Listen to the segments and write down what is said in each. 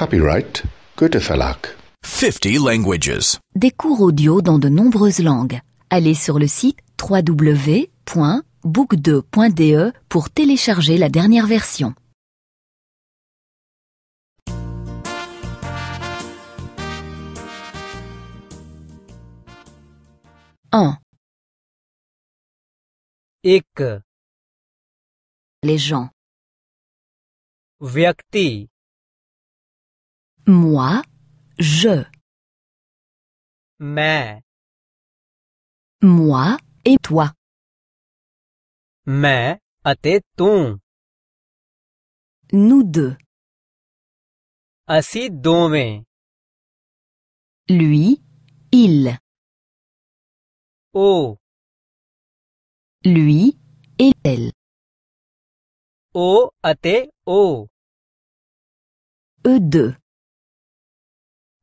Copyright Goethe Verlag. 50 languages. Des cours audio dans de nombreuses langues. Allez sur le site www.book2.de pour télécharger la dernière version. En. Ik. Les gens. व्यक्ति moi, je. Mais. Moi et toi. Mais t'es ton. Nous deux. Assis domé Lui, il. Oh. Lui et elle. O oh, até o. Oh. Eux deux.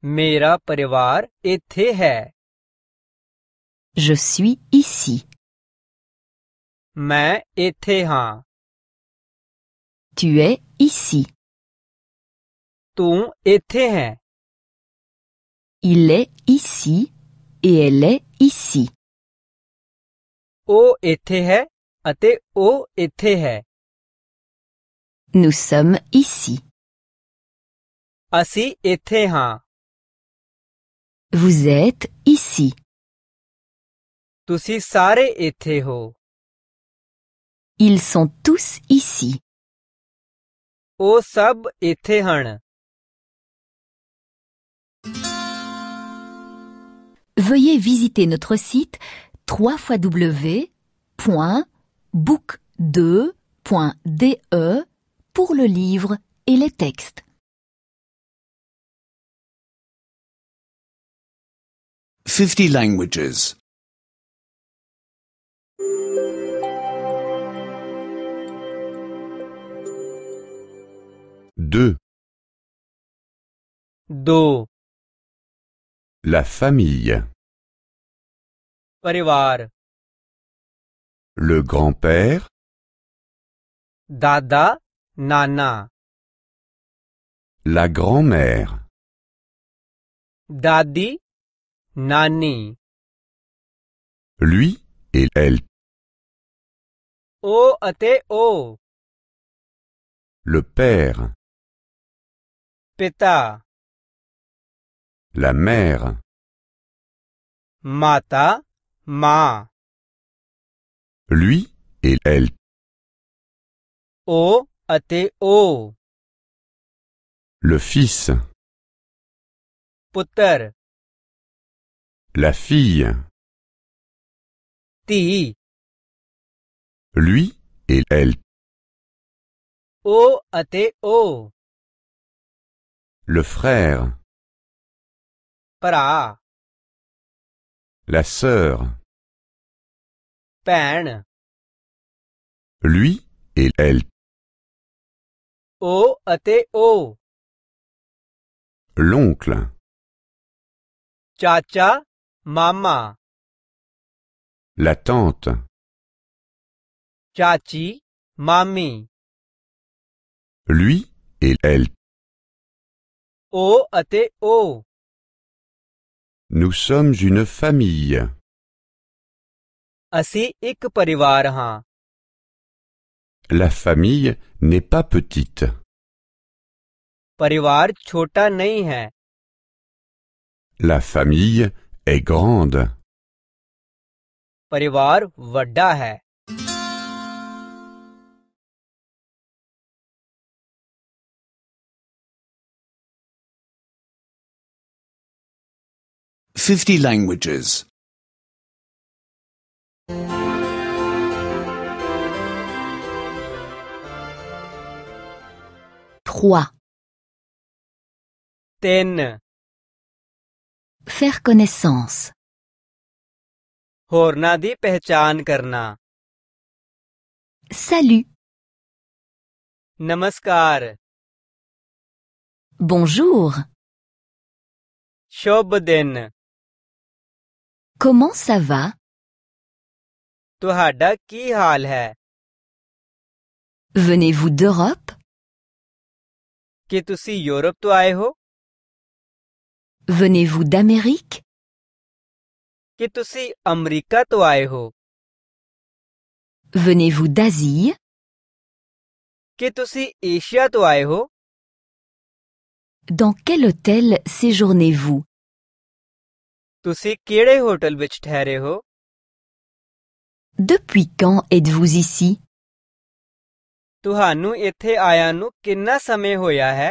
Mera parivar et tehe. Je suis ici. mais et tehe. Tu es ici. Tu ethe Il est ici et elle est ici. O et tehe. ate o et tehe. Nous sommes ici. Assi ethe vous êtes ici. Sare Ils sont tous ici. sab Veuillez visiter notre site www.book2.de pour le livre et les textes. 50 languages. 2. 2 La famille. Parivar. Le grand-père, Dada, nana. la grand-mère, Dadi, Nani. Lui et elle. O até o. Le père. Peta. La mère. Mata, ma. Lui et elle. O até o. Le fils. Putter. La fille. Ti. Lui et elle. O até o. Le frère. Para. La sœur. Pen. Lui et elle. O até o. L'oncle. Chacha. Mama. La tante. Chachi, mami. Lui et elle. O até o. Nous sommes une famille. Asi ik parivar La famille n'est pas petite. Parivar chota nahi La famille est grande. परिवार वड्डा है. Fifty languages. Trois. Ten. Faire connaissance. Hornadi di karna. Salut. Namaskar. Bonjour. Shobden. Comment ça va? Tu ki hal hai? Venez-vous d'Europe? Que tu si Europe tu aye ho? Venez-vous d'Amérique? ਕੀ ਤੁਸੀਂ ਅਮਰੀਕਾ ਤੋਂ ਆਏ ਹੋ? Venez-vous d'Asie? ਕੀ ਤੁਸੀਂ ਏਸ਼ੀਆ ਤੋਂ ਆਏ ਹੋ? Dans quel hôtel séjournez-vous? ਤੁਸੀਂ ਕਿਹੜੇ ਹੋਟਲ ਵਿੱਚ ਠਹਿਰੇ ਹੋ? Depuis quand êtes-vous ici? ਤੁਹਾਨੂੰ ਇੱਥੇ ਆਇਆ ਨੂੰ ਕਿੰਨਾ ਸਮੇਂ ਹੋਇਆ ਹੈ?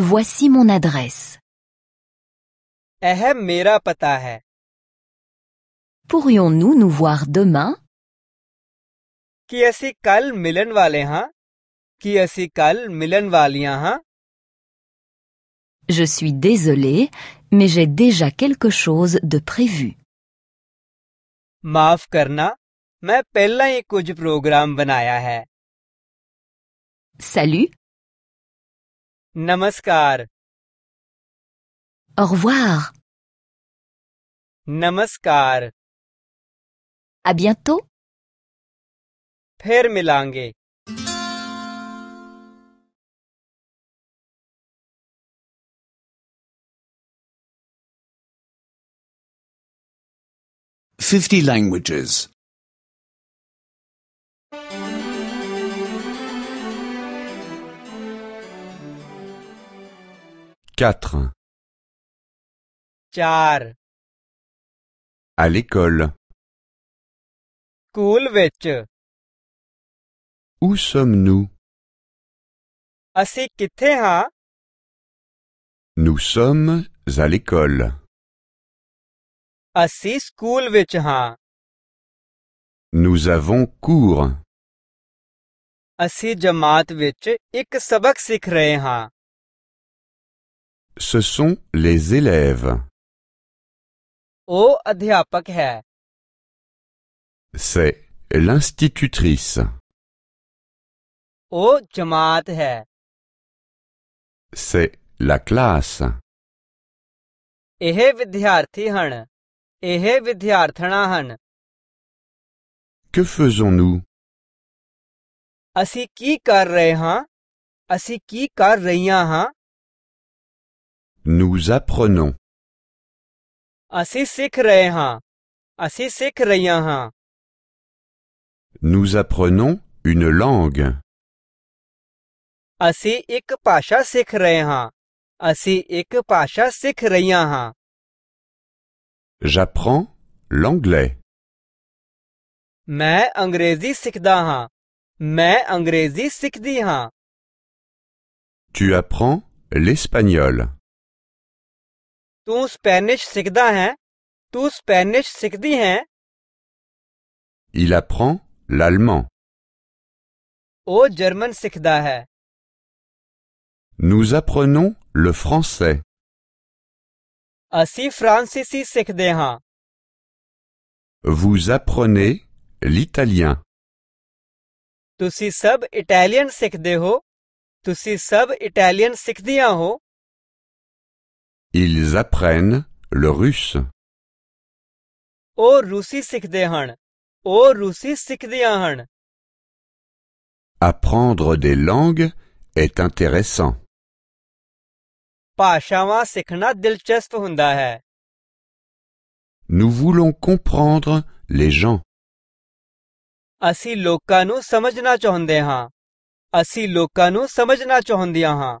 Voici mon adresse. Eh mera pata hai. Pourrions-nous nous voir demain? Qui kal ਕੱਲ ਮਿਲਣ ਵਾਲੇ ਹਾਂ? ਕੀ ਅਸੀਂ ਕੱਲ ਮਿਲਣ ਵਾਲੀਆਂ Je suis désolée, mais j'ai déjà quelque chose de prévu. Maaf karna, ਮੈਂ pella hi programme. programme ਬਣਾਇਆ Salut, Namaskar. Au revoir. Namaskar. À bientôt. Phir milange. Fifty languages. 4 4 À l'école School vich Où sommes-nous Assi kithe Nous sommes à l'école Assi school vich ha. Nous avons cours Assi jamat vich ik sabak sikh rahe ce sont les élèves. O adhyapak hai. C'est l'institutrice. O jamaat hai. C'est la classe. ਇਹ vidyarthi han. ਇਹ vidyarthana han. Que faisons-nous Asi ki kar ਰਹੇ Asi ki kar ਕਰ nous apprenons. Assi sikh rahe haan. Assi sikh rahiyan haan. Nous apprenons une langue. Assi ik paasha sikh rahe haan. Assi ik paasha sikh rahiyan haan. J'apprends l'anglais. Main angrezi sikhda haan. Main angrezi sikhdi haan. Tu apprends l'espagnol to spanish Sigdahe de to spanish sec il apprend l'allemand O german Sigdahe nous apprenons le français Asi francis sec de vous apprenez l'italien to see sub italian sec de sub italian sec ils apprennent le russe. Oh, russi sikhde han. Oh, russi sikhde han. Apprendre des langues est intéressant. Pashawan sikhna dilchasp hunda hai. Nous voulons comprendre les gens. Assi lokanu samajna chahunde han. Assi lokanu samajna chahundiyan han.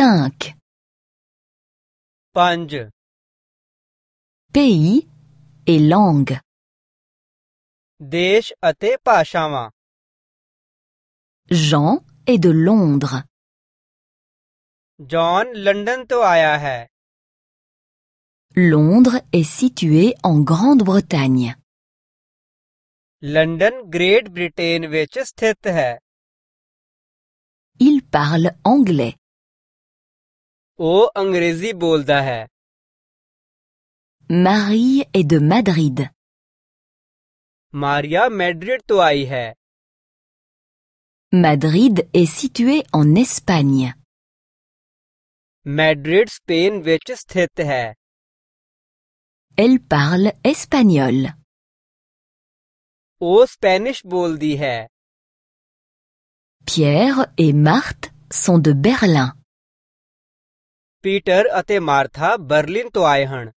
5. Pays et langue. Desh ate pashama. Jean est de Londres. John London to aya hai. Londres est situé en Grande-Bretagne. London Great Britain vich sthit hai. Il parle anglais. O Angrezi Boldahe Marie est de Madrid. Maria Madrid to hai. Madrid est situé en Espagne. Madrid Spain ਵਿੱਚ sthit hai. Elle parle espagnol. O Spanish boldi hai. Pierre et Marthe sont de Berlin. Peter ਅਤੇ Martha Berlin ਤੋਂ ਆਏ ਹਨ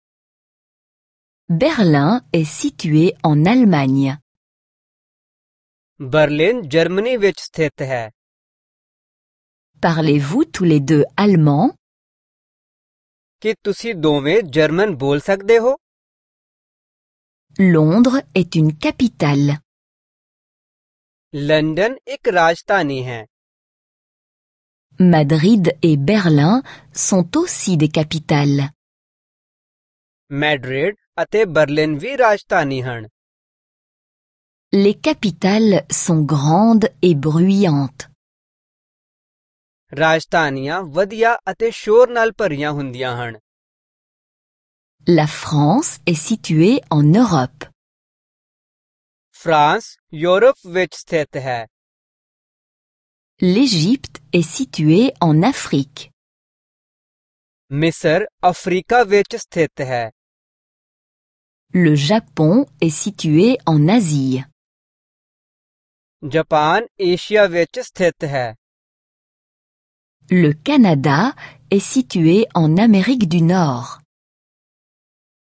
Berlin est situé en Allemagne. Berlin Germany ਵਿੱਚ ਸਥਿਤ ਹੈ Parlez-vous tous les deux allemand ਕੀ ਤੁਸੀਂ ਦੋਵੇਂ ਜਰਮਨ ਬੋਲ ਸਕਦੇ ਹੋ Londres est une capitale. London ਇੱਕ ਰਾਜਧਾਨੀ ਹੈ Madrid et Berlin sont aussi des capitales. Madrid Ate Berlin ਵੀ Les capitales sont grandes et bruyantes. ਰਾਜਧਾਨੀਆਂ ਵਧੀਆ ਅਤੇ ਸ਼ੋਰ ਨਾਲ ਭਰੀਆਂ La France est située en Europe. France Europe ਵਿੱਚ ਸਥਿਤ ਹੈ। L'Égypte est située en Afrique. Misr Afrika vich sthit hai. Le Japon est situé en Asie. Japan Asia vich sthit hai. Le Canada est situé en Amérique du Nord.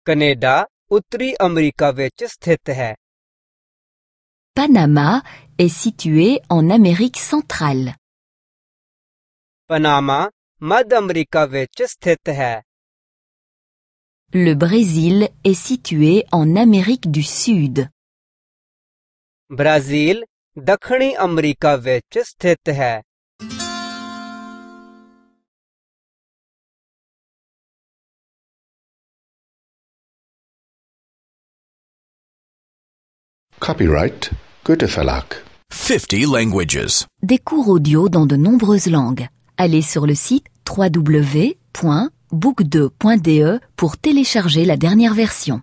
Canada Utri Amerika vich sthit hai. Panama est situé en Amérique centrale. Panama, le Brésil est situé en Amérique du Sud. Brésil, Dakhni Amerika vech sthit hai. Copyright 50 languages. Des cours audio dans de nombreuses langues. Allez sur le site www.book2.de pour télécharger la dernière version.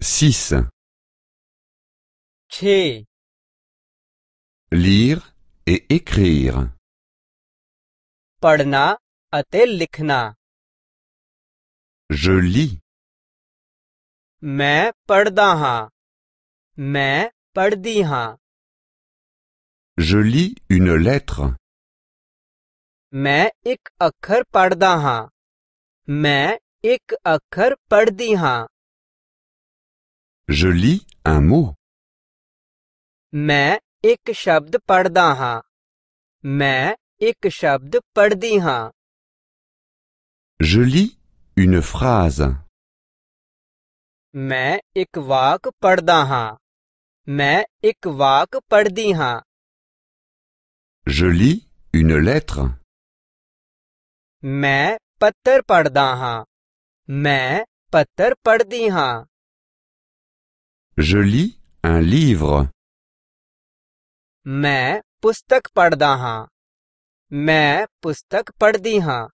6. K. Lire et écrire. Parna. अतेल लिखना Je lis. मैं पढ़दा हां मैं पढ़दी हां Je lis une lettre. मैं एक अक्षर पढ़दा हां मैं एक अक्षर पढ़दी हां Je lis un mot. मैं एक शब्द पढ़दा हां मैं एक शब्द पढ़दी हां Je lis une phrase. Me ikvak pardaha. me ikvak pardiha. Je lis une lettre. Me patter pardaha. me patter pardiha. Je lis un livre. Me pustak pardaha. me pustak pardiha.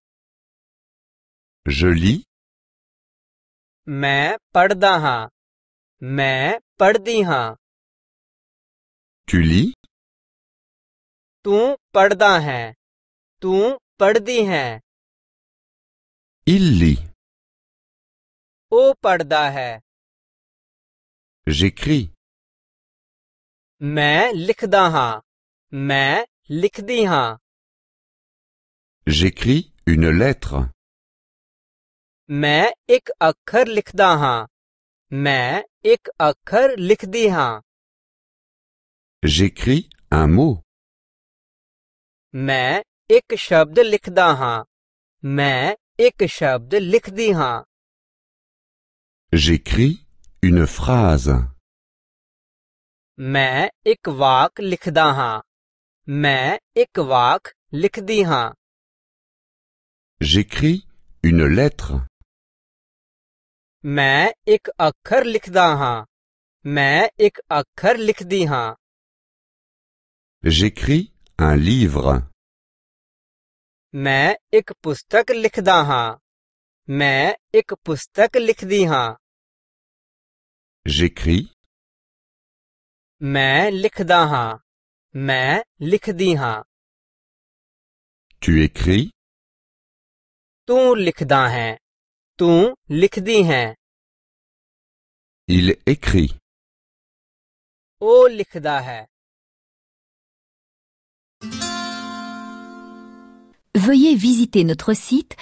Je lis. Mais pardaha. Mais pardiha. Tu lis. Tu pardaha. Tu pardiha. Il lit. O pardaha. J'écris. Mais likdaha. Mais likdiha. J'écris une lettre. मैं एक अखर लिखदा हां मैं एक अखर लिख दी हां J'écris un मैं एक शब्द लिखदा हां मैं एक शब्द लिख दी हां J'écris une phrase. मैं एक वाक लिखदा हां मैं एक वाक लिख दी हां J'écris une lettre. मैं एक अखर लिखदा हां मैं एक अखर लिखदी हां J'écris un livre मैं एक पुस्तक लिखदा हां मैं एक पुस्तक लिखदी हां J'écris मैं लिखदा हां मैं लिखदी हां Tu écris तू लिखदा है तू Il écrit. ਉਹ écrit. Veuillez visiter notre site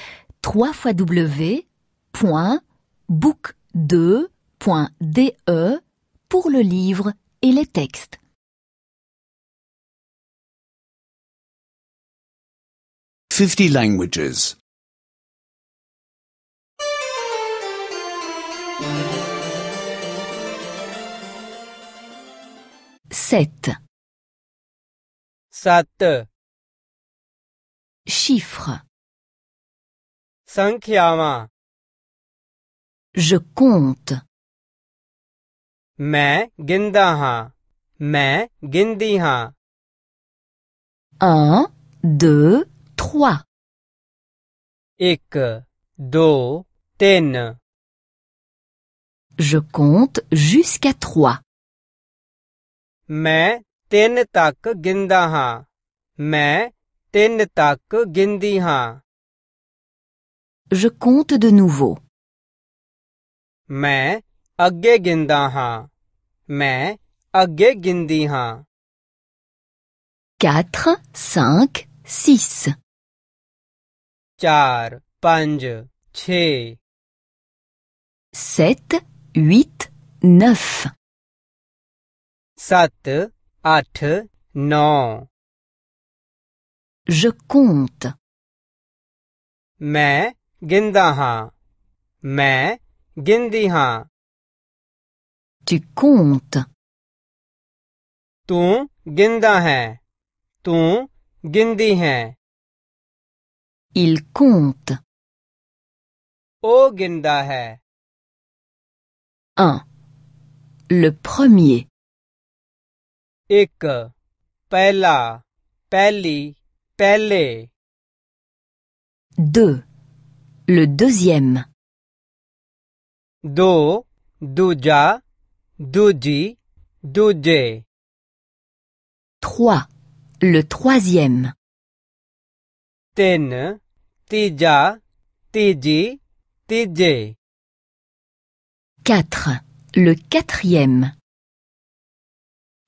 www.book2.de pour le livre et les textes. Fifty languages. 7. Chiffre. Je compte. mais ginda ha Un, deux, trois. Je compte jusqu'à trois. ਮੈਂ ਤਿੰਨ ਤੱਕ ਗਿਣਦਾ ਹਾਂ ਮੈਂ ਤਿੰਨ ਤੱਕ ਗਿਣਦੀ ਹਾਂ Je compte de nouveau. ਮੈਂ ਅੱਗੇ ਗਿਣਦਾ ਹਾਂ ਮੈਂ ਅੱਗੇ ਗਿਣਦੀ ਹਾਂ 4, 5, 6. 4 5 6 7, 8, 9 sat, at, non. Je compte. Mais, gindaha. Mais, gindiha. Tu comptes. Ton, gindaha. Ton, gindiha. Il compte. Oh, gindaha. Un. Le premier. 1. ਪਹਿਲਾ ਪਹਿਲੀ ਪਹਿਲੇ 2 le deuxième 2 Do, ਦੂਜਾ ਦੂਜੀ 3 le troisième 3 Tija, ਤੀਜੀ ਤੀਜੇ 4 le quatrième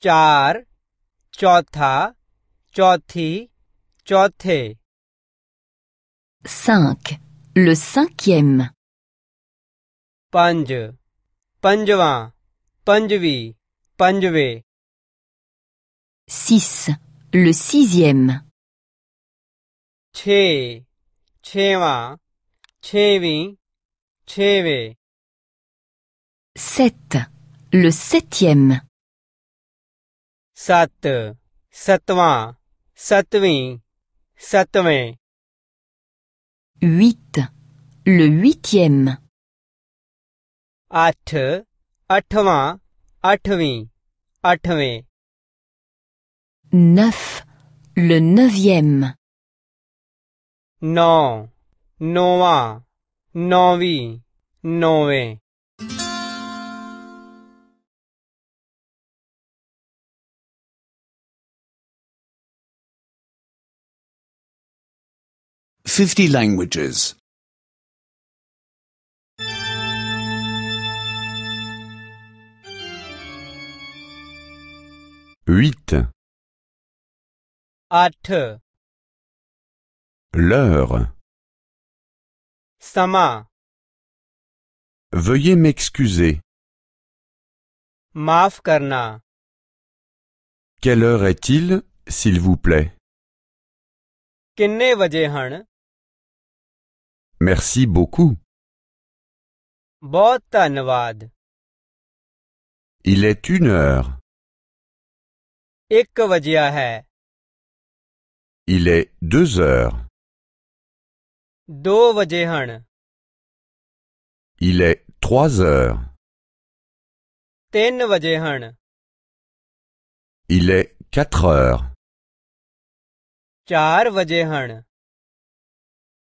चार चौथा Le cinquième. पंज पंजवा पंजवी पंजवे Six, Le sixième. che छेवा chevi छेवे Sept, Le septième. Sept, satama satomi, ਸਤਵੇਂ Huit, le huitième. e 8 atomi, neuf Neuf, le neuvième. non, nova. novi. ਨੌਵੀਂ 50 languages. 8. आठ L'heure. समा Veuillez m'excuser. Maaf karna. Quelle heure est-il, s'il vous plaît Kinne बजे Merci beaucoup. Bot Il est une heure. Ek vajya hai. Il est deux heures. Do Il est trois heures. Ten vajye Il est quatre heures. Char vajye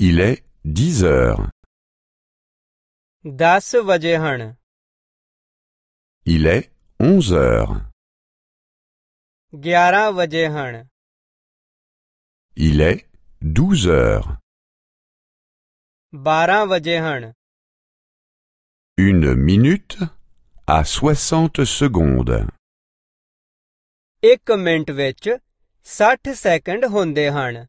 Il est dix heures. Das vaje Il est onze heures. Gyara vaje Il est douze heures. Bara vaje Une minute à soixante secondes. Ecument vech ਵਿੱਚ second second hondehan.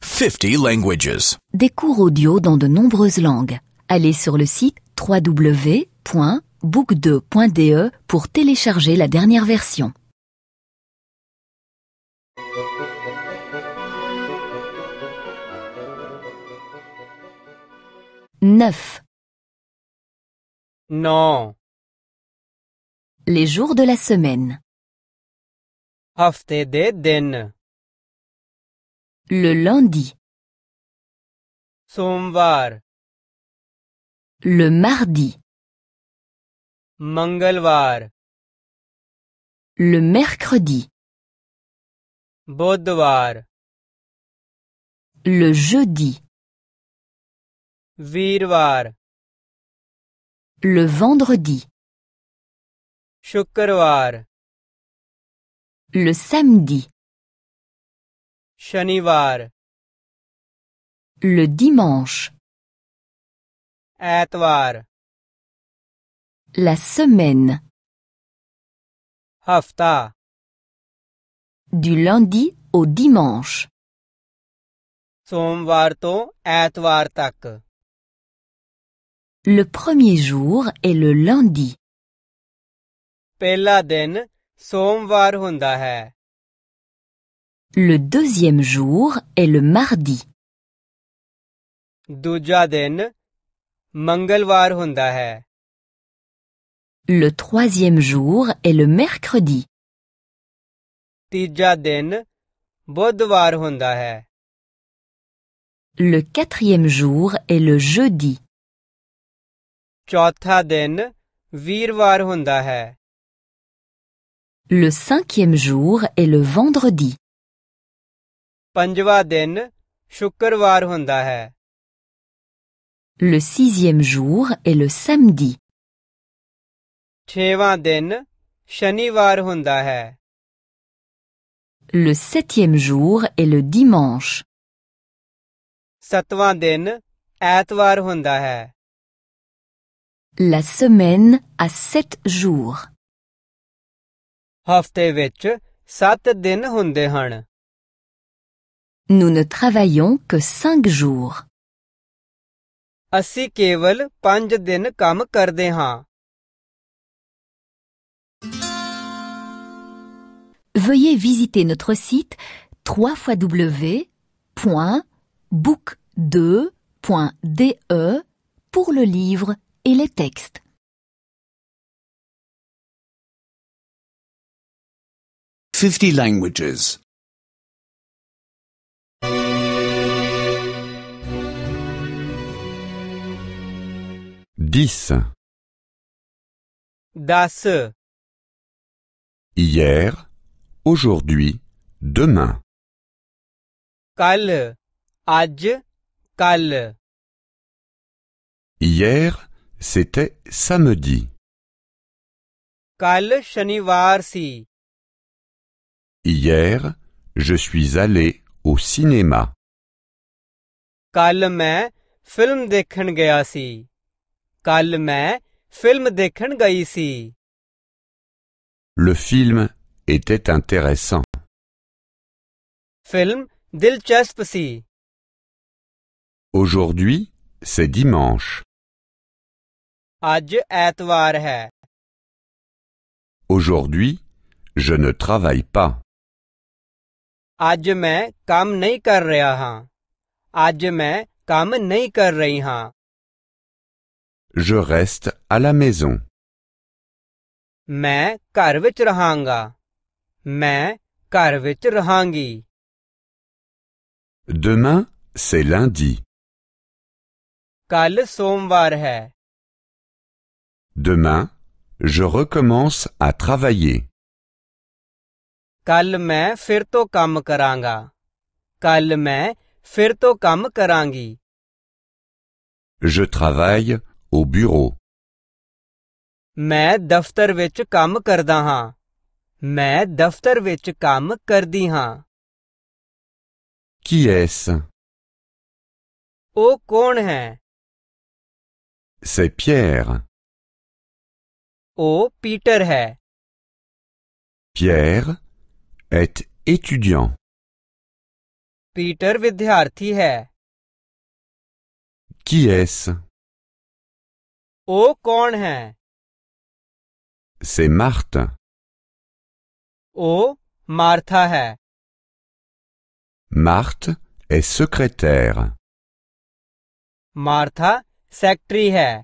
50 languages. Des cours audio dans de nombreuses langues. Allez sur le site www.book2.de pour télécharger la dernière version. Neuf. Non. Les jours de la semaine. Le lundi. Somvar. Le mardi. Mangalvar. Le mercredi. Bodhvar. Le jeudi. Virvar. Le vendredi. Shukarvar. Le samedi. Shanivar. Le dimanche. Atwar. La semaine. Hafta. Du lundi au dimanche. Somvar to Atwar tak. Le premier jour est le lundi. Pella din Somvar hunda hai. Le deuxième jour est le mardi. Le troisième jour est le mercredi. Le quatrième jour est le jeudi. Le cinquième jour est le vendredi. ਪੰਜਵਾਂ ਦਿਨ ਸ਼ੁੱਕਰਵਾਰ ਹੁੰਦਾ ਹੈ Le 6e jour est le samedi. ਛੇਵਾਂ ਦਿਨ ਸ਼ਨੀਵਾਰ ਹੁੰਦਾ ਹੈ Le 7e jour est le dimanche. ਸੱਤਵਾਂ ਦਿਨ ਐਤਵਾਰ ਹੁੰਦਾ ਹੈ La semaine a 7 jours. ਹਫ਼ਤੇ ਵਿੱਚ 7 ਦਿਨ ਹੁੰਦੇ ਹਨ nous ne travaillons que cinq jours. Asi keval 5 din kam karde ha. Veuillez visiter notre site www.book2.de pour le livre et les textes. Fifty languages. Dix. Das. Hier, aujourd'hui, demain. Kal, aj, kal. Hier, c'était samedi. Kal shanivar si. Hier, je suis allé au cinéma. Kal main film de gaya ਕੱਲ film de kengaisi Le film était intéressant. Film dilchasp si. Aujourd'hui, c'est dimanche. Aaj aitwar hai. Aujourd'hui, je ne travaille pas. Aaj main kaam nahi kar raha Aaj main kaam nahi kar rahi je reste à la maison. Main karvich rahanga. Main rahangi. Demain, c'est lundi. Kal som hai. Demain, je recommence à travailler. Kal main kam karanga. Kal main kam karangi. Je travaille au bureau. ਮੈਂ ਦਫ਼ਤਰ ਵਿੱਚ ਕੰਮ ਕਰਦਾ ਹਾਂ ਮੈਂ ਦਫ਼ਤਰ ਵਿੱਚ ਕੰਮ ਕਰਦੀ ਹਾਂ Qui est-ce ਉਹ ਕੌਣ ਹੈ C'est Pierre. ਉਹ ਪੀਟਰ ਹੈ Pierre est étudiant. ਪੀਟਰ ਵਿਦਿਆਰਥੀ ਹੈ Qui est-ce O कौन C'est Marthe. O Martha है Marthe est secrétaire. Martha secretary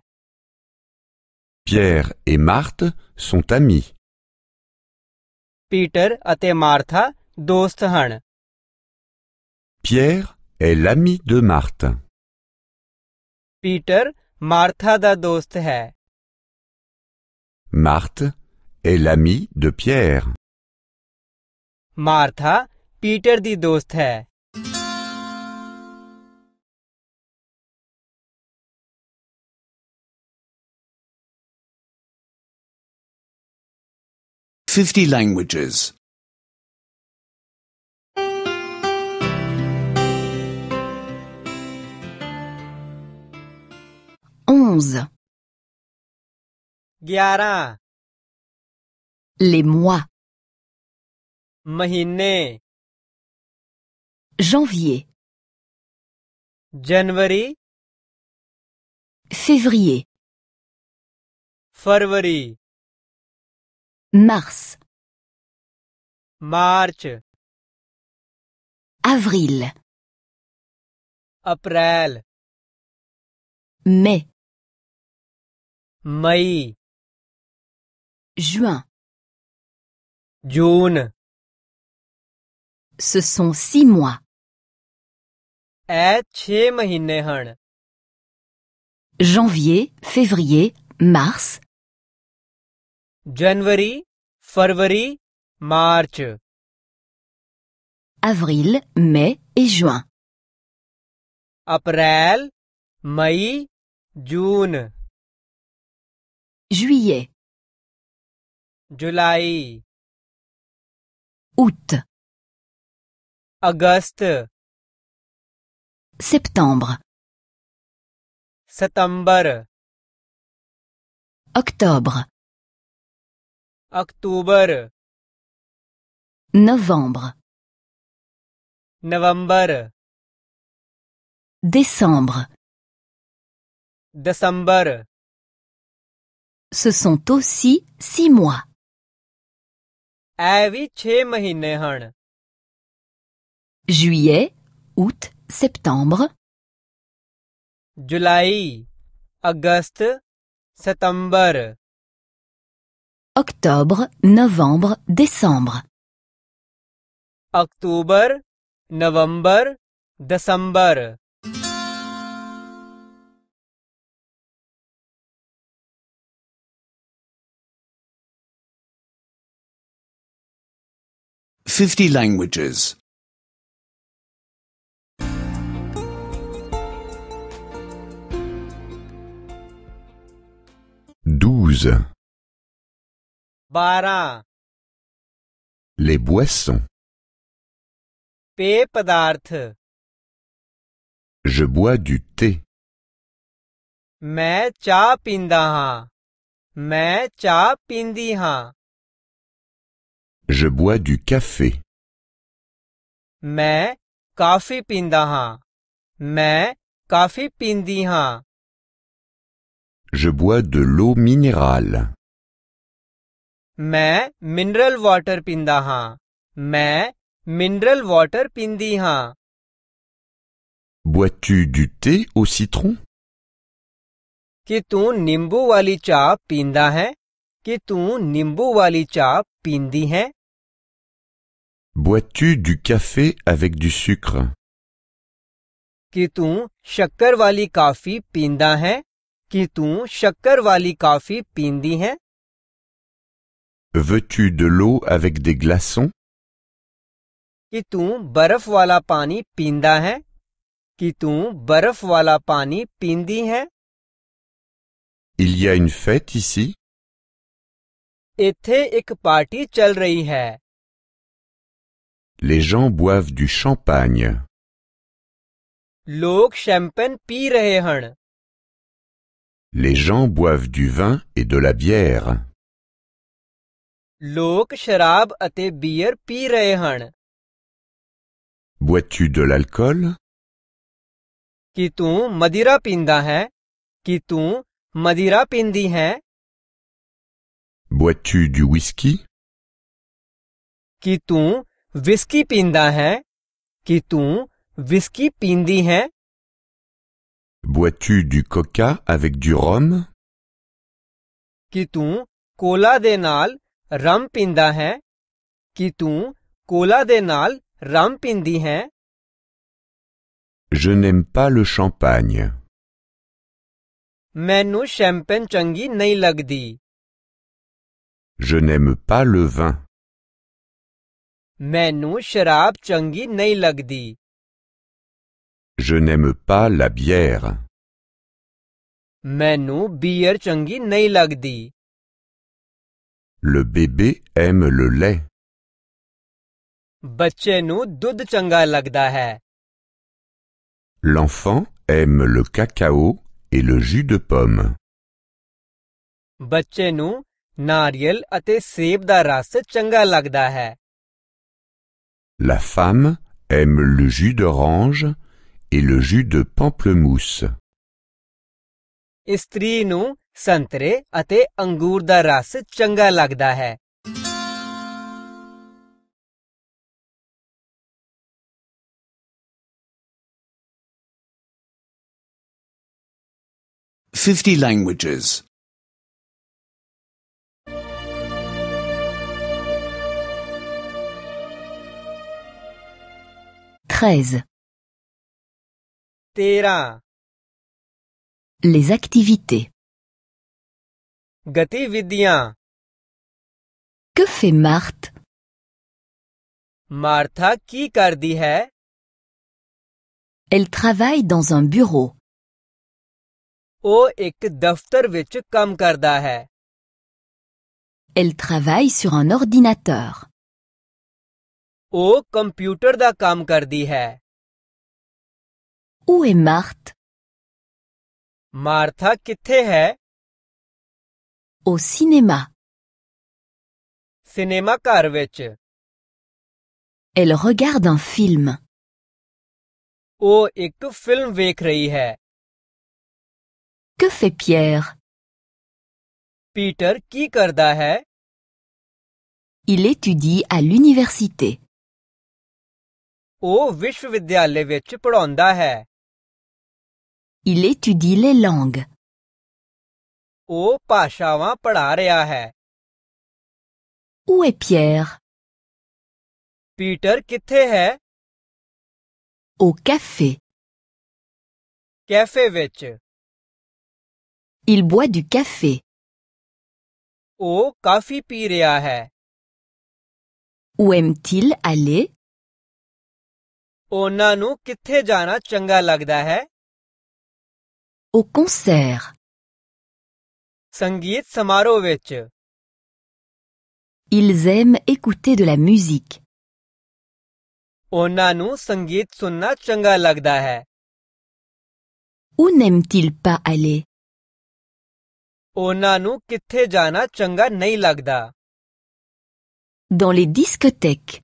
Pierre et Marthe sont amis. Peter et Martha Pierre est l'ami de Marthe. Peter Martha ਦਾ ਦੋਸਤ ਹੈ Marthe est l'amie de Pierre. Martha Peter ਦੀ ਦੋਸਤ ਹੈ Fifty languages. 11. Les mois. Janvier, février, mars, March avril, april mai, mai, juin June ce sont six mois janvier février mars January February March avril mai et juin April mai June Juillet. Juillet. Août. auguste Septembre. Septembre. Octobre. Octobre. Novembre. Novembre. Décembre. Décembre. Ce sont aussi six mois. Juillet, août, septembre. July, Auguste, septembre. Octobre, novembre, décembre. Octobre, novembre, décembre. 50 languages. 12 12 Les boissons. Pepadarth. Je bois du thé. Mai cha pinda ha. Mai cha pindi ha. Je bois du café. Mais café pindaha. Mais café pindiha. Je bois de l'eau minérale. Mais mineral water pindaha. Mais mineral water pindiha. Bois-tu du thé au citron? Kitun nimbu wali cha Kitun nimbu wali Bois-tu du café avec du sucre? Ki tu shakkar wali kafi pinda hai? Ki tu shakkar pindi hai? Veux-tu de l'eau avec des glaçons? Ki tu barf wala pani pinda hai? Ki tu barf pani pindi hai? Il y a une fête ici? ਇੱਥੇ ਇੱਕ party Les gens boivent du champagne. ਲੋਕ champagne ਪੀ Les gens boivent du vin et de la bière. Lok ਸ਼ਰਾਬ ਅਤੇ ਬੀਅਰ ਪੀ ਰਹੇ Bois-tu de l'alcool ਕੀ ਤੂੰ pinda ਪੀਂਦਾ ਹੈ ਕੀ Bois-tu du whisky? Kitou whisky pinda hai? tu whisky pindi hai? Bois-tu du coca avec du rhum? tu cola de nal rum pinda hai? tu cola de nal Je n'aime pas le champagne. Menu champagne changi nahi lagdi. Je n'aime pas le vin. Mainu sharab changi nahi lagdi. Je n'aime pas la bière. Mainu beer changi nahi lagdi. Le bébé aime le lait. Bacche nu dudh changa lagda hai. L'enfant aime le cacao et le jus de pomme. Bacche nu नारियल अते सेब दा रस चंगा लगदा है La femme aime le jus d'orange et le jus de pamplemousse. स्त्री नु संतरे अते अंगूर दा रस चंगा लगदा है Fifty languages. 13. Les activités. Gatividien. Que fait Marthe? Martha qui kardi hai? Elle travaille dans un bureau. Oh ek daftar vich kam karda Elle travaille sur un ordinateur. O computer da kam hai. Où est Marthe? Martha kitehe. Au cinéma. Cinéma karveche. Elle regarde un film. Oh ik film vecre. Que fait Pierre? Peter ki karda hai Il étudie à l'université. Il étudie les langues. ਉਹ Où est Pierre Peter ਕਿੱਥੇ Au café. Cafe ਵਿੱਚ Il boit du café. ਉਹ café Où aime-t-il aller ਉਹਨਾਂ ਨੂੰ ਕਿੱਥੇ ਜਾਣਾ ਚੰਗਾ ਲੱਗਦਾ ਹੈ Au concert. ਸੰਗੀਤ ਸਮਾਰੋਹ ਵਿੱਚ Ils aiment écouter de la musique. ਉਹਨਾਂ ਨੂੰ ਸੰਗੀਤ ਸੁਣਨਾ ਚੰਗਾ ਲੱਗਦਾ ਹੈ Où n'aiment-ils pas aller ਉਹਨਾਂ ਨੂੰ ਕਿੱਥੇ ਜਾਣਾ ਚੰਗਾ ਨਹੀਂ ਲੱਗਦਾ Dans les discothèques.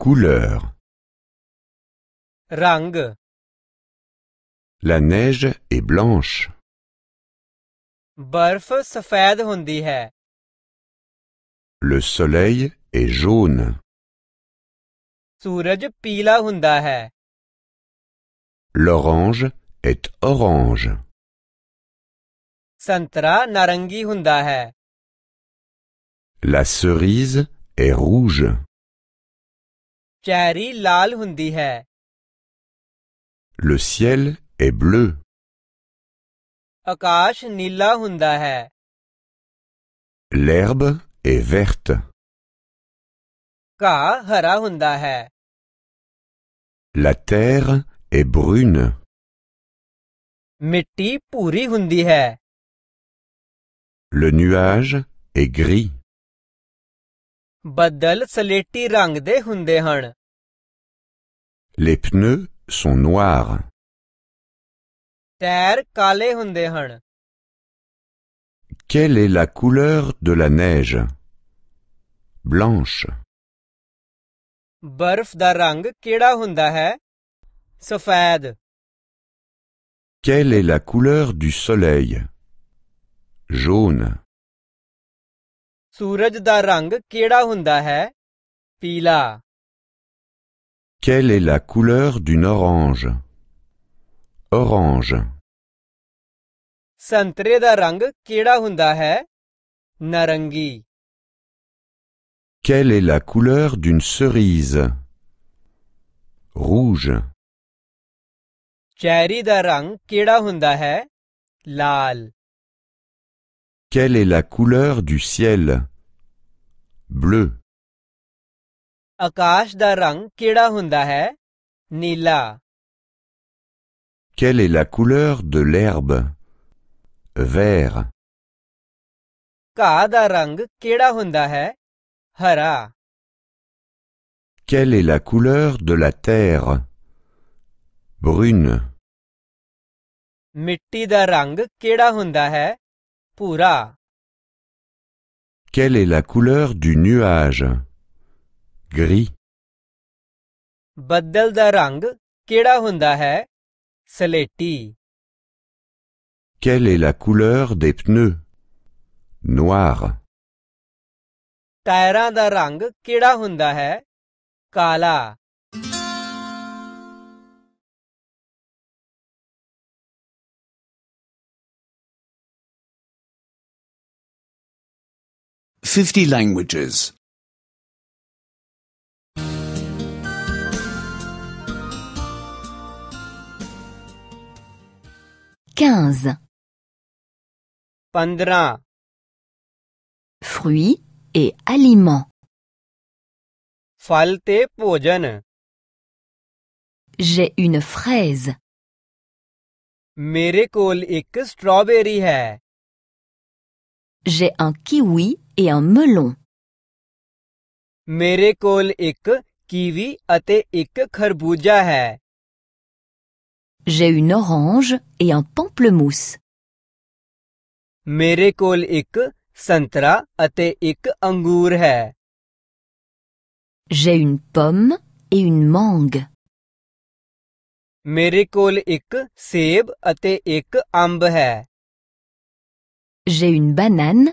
couleur rang la neige est blanche barf safed hundi le soleil est jaune suraj pila Hundahé. l'orange est orange santra narangi hunda la cerise est rouge. Cherry ਲਾਲ ਹੁੰਦੀ ਹੈ Le ciel est bleu. Akash ਨੀਲਾ ਹੁੰਦਾ ਹੈ L'herbe est verte. ਘਾਹ ਹਰਾ ਹੁੰਦਾ ਹੈ La terre est brune. ਮਿੱਟੀ ਭੂਰੀ ਹੁੰਦੀ ਹੈ Le nuage est gris. ਬੱਦਲ ਸਲੇਟੀ ਰੰਗ ਦੇ ਹੁੰਦੇ ਹਨ Les pneus sont noirs. Tyre ਕਾਲੇ ਹੁੰਦੇ ਹਨ Quelle est la couleur de la neige Blanche. ਬਰਫ਼ ਦਾ ਰੰਗ ਕਿਹੜਾ ਹੁੰਦਾ ਹੈ ਸਫੈਦ Quelle est la couleur du soleil Jaune. सूरज का रंग केड़ा हुंदा है पीला Quelle est la couleur d'une orange Orange. ਸੰਤਰੇ ਦਾ ਰੰਗ ਕਿਹੜਾ ਹੁੰਦਾ ਹੈ ਨਾਰੰਗੀ Quelle est la couleur d'une cerise Rouge. Cherry ਦਾ ਰੰਗ ਕਿਹੜਾ ਹੁੰਦਾ ਹੈ ਲਾਲ Quelle est la couleur du ciel Bleu. Akash darang rang keda Nila. Quelle est la couleur de l'herbe Vert. Ka da rang keda hunda hai Quelle est la couleur de la terre Brune. Mitti da rang keda quelle est la couleur du nuage? Gris. badal da rang keda hunda hai? Quelle est la couleur des pneus? Noir. da hai? Kala. 50 languages. 15. 15. Fruits et aliments. Falte ते J'ai une fraise. Mere कोल ek strawberry hai. J'ai un kiwi et un melon. Mere kol ik kiwi ate ik kharbuja hai. J'ai une orange et un pamplemousse. Mere kol ik santra ate ik angur hai. J'ai une pomme et une mangue. Mere kol ik seb ate ek amb hai. J'ai une banane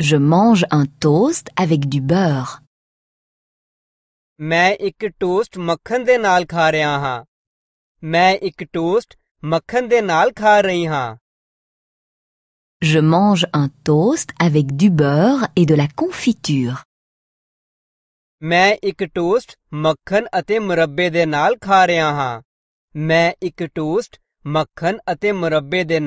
Je mange un toast avec du beurre. Mais ik toast makhan de naal kha toast makhan al naal Je mange un toast avec du beurre et de la confiture. Mais toast makan ate murabbe de naal toast makan ate murabbe de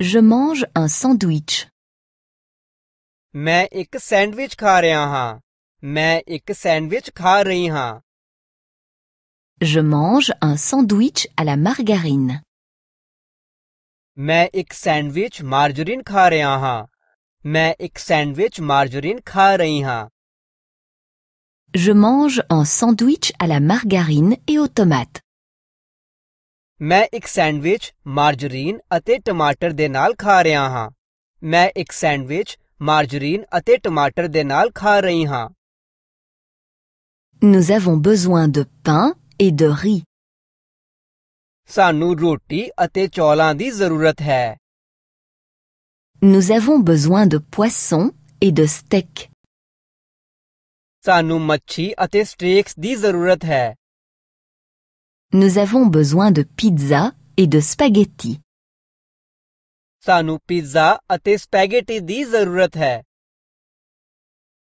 je mange un sandwich. Mais ik sandwich kareha. Mais ik sandwich kareha. Je mange un sandwich à la margarine. Mais ik sandwich margarine kareha. Mais ik sandwich margarine kareha. Je mange un sandwich à la margarine et au tomate. ਮੈਂ ਇੱਕ sandwich margarine ਅਤੇ ਟਮਾਟਰ ਦੇ ਨਾਲ ਖਾ ਰਿਹਾ ਹਾਂ ਮੈਂ ਇੱਕ ਸੈਂਡਵਿਚ ਮਾਰਜਰੀਨ ਅਤੇ ਟਮਾਟਰ ਦੇ ਨਾਲ ਖਾ ਰਹੀ ਹਾਂ Nous avons besoin de pain et de riz. ਸਾਨੂੰ ਰੋਟੀ ਅਤੇ ਚੌਲਾਂ ਦੀ ਜ਼ਰੂਰਤ ਹੈ Nous avons besoin de ਪੋਇਸਨ et de steak. ਸਾਨੂੰ ਮੱਛੀ ਅਤੇ ਸਟੇਕਸ ਦੀ ਜ਼ਰੂਰਤ ਹੈ Nous avons besoin de pizza et de spaghetti. spaghetti avons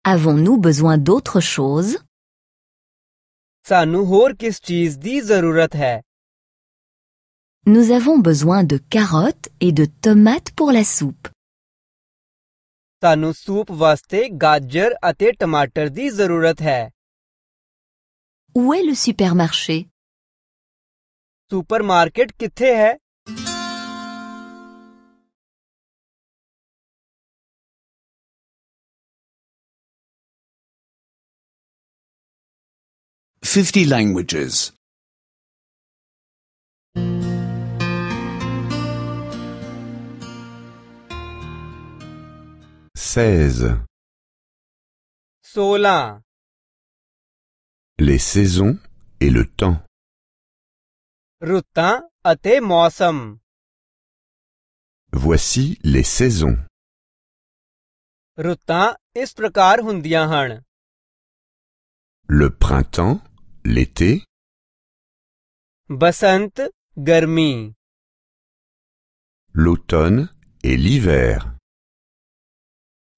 Avons-nous besoin d'autre chose Nous avons besoin de carottes et de tomates pour la soupe. Où est le supermarché ਸੁਪਰਮਾਰਕੇਟ ਕਿੱਥੇ ਹੈ Fifty languages. Seize. Sola. Les saisons et le temps. ਰੁੱਤਾਂ ਅਤੇ ਮੌਸਮ Voici les saisons. Ruta ਇਸ prakar ਹੁੰਦੀਆਂ Le printemps, l'été, Basant Garmi l'automne et l'hiver.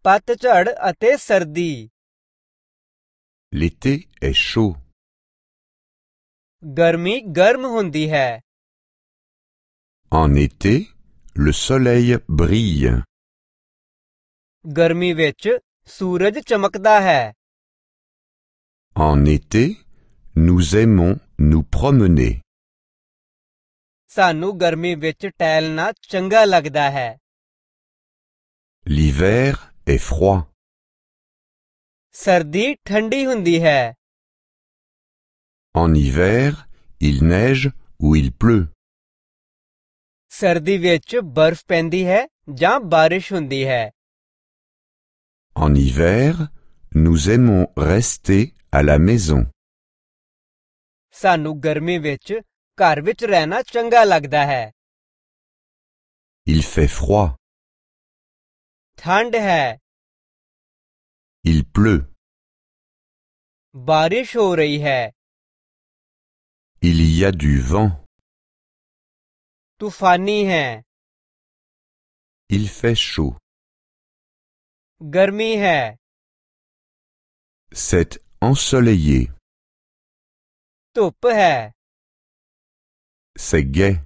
ਪਤਝੜ Ate Sardi L'été est chaud. गर्मी गर्म होती है En été, le soleil brille. गर्मी ਵਿੱਚ ਸੂਰਜ ਚਮਕਦਾ ਹੈ En été, nous aimons nous promener. ਸਾਨੂੰ ਗਰਮੀ ਵਿੱਚ ਟਹਿਲਣਾ ਚੰਗਾ ਲੱਗਦਾ ਹੈ L'hiver est froid. ਸਰਦੀ ਠੰਡੀ ਹੁੰਦੀ ਹੈ En hiver, il neige ou il pleut. Sardi ਵਿੱਚ burf ਪੈਂਦੀ ਹੈ ਜਾਂ ਬਾਰਿਸ਼ ਹੁੰਦੀ ਹੈ। En hiver, nous aimons rester à la maison. ਸਾਨੂੰ ਗਰਮੀ ਵਿੱਚ ਘਰ ਵਿੱਚ ਰਹਿਣਾ ਚੰਗਾ ਲੱਗਦਾ ਹੈ। Il fait froid. ਠੰਡ ਹੈ। Il pleut. ਬਾਰਿਸ਼ ਹੋ ਰਹੀ ਹੈ। il y a du vent. Tufani hai. Il fait chaud. Garmi hai. C'est ensoleillé. Tup hai. C'est gai.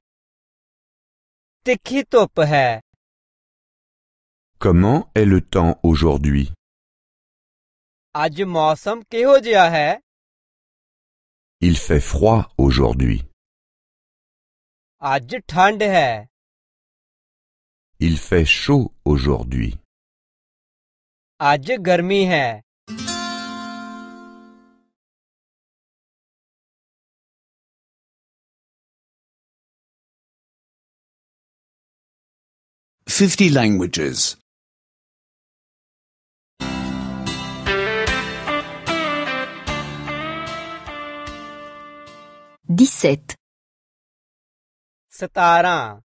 Tikhi tup hai. Comment est le temps aujourd'hui? Aaj mausam jya hai? Il fait froid aujourd'hui. Il fait chaud aujourd'hui. Fifty languages. 17 sept Satara.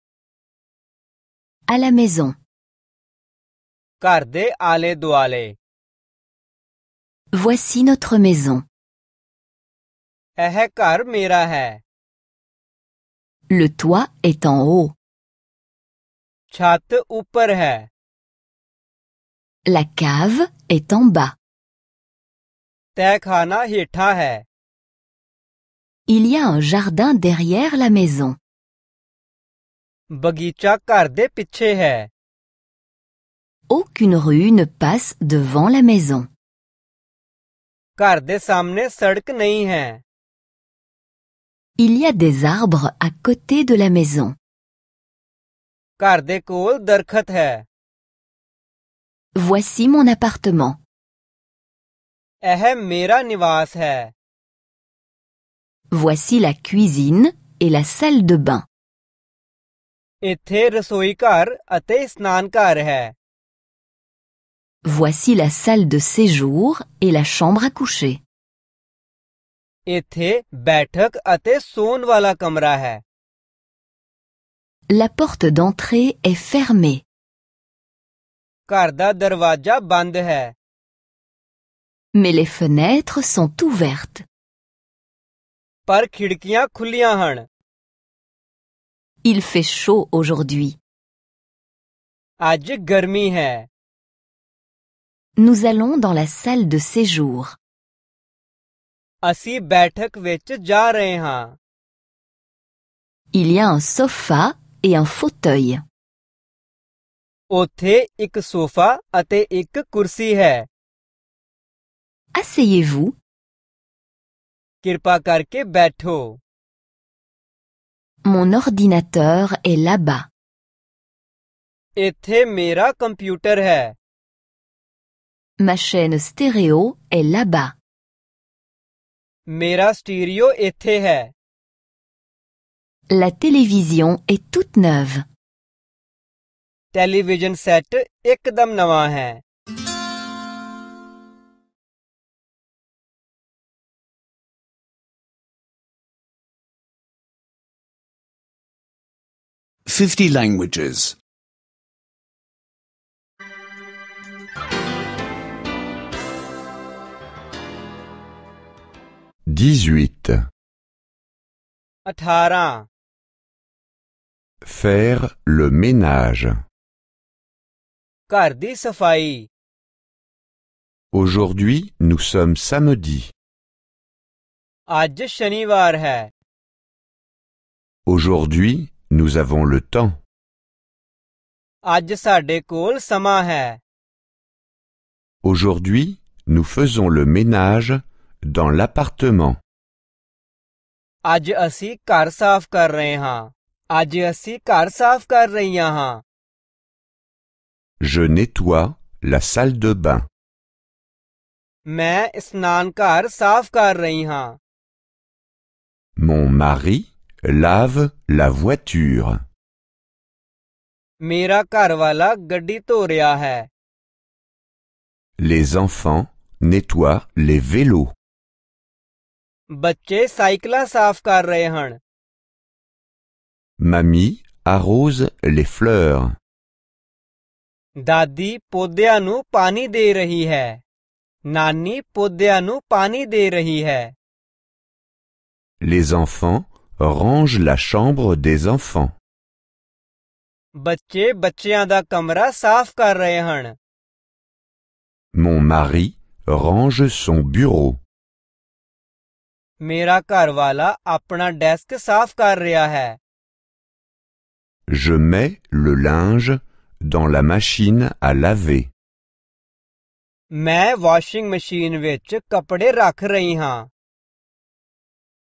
À la maison. Garde ale duale. Voici notre maison. Ehekar mira hé Le toit est en haut. Chat upper hai. La cave est en bas. Tekhana hitha hai. Il y a un jardin derrière la maison. Aucune rue ne passe devant la maison. Il y a des arbres à côté de la maison. Voici mon appartement. Voici la cuisine et la salle de bain. Voici la salle de séjour et la chambre à coucher. La porte d'entrée est fermée. Mais les fenêtres sont ouvertes. ਪਰ ਖਿੜਕੀਆਂ ਖੁੱਲੀਆਂ ਹਨ Il fait chaud aujourd'hui. ਅੱਜ ਗਰਮੀ ਹੈ Nous allons dans la salle de séjour. ਅਸੀਂ ਬੈਠਕ ਵਿੱਚ ਜਾ ਰਹੇ ਹਾਂ Il y a un sofa et un fauteuil. ਉੱਥੇ ਇੱਕ ਸੋਫਾ ਅਤੇ ਇੱਕ ਕੁਰਸੀ ਹੈ Asseyez-vous कृपा करके बैठो मोन ordinateur est là इथे मेरा कंप्यूटर है Ma chaîne stéréo est मेरा स्टीरियो इथे है La télévision est toute neuve. Télévision set ekdam nawa hai. 50 languages. 18. 18. Faire le ménage. ਘਰ ਦੀ ਸਫਾਈ Aujourd'hui, nous sommes samedi. Aaj shanivar hai. Aujourd'hui, nous avons le temps. Aujourd'hui, nous faisons le ménage dans l'appartement. Je nettoie la salle de bain. Mon mari lave la voiture. Mera karwala gaddi hai. Les enfants nettoient les vélos. Bacche cycla saaf kar han. Mamie arrose les fleurs. Dadi podya nu pani de rahi hai. Nani pani de rahi hai. Les enfants range la chambre des enfants. Bacche, da kamra saaf kar Mon mari range son bureau. Mera karwala apna desk saaf kar hai. Je mets le linge dans la machine à laver. Main washing machine vich kapde rakh rahi han.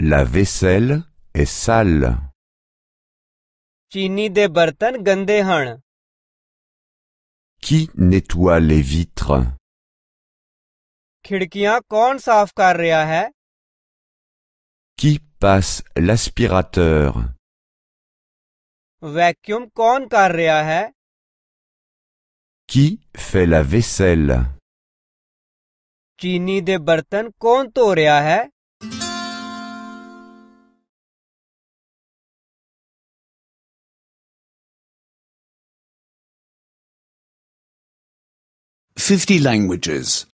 La vaisselle est sale. Chini de bartan gandehan. Qui nettoie les vitres? Khidkiyan kon saaf kar hai? Qui passe l'aspirateur? Vacuum kon kar hai? Qui fait la vaisselle? Chini de bartan kon to hai? 50 languages.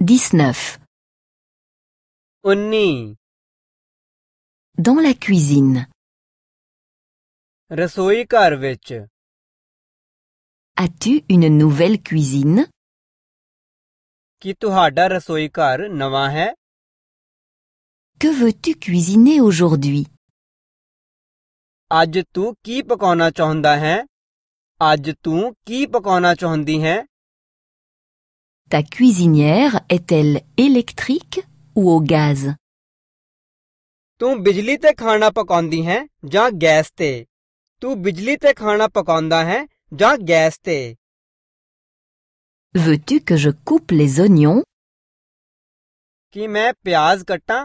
19. उन्नी Dans la cuisine, ਰਸੋਈ ਘਰ ਵਿੱਚ as-tu une nouvelle cuisine ਕੀ ਤੁਹਾਡਾ ਰਸੋਈ ਘਰ ਨਵਾਂ ਹੈ Que veux-tu cuisiner aujourd'hui ਅੱਜ ਤੂੰ ਕੀ ਪਕਾਉਣਾ ਚਾਹੁੰਦਾ ਹੈ ਅੱਜ ਤੂੰ ਕੀ ਪਕਾਉਣਾ ਚਾਹੁੰਦੀ ਹੈ Ta cuisinière est-elle électrique ou au gaz ਤੂੰ ਬਿਜਲੀ ਤੇ ਖਾਣਾ ਪਕਾਉਂਦੀ ਹੈ ਜਾਂ ਗੈਸ ਤੇ ਤੂੰ ਬਿਜਲੀ ਤੇ ਖਾਣਾ ਪਕਾਉਂਦਾ ਹੈ ਜਾਂ ਗੈਸ ਤੇ Veux-tu que je coupe les oignons ਕੀ ਮੈਂ ਪਿਆਜ਼ ਕੱਟਾਂ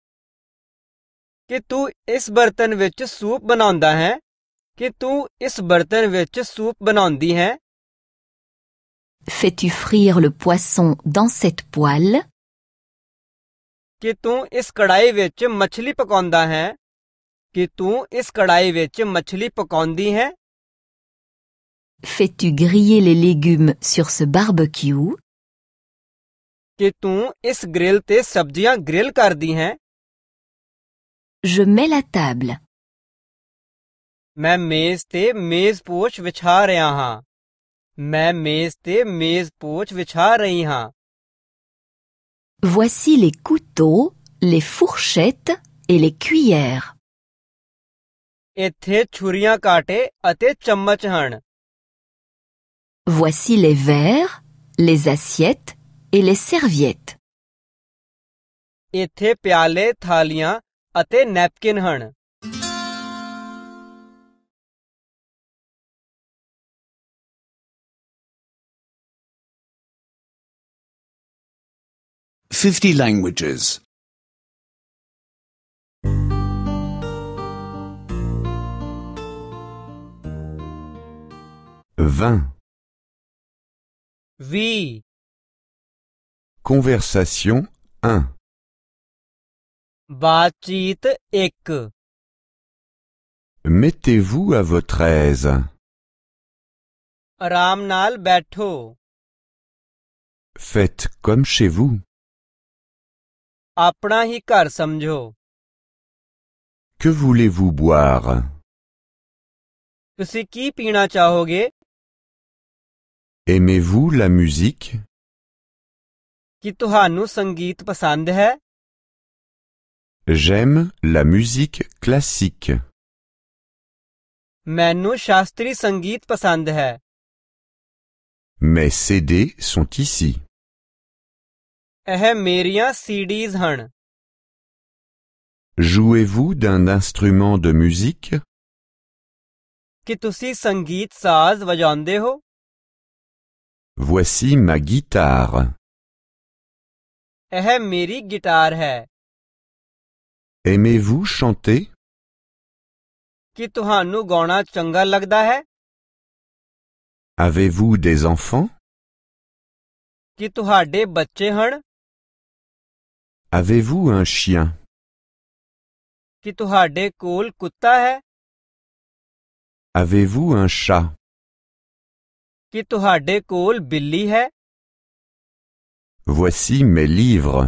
ਕਿ ਤੂੰ ਇਸ ਬਰਤਨ ਵਿੱਚ ਸੂਪ ਬਣਾਉਂਦਾ ਹੈ ਕਿ ਤੂੰ ਇਸ ਬਰਤਨ ਵਿੱਚ ਸੂਪ ਬਣਾਉਂਦੀ ਹੈ Fais-tu frire le poisson dans cette poêle ਕਿ ਤੂੰ ਇਸ ਕੜਾਈ ਵਿੱਚ ਮੱਛਲੀ ਪਕਾਉਂਦਾ ਹੈ ਕਿ ਤੂੰ ਇਸ ਕੜਾਈ ਵਿੱਚ ਮੱਛਲੀ ਪਕਾਉਂਦੀ ਹੈ Fais-tu griller les légumes sur ce barbecue ਕਿ ਤੂੰ ਇਸ ਗ੍ਰਿਲ ਤੇ ਸਬਜ਼ੀਆਂ ਗ੍ਰਿਲ ਕਰਦੀ ਹੈ Je mets la table. Voici les couteaux, les fourchettes et les cuillères. Voici les verres, les assiettes et les serviettes. ਅਤੇ ਨੈਪਕਿਨ ਹਨ Fifty languages. Vingt. Vie. Conversation 1 बातचीत एक Mettez-vous à votre aise. आराम नाल बैठो Faites comme chez vous. अपना ही घर समझो Que voulez-vous boire ਤੁਸੀਂ ਕੀ ਪੀਣਾ ਚਾਹੋਗੇ Aimez-vous la musique ਕੀ ਤੁਹਾਨੂੰ ਸੰਗੀਤ ਪਸੰਦ ਹੈ J'aime la musique classique. मैनू शास्त्रीय संगीत पसंद Mes CD sont ici. ਇਹ CD CDs Jouez-vous d'un instrument de musique Kitusi Sangit Saz ਸਾਜ਼ Voici ma guitare. Eh, miri guitar hai. Aimez-vous chanter? Kituhanu gona changa lagda hai? Avez-vous des enfants? Kituhade bache hun? Avez-vous un chien? Kituhade kool kutta hai? Avez-vous un chat? Kituhade kool billi hai? Voici mes livres.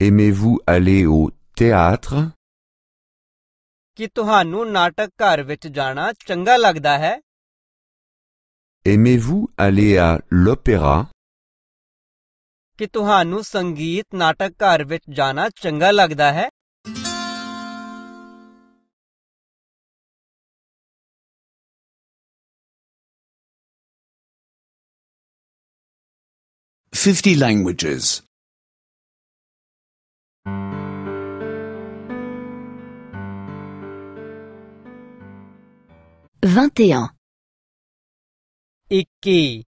Aimez-vous aller au théâtre? Kituhanu natakar vichjana changa lagdahe? Aimez-vous aller à l'opéra? Kituhanu sangit natakar vichjana changa lagdahe? Fifty languages. 21 Ikki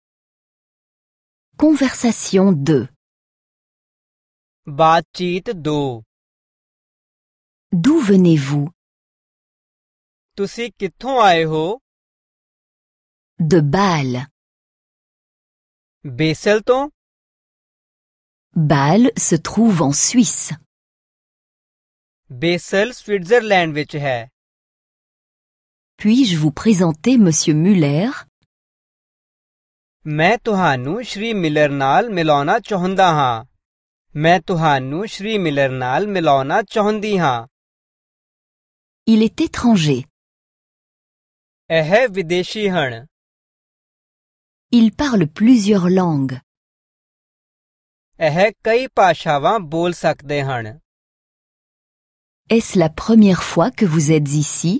Conversation 2 Baatcheet 2 D'où venez-vous Tusi kithon aaye ho De Bâle Bâle ton Bâle se trouve en Suisse Besel Switzerland vich hai puis-je vous présenter M. Muller? Il est étranger. Il parle plusieurs langues. Est-ce la première fois que vous êtes ici?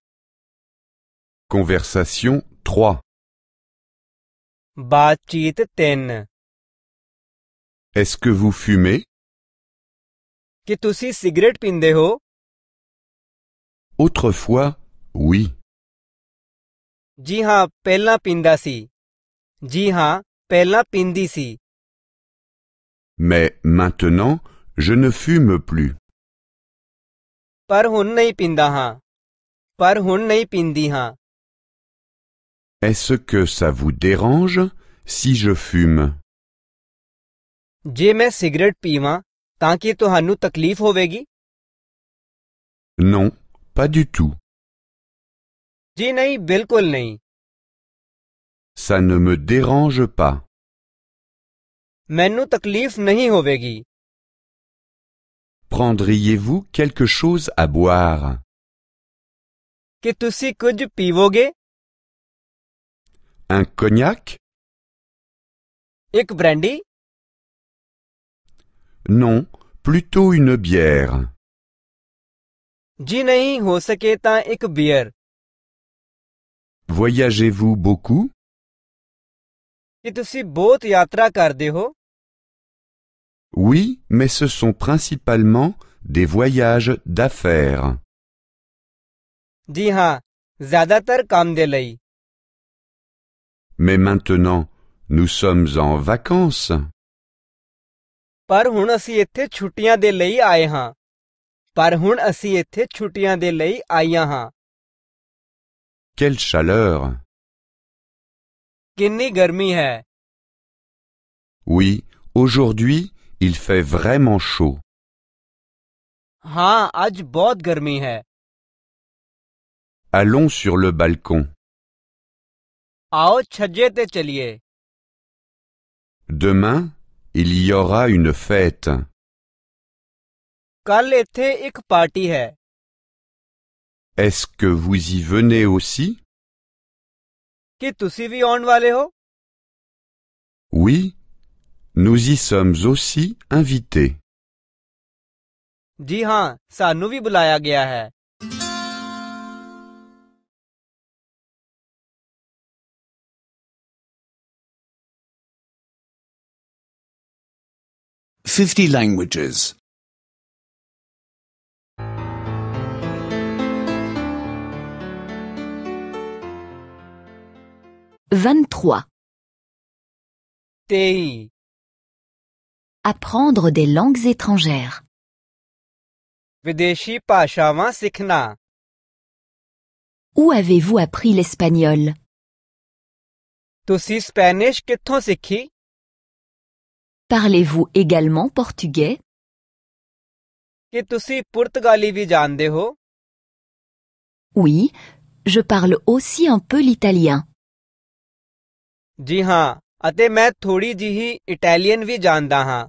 Conversation 3 Baatcheet 3 Est-ce que vous fumez Ki cigarette pinde ho Autrefois, oui. Ji haan, pehla pinda si. Ji haan, pehla pindi si. Mais maintenant, je ne fume plus. Par hun nahi pinda haan. Par hun nahi pindi haan. Est-ce que ça vous dérange si je fume? Je mes cigarette pima, tant que tu as hovegi? Non, pas du tout. Je naï, bilkul naï. Ça ne me dérange pas. Menu taklif nahi hovegi. Prendriez-vous quelque chose à boire? Que tu si kuj pivoge? Un cognac un brandy Non, plutôt une bière. Voyagez-vous beaucoup Oui, mais ce sont principalement des voyages d'affaires. Mais maintenant, nous sommes en vacances. Quelle chaleur Oui, aujourd'hui, il fait vraiment chaud. Allons sur le balcon. आओ छज्जे ते चलिए Demain, il y aura une fête. कल इथे एक पार्टी है Est-ce que vous y venez aussi कि तुसी भी आने वाले हो Oui, nous y sommes aussi invités. जी हाँ सानू भी बुलाया गया है 50 languages. 23. Pays. Apprendre des langues étrangères. Videshi Pashavan Sikhna. Où avez-vous appris l'espagnol? Tusi Spanish kitthon sikhi? Parlez-vous également portugais? Que tusi portugali vi jande Oui, je parle aussi un peu l'italien. Ji haan, ate main thodi ji hi italien vi janda haan.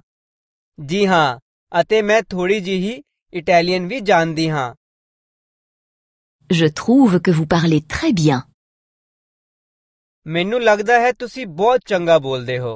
Ji haan, ate main thodi ji hi italien vi jandi haan. Je trouve que vous parlez très bien. Menu lagda hai tusi bahut changa bolde ho.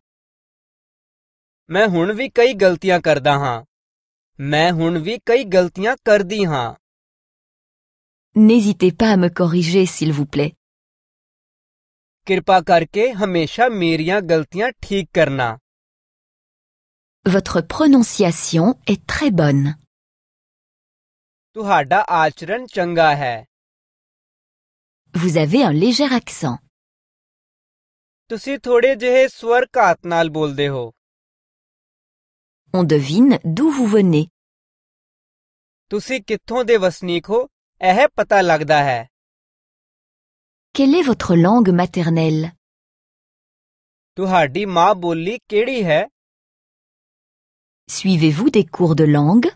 मैं हूं भी कई गलतियां करता हाँ मैं हूं भी कई गलतियां कर दी हाँ N'hésitez pas à me corriger s'il vous plaît. कृपा करके हमेशा ਮੇਰੀਆਂ गलतियां ठीक करना Votre prononciation est très bonne. तुहाडा आचरण चंगा है Vous avez un léger accent. ਤੁਸੀਂ ਥੋੜੇ ਜਿਹੇ ਸਵਰ ਘਾਤ ਨਾਲ ਬੋਲਦੇ ਹੋ On devine d'où vous venez. Tu sais de y a des vachoniques, c'est hai. Quelle est votre langue maternelle Tu as dit, boli, kedi hai Suivez-vous des cours de langue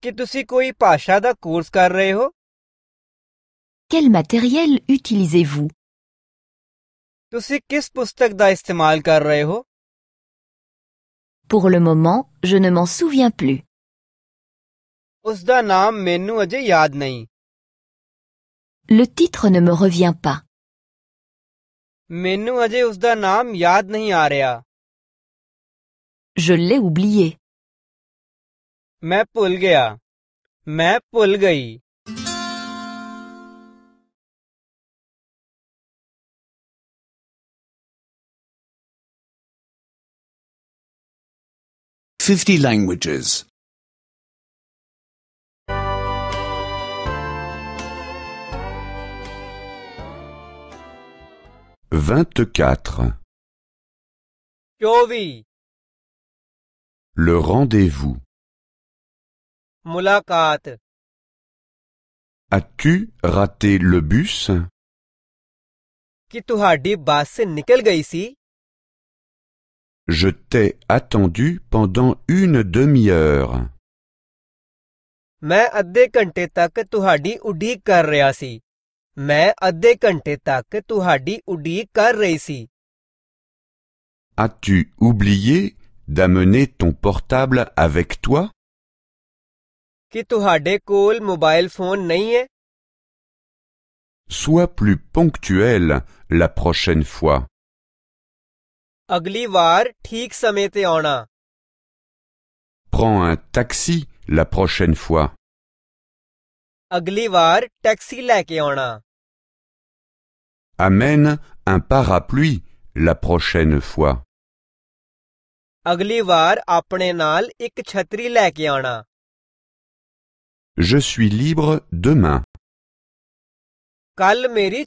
Que tu sais, tu as un cours de pâche Quel matériel utilisez-vous Tu sais, qu'est-ce que tu utilises pour le moment, je ne m'en souviens plus. Le titre ne me revient pas. Je l'ai oublié. 50 languages. 24. چوبی Le rendez-vous. ملاقات As-tu raté le bus? ਕਿ ਤੁਹਾਡੀ ਬੱਸ ਨਿਕਲ ਗਈ ਸੀ je t'ai attendu pendant une demi-heure. ਮੈਂ ਅੱਧੇ ਘੰਟੇ ਤੱਕ ਤੁਹਾਡੀ ਉਡੀਕ ਕਰ ਰਿਹਾ ਸੀ ਮੈਂ ਅੱਧੇ ਘੰਟੇ ਤੱਕ ਤੁਹਾਡੀ ਉਡੀਕ ਕਰ ਰਹੀ ਸੀ As-tu oublié d'amener ton portable avec toi ਕੀ ਤੁਹਾਡੇ ਕੋਲ ਮੋਬਾਈਲ ਫੋਨ ਨਹੀਂ ਹੈ Sois plus ponctuel la prochaine fois. Aglivar बार ठीक Prends un taxi la prochaine fois. Aglivar बार टैक्सी लेके आना Amène un parapluie la prochaine fois. Aglivar बार अपने नाल एक छतरी Je suis libre demain. कल मेरी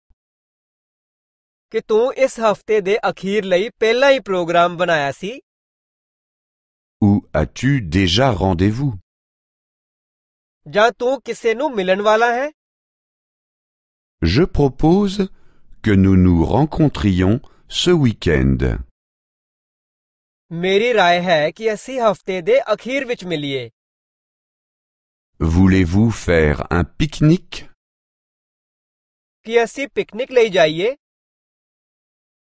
ਕਿ ਤੂੰ ਇਸ ਹਫਤੇ ਦੇ ਅਖੀਰ ਲਈ ਪਹਿਲਾਂ ਹੀ ਪ੍ਰੋਗਰਾਮ ਬਣਾਇਆ ਸੀ Ou as-tu déjà rendez-vous ਜਾਂ ਤੂੰ ਕਿਸੇ ਨੂੰ ਮਿਲਣ ਵਾਲਾ ਹੈ Je propose que nous nous rencontrions ce week ਮੇਰੀ ਰਾਏ ਹੈ ਕਿ ਅਸੀਂ ਹਫਤੇ ਦੇ ਅਖੀਰ ਵਿੱਚ ਮਿਲੀਏ Voulez-vous faire un pique-nique ਕਿ ਅਸੀਂ ਪਿਕਨਿਕ ਲਈ ਜਾਈਏ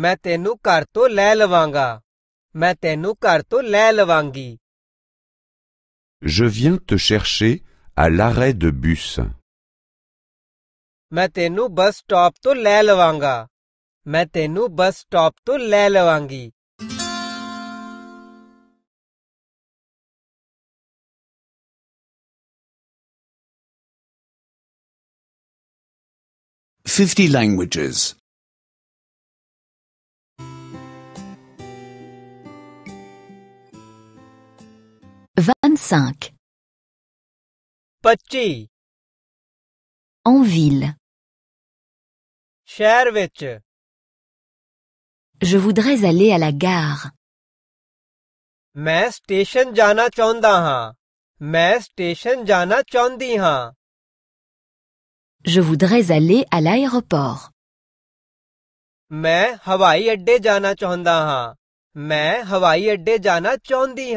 ਮੈਂ ਤੈਨੂੰ ਘਰ ਤੋਂ ਲੈ ਲਵਾਂਗਾ ਮੈਂ ਤੈਨੂੰ ਘਰ ਤੋਂ ਲੈ ਲਵਾਂਗੀ Je viens te chercher à l'arrêt de bus. ਮੈਂ ਤੈਨੂੰ ਬੱਸ ਸਟਾਪ ਤੋਂ ਲੈ ਲਵਾਂਗਾ ਮੈਂ ਤੈਨੂੰ ਬੱਸ ਸਟਾਪ ਤੋਂ ਲੈ ਲਵਾਂਗੀ Fifty languages. 25 Pachi En ville Cher vich. Je voudrais aller à la gare. mais station jana Chondaha ha. station jana Chondiha Je voudrais aller à l'aéroport. mais Hawaii adde jana chanda ha. Main Hawaii jana chandi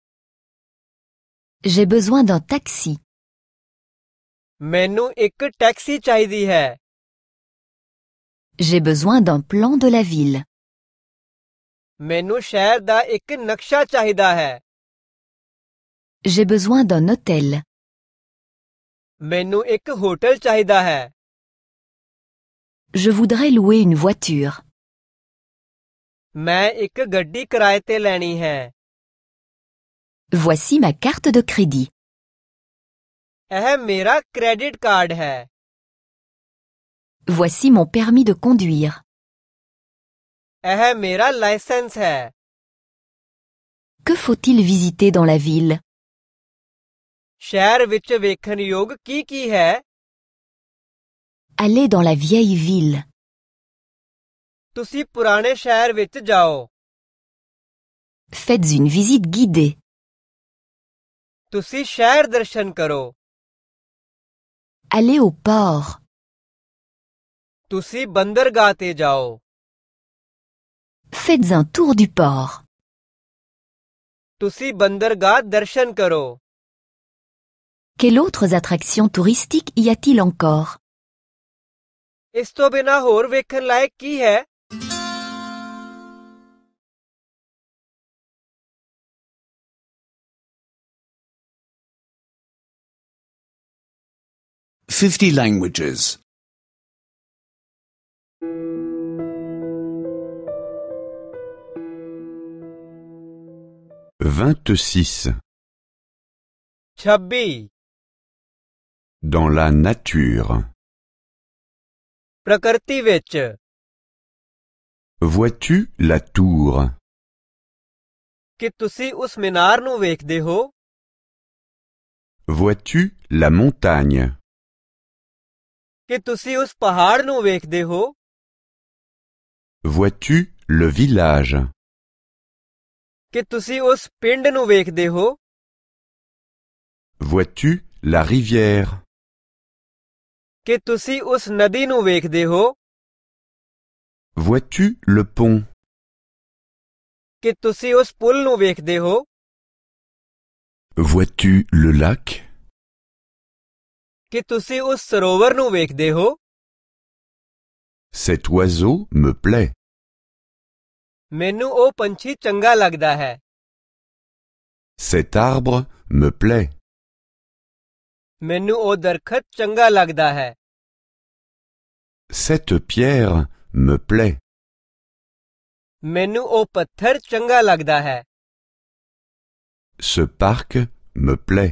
J'ai besoin d'un taxi. Menu ek taxi chahidi hai. J'ai besoin d'un plan de la ville. Menu sheher da ek naksha chahida hai. J'ai besoin d'un hôtel. Menu ek hotel chahida hai. Je voudrais louer une voiture. Main ek gaddi kiraye te leni hai. Voici ma carte de crédit. Voici mon permis de conduire. Que faut-il visiter dans la ville Allez dans la vieille ville. Faites une visite guidée. To see share darshan Allez au port. To sais, bander gat jao. Faites un tour du port. To sais, gat darshan karo. Quelles autres attractions touristiques y a-t-il encore? Est-ce que 50 languages. 26. छब्बीस Dans la nature. ਪ੍ਰਕਿਰਤੀ vich Vois-tu la tour ਕਿ ਤੁਸੀਂ us minar nu vekhde ho Vois-tu la montagne que tu si os pahar no ho. Vois-tu le village? Que tu si os pindou vek ho. Vois-tu la rivière? Qu'est-ce que tu si os ho. Vois-tu le pont? Que tu si os pulnou vekde ho. Vois-tu le lac? ਕਿ ਤੁਸੀਂ ਉਸ ਸਰੋਵਰ ਨੂੰ ਵੇਖਦੇ हो Cet oiseau me plaît. मेनू ओ पंछी चंगा ਲੱਗਦਾ है. Cet arbre me plaît. मेनू ओ दरखत चंगा ਲੱਗਦਾ है. Cette pierre me plaît. मेनू ओ पत्थर चंगा ਲੱਗਦਾ है. Ce parc me plaît.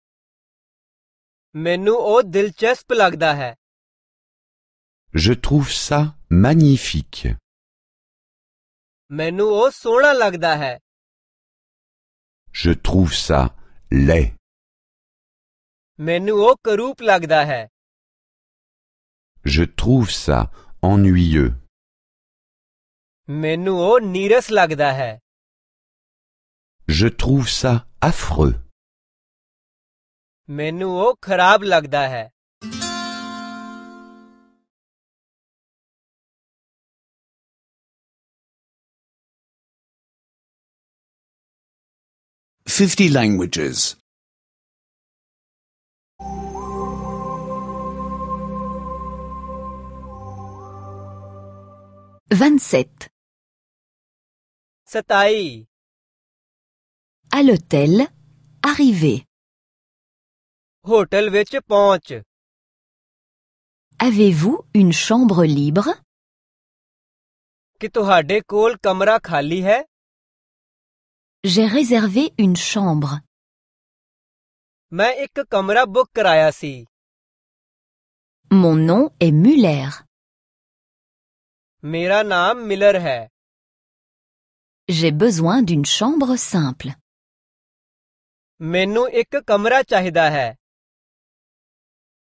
ਮੈਨੂੰ ਉਹ ਦਿਲਚਸਪ ਲੱਗਦਾ ਹੈ Je trouve ça magnifique. ਮੈਨੂੰ ਉਹ ਸੋਹਣਾ ਲੱਗਦਾ ਹੈ Je trouve ça laid. ਮੈਨੂੰ ਉਹ ਕਰੂਪ ਲੱਗਦਾ ਹੈ Je trouve ça ennuyeux. ਮੈਨੂੰ ਉਹ ਨੀਰਸ ਲੱਗਦਾ ਹੈ Je trouve ça affreux. ਮੈਨੂੰ ਉਹ ਖਰਾਬ ਲੱਗਦਾ ਹੈ Fifty languages. Vingt-sept. Setaï. À l'hôtel, arrivé. Hotel vich ponch. Avez-vous une chambre libre? Ki tuhade kol kamra khali hai? J'ai réservé une chambre. Main ik kamra book karaya si. Mon nom est Muller. Mera naam Miller hai. J'ai besoin d'une chambre simple. Menu ik kamra chahida hai.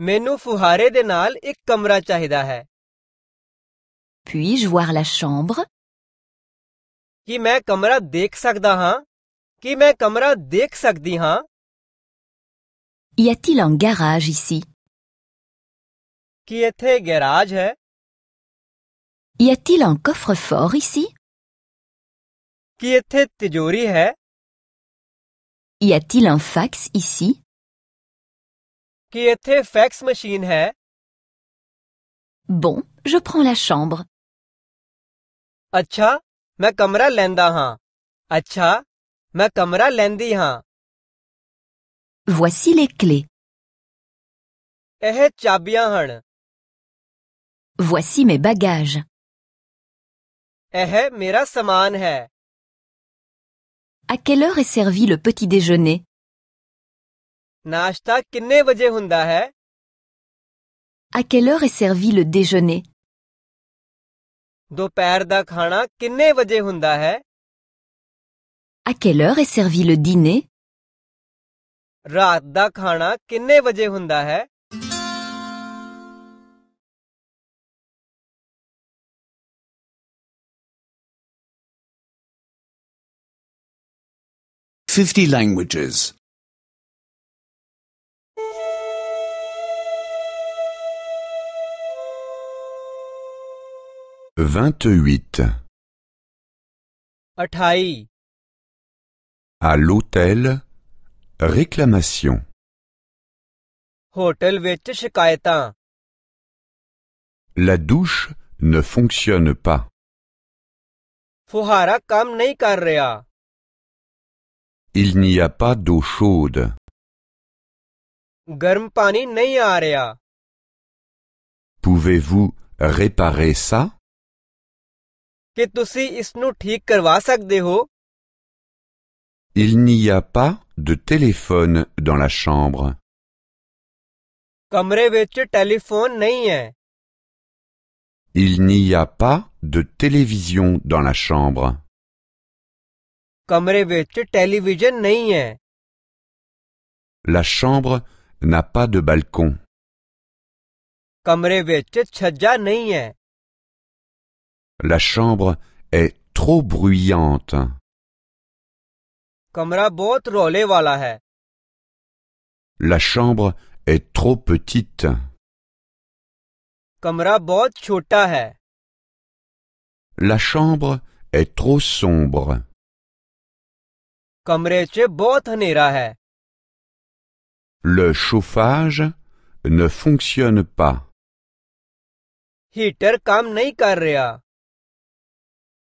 Mais nous fouhare denal ik kamra tchahida hai. Puis-je voir la chambre? Qui me kamra dèk sak da hai? Qui kamra dèk sak di Y a-t-il un garage ici? Qui était garage hai? Y a-t-il un coffre-fort ici? Qui était tjuri hai? Y a-t-il un fax ici? Qui fax machine, hein ?»« Bon, je prends la chambre. Acha, ma caméra l'endaha. Acha, ma caméra lendiha. Voici les clés. Eh, tchabiahan. Voici mes bagages. Eh, mera mira saman hai. À quelle heure est servi le petit déjeuner? नाश्ता कितने बजे हुंदा है À quelle heure est servi le déjeuner दोपहर दा खाना कितने बजे हुंदा है À quelle heure est servi le dîner रात दा खाना कितने बजे हुंदा है Fifty languages. 28 À l'hôtel, réclamation. Hôtel ਵਿੱਚ ਸ਼ਿਕਾਇਤਾਂ. La douche ne fonctionne pas. ਫੁਹਾਰਾ ਕੰਮ ਨਹੀਂ ਕਰ ਰਿਹਾ. Il n'y a pas d'eau chaude. Garmpani ਪਾਣੀ ਨਹੀਂ ਆ ਰਿਹਾ. Pouvez-vous réparer ça? Il n'y a pas de téléphone dans la chambre. Il n'y a pas de télévision dans la chambre. La chambre n'a pas de balcon. La chambre est trop bruyante. La chambre est trop petite. La chambre est trop sombre. Le chauffage ne fonctionne pas.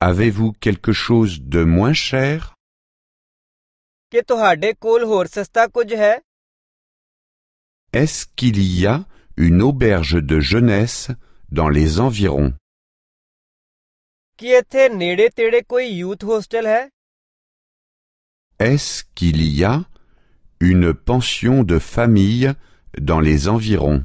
Avez-vous quelque chose de moins cher Est-ce qu'il y a une auberge de jeunesse dans les environs Est-ce qu'il y a une pension de famille dans les environs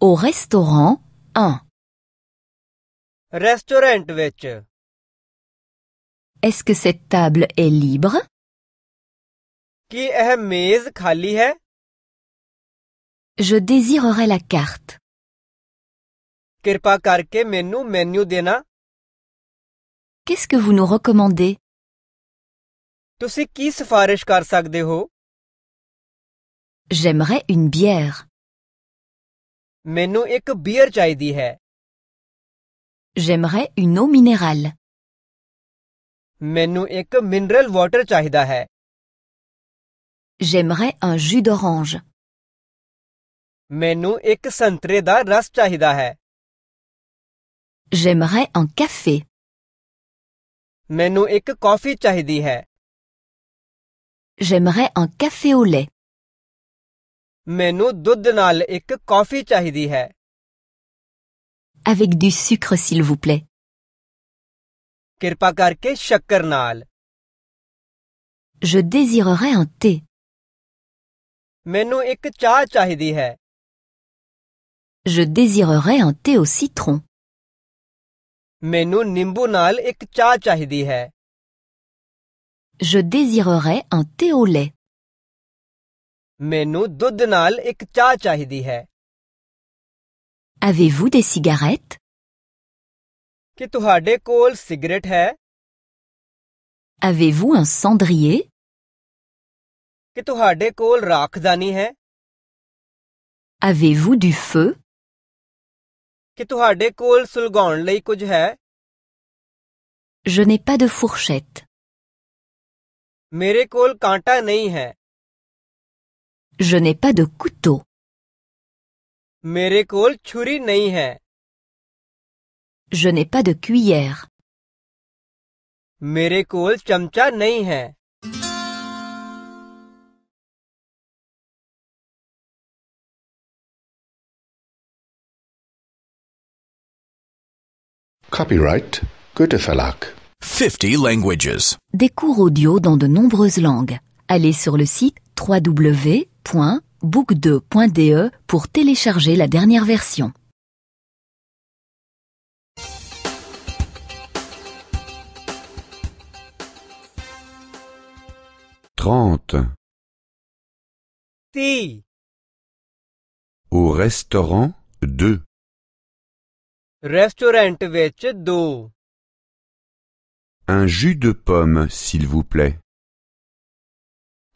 Au restaurant 1. Restaurant ਵਿੱਚ Est-ce que cette table est libre Ki eh mez khali hai? Je désirerais la carte. Kirpa Karke menu menu dena. Qu'est-ce que vous nous recommandez Tusi ki sifarish kar sakde ho? J'aimerais une bière. Menu ek beer chahidi hai. J'aimerais une eau minérale. Menu ek mineral water chahida hai. J'aimerais un jus d'orange. Menu ek santre da ras chahida hai. J'aimerais un café. Menu ek coffee chahidi hai. J'aimerais un café au lait. Menu dudh nal coffee chahidihé, Avec du sucre s'il vous plaît Kripa karke shakkar Je désirerais un thé Menu ik chaah chahidi hai Je désirerais un thé au citron Menu nimbu nal ik cha chahidi Je désirerais un thé au lait ਮੈਨੂੰ ਦੁੱਧ ਨਾਲ ਇੱਕ ਚਾਹ ਚਾਹੀਦੀ ਹੈ Avez-vous des cigarettes ਕੀ ਤੁਹਾਡੇ ਕੋਲ ਸਿਗਰਟ ਹੈ Avez-vous un cendrier ਕੀ ਤੁਹਾਡੇ ਕੋਲ ਰਾਖਦਾਨੀ ਹੈ Avez-vous du feu ਕੀ ਤੁਹਾਡੇ ਕੋਲ ਸੁਲਗਾਉਣ ਲਈ ਕੁਝ ਹੈ Je n'ai pas de fourchette. ਮੇਰੇ ਕੋਲ ਕਾਂਟਾ ਨਹੀਂ ਹੈ Je n'ai pas de couteau. Mere kol nahi hai. Je n'ai pas de cuillère. Copyright Goethe Verlag. 50 languages. Des cours audio dans de nombreuses langues. Allez sur le site www.book2.de pour télécharger la dernière version. Trente. T. Au restaurant 2. Restaurant ਵਿੱਚ 2. Un jus de pomme, s'il vous plaît.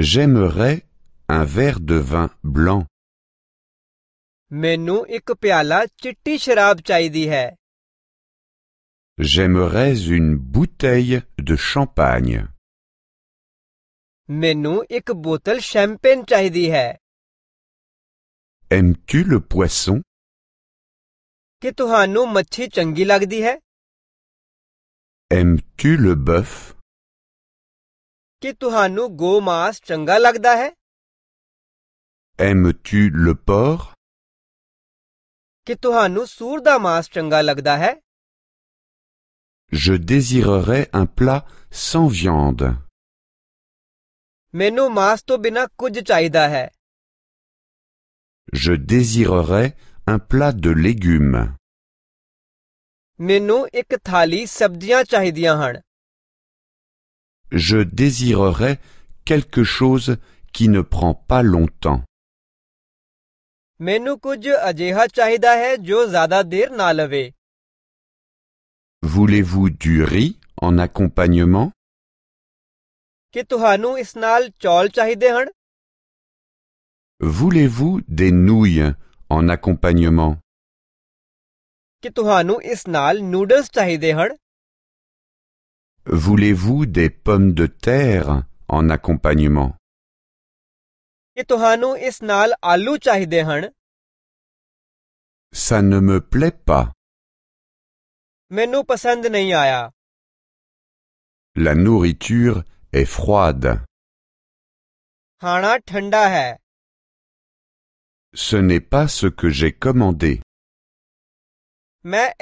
J'aimerais un verre de vin blanc. Menu ik piala chitti sharab chahidi hai. J'aimerais une bouteille de champagne. Menu ik bottle champagne chahidi hai. Aimes-tu le poisson? Ki tuhanu machhi changi lagdi hai? Aimes-tu le bœuf? ਕਿ ਤੁਹਾਨੂੰ ਗੋ ਮਾਸ ਚੰਗਾ ਲੱਗਦਾ ਹੈ Aimes-tu le porc ਕਿ ਤੁਹਾਨੂੰ ਸੂਰ ਦਾ ਮਾਸ ਚੰਗਾ ਲੱਗਦਾ ਹੈ Je désirerais un plat sans viande. ਮੈਨੂੰ ਮਾਸ ਤੋਂ ਬਿਨਾ ਕੁਝ ਚਾਹੀਦਾ ਹੈ Je désirerais un plat de légumes. ਮੈਨੂੰ ਇੱਕ ਥਾਲੀ ਸਬਜ਼ੀਆਂ ਚਾਹੀਦੀਆਂ ਹਨ Je désirerais quelque chose qui ne prend pas longtemps. Voulez-vous du riz en accompagnement Voulez-vous des nouilles en accompagnement Voulez-vous des pommes de terre en accompagnement Ça ne me plaît pas. La nourriture est froide. Ce n'est pas ce que j'ai commandé. Mais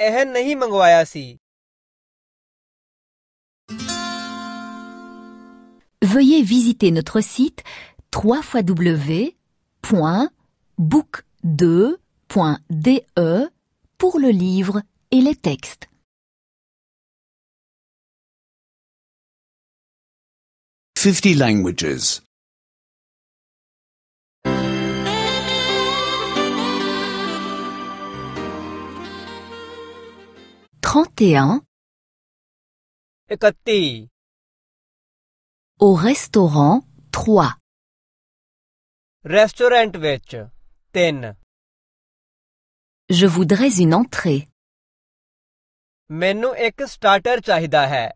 veuillez visiter notre site www.book2.de pour le livre et les textes. Fifty languages. 31 31 au restaurant, 3. Restaurant Vich 3 Je voudrais une entrée. Menu ik starter chahida hai.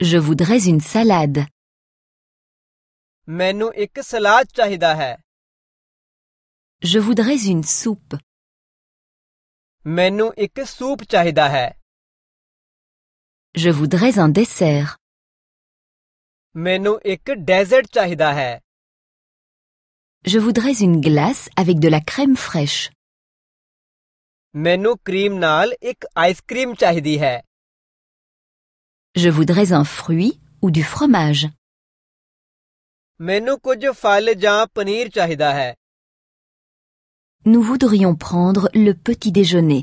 Je voudrais une salade. Menu ik salad chahida hai. Je voudrais une soupe. Menu ik soup chahida hai. Je voudrais un dessert. Menu ਇੱਕ dessert ਚਾਹੀਦਾ ਹੈ Je voudrais une glace avec de la crème fraîche. ਮੈਨੂੰ ਕਰੀਮ ਨਾਲ ice cream ਚਾਹੀਦੀ hai. Je voudrais un fruit ou du fromage. Menu ਕੁਝ ਫਲ ਜਾਂ ਪਨੀਰ ਚਾਹੀਦਾ ਹੈ Nous voudrions prendre le petit déjeuner.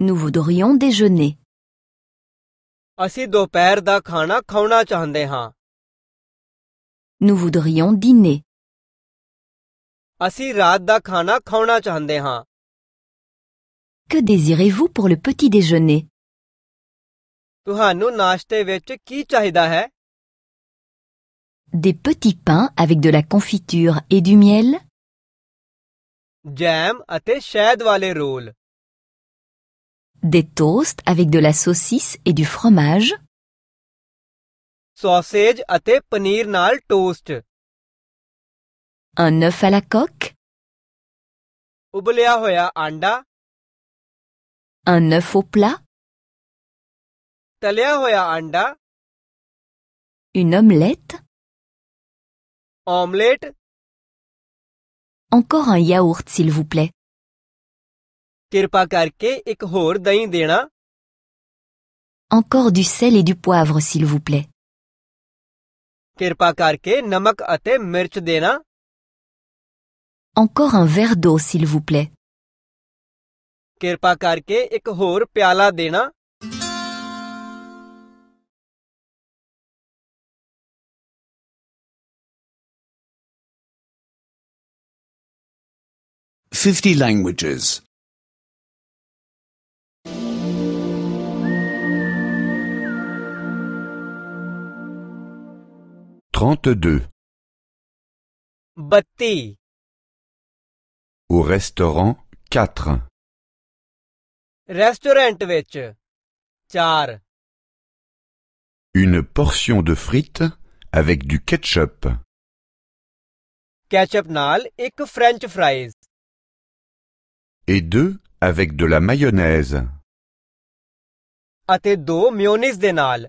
Nous voudrions déjeuner. Nous voudrions dîner. Que désirez-vous pour le petit déjeuner Des petits pains avec de la confiture et du miel des toasts avec de la saucisse et du fromage. Sausage toast. Un œuf à la coque. hoya anda. Un œuf au plat. hoya anda. Une omelette. Omelette. Encore un yaourt, s'il vous plaît. Encore du sel et du poivre, s'il vous plaît. Encore un verre d'eau, s'il vous plaît. Fifty languages. 32 Au restaurant 4. Restaurant vich 4 Une portion de frites avec du ketchup. Ketchup nal ek French fries Et deux avec de la mayonnaise. Ate do mayonnaise de nal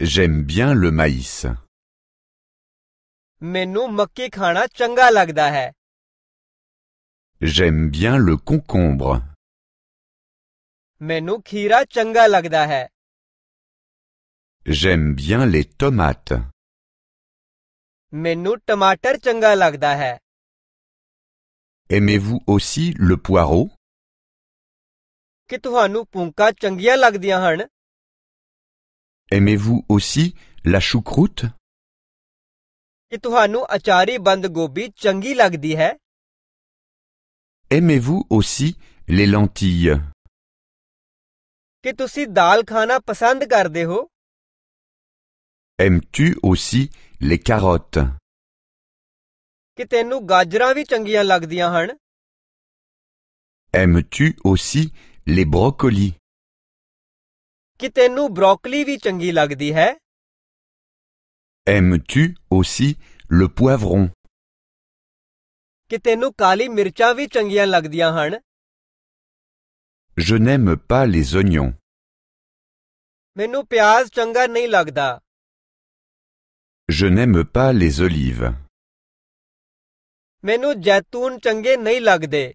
j'aime bien le maïs mais non, je ne m'occupe pas j'aime bien le concombre mais non, je ne m'occupe j'aime bien les tomates mais non, je ne m'occupe aimez-vous aussi le poireau Aimez-vous aussi la choucroute Aimez-vous aussi les lentilles ਕਿ ਤੁਸੀਂ Aimes-tu aussi les carottes Aimes-tu aussi les brocolis. Kitenu brocoli vi changi lagdi hai? Aimes-tu aussi le poivron? Kitenu kali mircha vi changian l'agdiyan han? Je n'aime pas les oignons. Menu piaz changa nahi lagda. Je n'aime pas les olives. Menu jaitun change nahi lagde.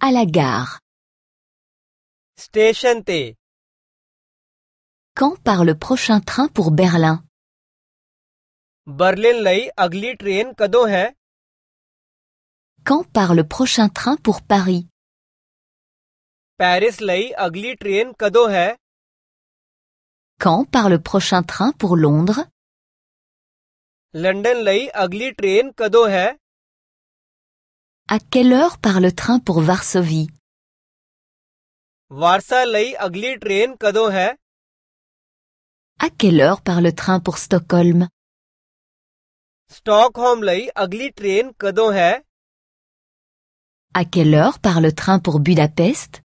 À la gare. Station T. Quand part le prochain train pour Berlin Berlin lay ugly train, kado Quand part le prochain train pour Paris Paris Lay ugly train, kado Quand part le prochain train pour Londres London lay ugly train, kado hai. À quelle heure part le train pour Varsovie À quelle heure part le train pour Stockholm Stockholm, À quelle heure part le train pour Budapest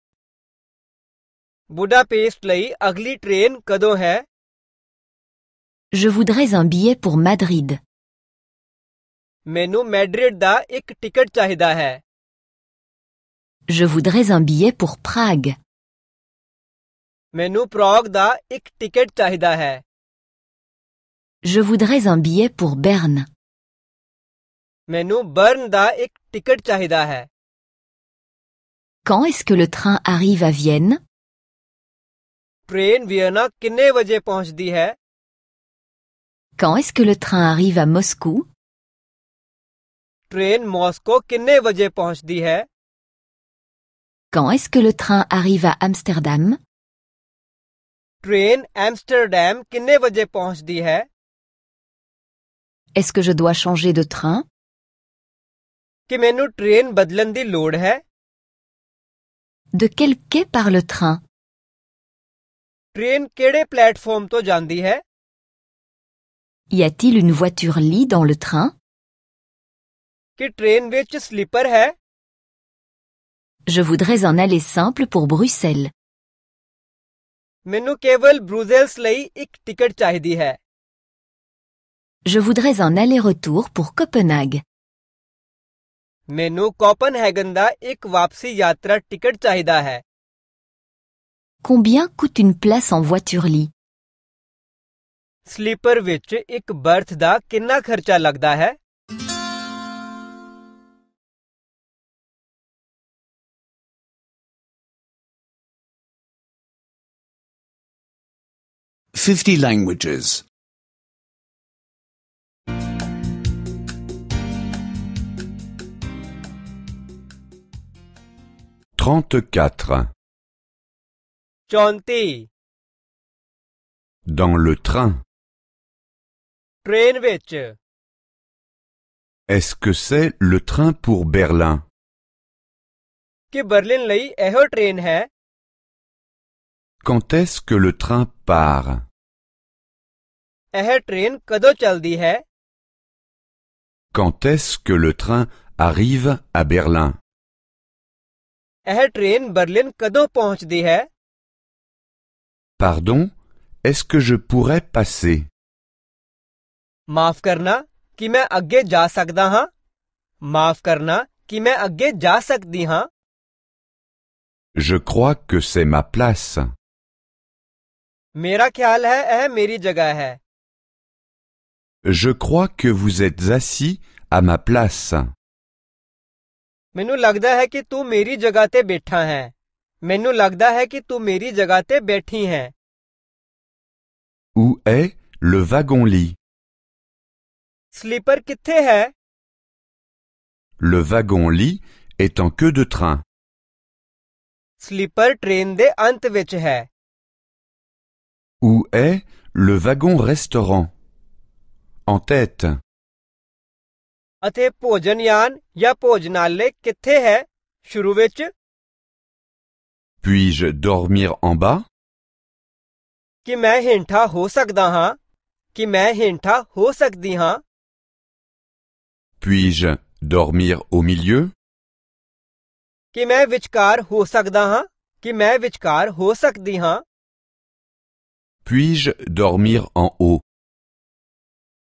Budapest, Je voudrais un billet pour Madrid. Menu Madrid da ਇੱਕ ticket ਚਾਹੀਦਾ ਹੈ Je voudrais un billet pour Prague. Menu Prague ਦਾ ਇੱਕ ticket ਚਾਹੀਦਾ ਹੈ Je voudrais un billet pour Berne. Menu Bern da ਇੱਕ ticket ਚਾਹੀਦਾ ਹੈ Quand est-ce que le train arrive à Vienne train ਕਿੰਨੇ ਵਜੇ ਪਹੁੰਚਦੀ ਹੈ Quand est-ce que le train arrive à Moscou Train Moscow कितने बजे पहुंचती Quand est-ce que le train arrive à Amsterdam Train Amsterdam kinne baje pahunchdi hai Est-ce que je dois changer de train mainu train di De quel quai part le train Train kede platform to jandi hai Y a-t-il une voiture lit dans le train कि train विच sleeper है Je voudrais en aller simple pour Bruxelles. ਮੈਨੂੰ ਕੇਵਲ ਬ੍ਰੂਜ਼ਲਸ ਲਈ ਇੱਕ ਟਿਕਟ ਚਾਹੀਦੀ ਹੈ Je voudrais un aller-retour pour Copenhague. ਮੈਨੂੰ ਕੋਪਨਹੈਗਨ ਦਾ ਇੱਕ ਵਾਪਸੀ ਯਾਤਰਾ ਟਿਕਟ ਚਾਹੀਦਾ ਹੈ Combien coûte une place en voiture-lit sleeper ਵਿੱਚ ਇੱਕ ਬਰਥ ਦਾ ਕਿੰਨਾ ਖਰਚਾ ਲੱਗਦਾ ਹੈ 50 languages. 34. ਚੌਂਤੀ Dans le train. Train ਵਿੱਚ Est-ce que c'est le train pour Berlin ਕਿ Berlin ਲਈ ਇਹੋ ਟ੍ਰੇਨ ਹੈ Quand est-ce que le train part ਇਹ ਟ੍ਰੇਨ ਕਦੋਂ ਚੱਲਦੀ ਹੈ Quand est-ce que le train arrive à Berlin ਇਹ ਟ੍ਰੇਨ ਬਰਲਿਨ ਕਦੋਂ ਪਹੁੰਚਦੀ ਹੈ Pardon, est-ce que je pourrais passer ਮਾਫ ਕਰਨਾ ਕਿ ਮੈਂ ਅੱਗੇ ਜਾ ਸਕਦਾ ਹਾਂ ਮਾਫ ਕਰਨਾ ਕਿ ਮੈਂ ਅੱਗੇ ਜਾ ਸਕਦੀ ਹਾਂ Je crois que c'est ma place. ਮੇਰਾ ਖਿਆਲ ਹੈ ਇਹ ਮੇਰੀ ਜਗ੍ਹਾ ਹੈ Je crois que vous êtes assis à ma place. Menu lagda hai ki tu meri jagate betha hai. Minu lagda hai ki tu meri jagate bethi hai. Où est le wagon lit? Slipper kithye hai? Le wagon lit est en queue de train. Slipper train de antvich hai. Où est le wagon restaurant? en tête. Athe pojanyan ya pojnale kithe hai shuru Puis-je dormir en bas? Ki main hintha ho sakda ha? Ki main hintha ho sakdi ha? Puis-je dormir au milieu? Ki main vichkar ho sakda ha? Ki main vichkar ho sakdi ha? Puis-je dormir en haut?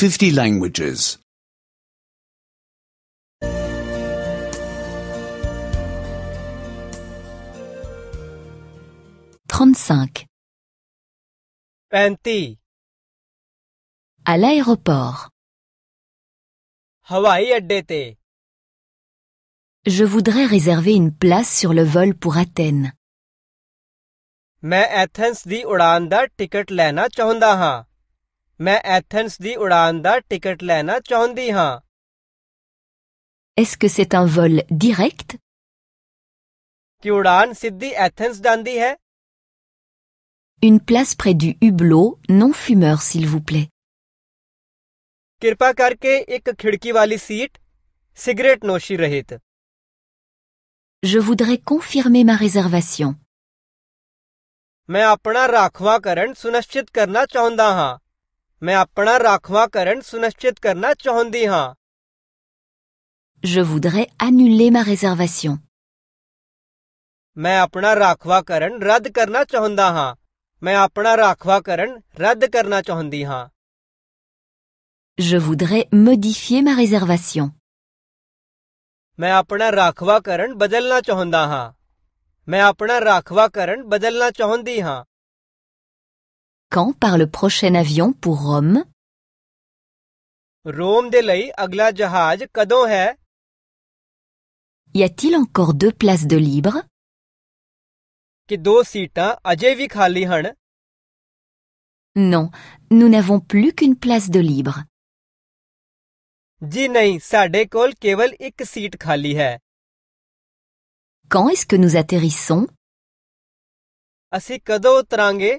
50 languages. 35. पैंती À l'aéroport. अड्डे ते Je voudrais réserver une place sur le vol pour Athènes. Mais Athens di ਉਡਾਨ ticket ticket ਲੈਣਾ ਚਾਹੁੰਦਾ मैं एथेंस ਦੀ उड़ान ਦਾ टिकट लेना चाहती हाँ Est-ce que c'est un vol direct ਕੀ ਉਡਾਨ ਸਿੱਧੀ ਐਥਨਸ ਜਾਂਦੀ ਹੈ Une place près du hublot, non fumeur s'il vous plaît. ਕਿਰਪਾ ਕਰਕੇ ਇੱਕ ਖਿੜਕੀ ਵਾਲੀ ਸੀਟ ਸਿਗਰਟ ਨੋਸ਼ੀ ਰਹਿਤ Je voudrais confirmer ma réservation. ਮੈਂ ਆਪਣਾ ਰਾਖਵਾਂਕਰਨ ਸੁਨਿਸ਼ਚਿਤ ਕਰਨਾ ਚਾਹੁੰਦਾ ਹਾਂ मैं अपना राखवाकरण सुनिश्चित करना चाहती हाँ Je voudrais annuler ma réservation. मैं अपना राखवाकरण रद्द करना चाहता हाँ मैं अपना राखवाकरण रद्द करना चाहती हाँ Je voudrais modifier ma réservation. मैं अपना राखवाकरण बदलना चाहता हाँ मैं अपना राखवाकरण बदलना चाहती हाँ Quand part le prochain avion pour Rome Rome de lai agla jahaj kadon hai? Y a-t-il encore deux places de libre Kido do ਸੀਟਾਂ ਅਜੇ vi Non, nous n'avons plus qu'une place de libre. ਜੀ nahi, sade kol keval ik seat khali hai. Quand est-ce que nous atterrissons Asi kadon tarange?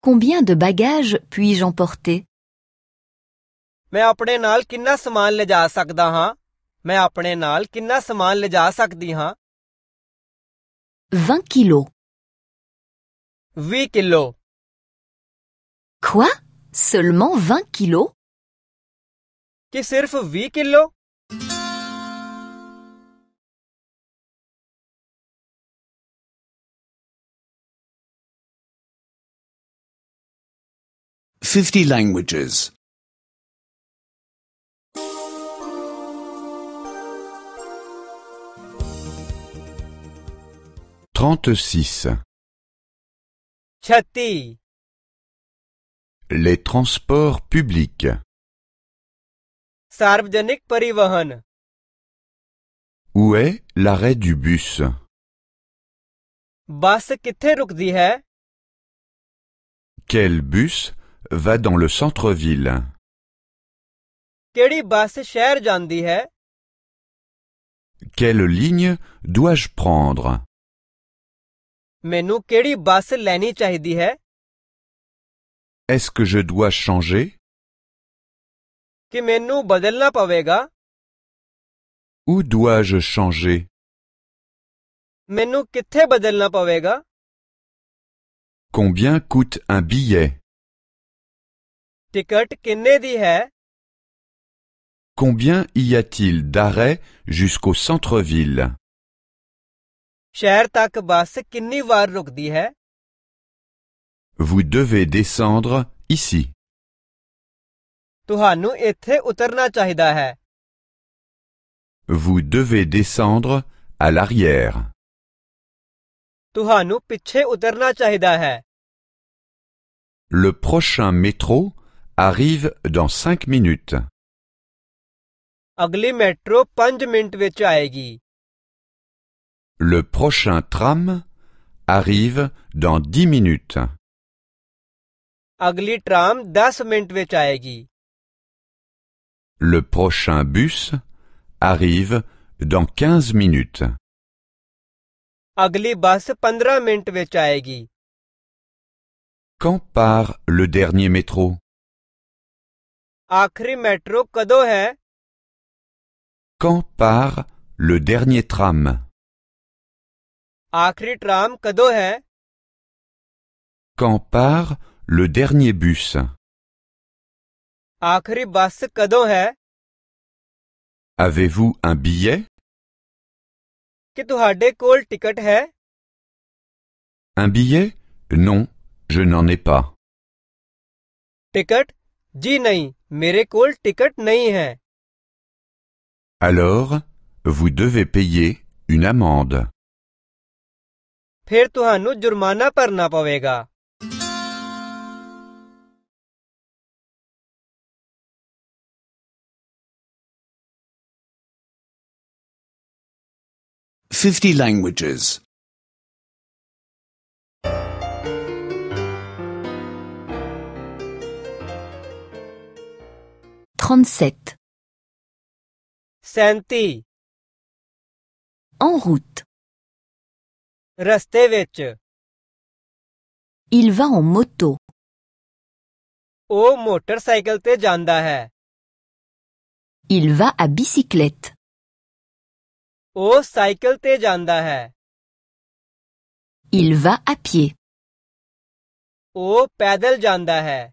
Combien de bagages puis-je emporter ਮੈਂ ਆਪਣੇ ਨਾਲ ਕਿੰਨਾ ਸਮਾਨ ਲਿਜਾ ਸਕਦਾ ਹਾਂ ਮੈਂ ਆਪਣੇ ਨਾਲ ਕਿੰਨਾ ਸਮਾਨ ਲਿਜਾ ਸਕਦੀ ਹਾਂ 20 kilo 20 kilo Quoi Seulement 20 kilos ਕਿ ਸਿਰਫ 20 kilo 50 languages. 36. Chati. Les transports publics. Sarvjanik Parivahan. Où est l'arrêt du bus Bus kithe rukdi hai Quel bus va dans le centre-ville Quelle ligne dois-je prendre Est-ce que je dois changer Où dois-je changer Combien coûte un billet Combien y a-t-il d'arrêts jusqu'au centre-ville Vous devez descendre ici. Vous devez descendre à l'arrière. Le prochain métro arrive dans 5 minutes. metro 5 Le prochain tram arrive dans 10 minutes. tram 10 Le prochain bus arrive dans 15 minutes. bus 15 Quand part le dernier métro Metro Quand part le dernier tram Akri tram Quand part le dernier bus Avez-vous un billet Un billet Non, je n'en ai pas. Ticket मेरे कोल टिकट नहीं है Alors, vous devez payer une amende. फिर तुहानू जुर्माना भरना पवेगा Fifty languages. 37 En route Raste vich Il va en moto Au motorcycle te janda hai Il va à bicyclette Au cycle te janda hai Il va à pied Au padel janda hai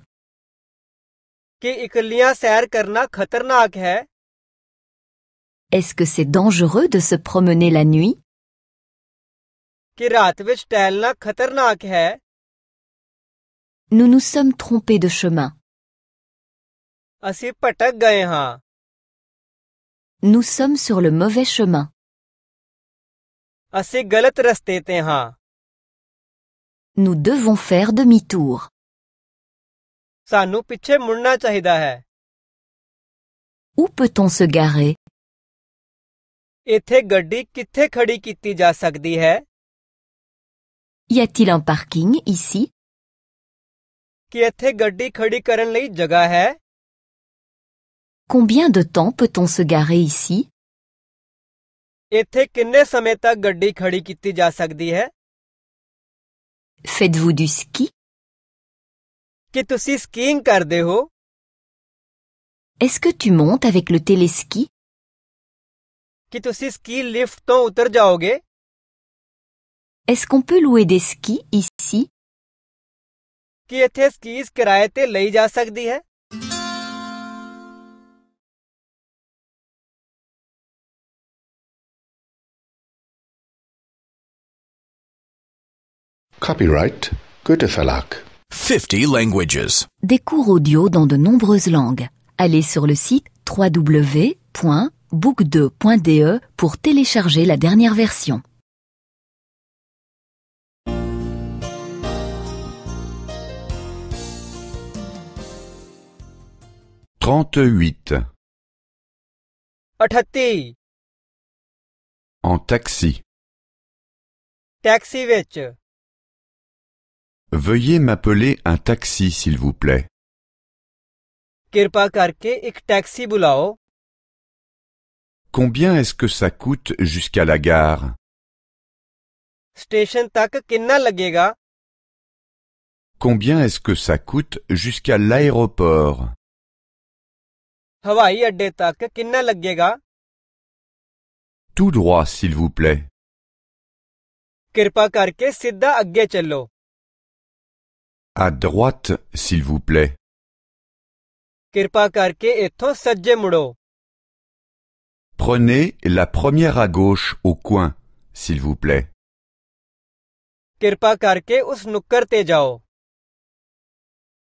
Est-ce que c'est dangereux de se promener la nuit Nous nous sommes trompés de chemin. Nous sommes sur le mauvais chemin. Nous devons faire demi-tour. ਸਾਨੂੰ ਪਿੱਛੇ ਮੁੜਨਾ ਚਾਹੀਦਾ ਹੈ Où peut-on se garer ਇੱਥੇ ਗੱਡੀ ਕਿੱਥੇ ਖੜੀ ਕੀਤੀ ਜਾ ਸਕਦੀ ਹੈ Y a-t-il un parking ici ਕਿ ਇੱਥੇ ਗੱਡੀ ਖੜੀ ਕਰਨ ਲਈ ਜਗ੍ਹਾ ਹੈ Combien de temps peut-on se garer ici ਇੱਥੇ ਕਿੰਨੇ ਸਮੇਂ ਤੱਕ ਗੱਡੀ ਖੜੀ ਕੀਤੀ ਜਾ ਸਕਦੀ ਹੈ Faites-vous du ski ਕੀ ਤੁਸੀਂ ਸਕੀਇੰਗ ਕਰਦੇ ਹੋ Est-ce que tu montes avec le téléski ਕੀ ਤੁਸੀਂ ਸਕੀ ਲਿਫਟ ਤੋਂ ਉਤਰ ਜਾਓਗੇ Est-ce qu'on peut louer des skis ici ਕੀ ਇੱਥੇ ਸਕੀਜ਼ ਕਿਰਾਏ ਤੇ ਲਈ ਜਾ ਸਕਦੀ ਹੈ Copyright Goethe Verlag 50 languages. Des cours audio dans de nombreuses langues. Allez sur le site www.book2.de pour télécharger la dernière version. 38 huit En taxi. Taxi ਵਿੱਚ Veuillez m'appeler un taxi, s'il vous plaît. ਕਿਰਪਾ karke taxi bulao Combien est-ce que ça coûte jusqu'à la gare Station Tak kinna lagega. Combien est-ce que ça coûte jusqu'à l'aéroport ਹਵਾਈ adde tak kinna lagega. Tout droit, s'il vous plaît. Kirpa karke sidda agge à droite, s'il vous plaît. Kirpa karke ਇੱਥੋਂ sajje mudo. Prenez la première à gauche au coin, s'il vous plaît. Kirpa karke us nukkar te jao.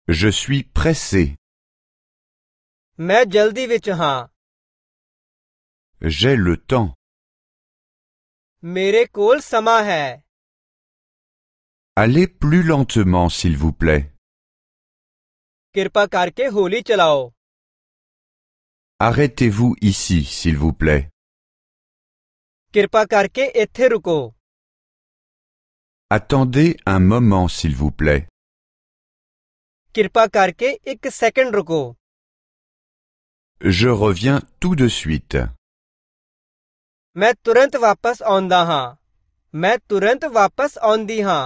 Je suis pressé. Main jaldi vich J'ai le temps. Mere kol ਸਮਾਂ hai. Allez plus lentement, s'il vous plaît. कृपा करके होली चलाओ Arrêtez-vous ici, s'il vous plaît. Kirpa karke ਇੱਥੇ रुको Attendez un moment, s'il vous plaît. Kirpa karke एक second रुको Je reviens tout de suite. मैं तुरंत वापस आਉਂਦਾ ਹਾਂ मैं तुरंत वापस आਉਂਦੀ ਹਾਂ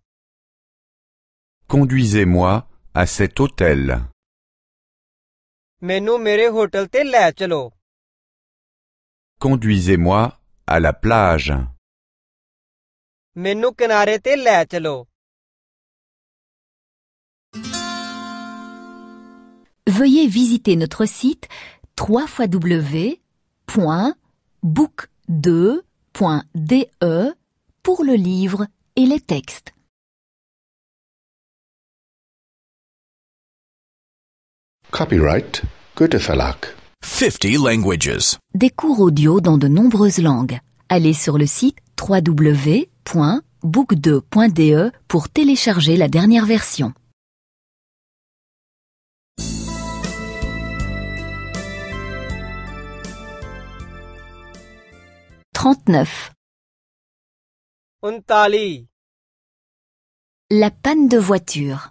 conduisez-moi à cet hôtel. Conduisez-moi à la plage. Veuillez visiter notre site www.book2.de pour le livre et les textes. Copyright Goethe 50 languages. Des cours audio dans de nombreuses langues. Allez sur le site www.book2.de pour télécharger la dernière version. 39. La panne de voiture.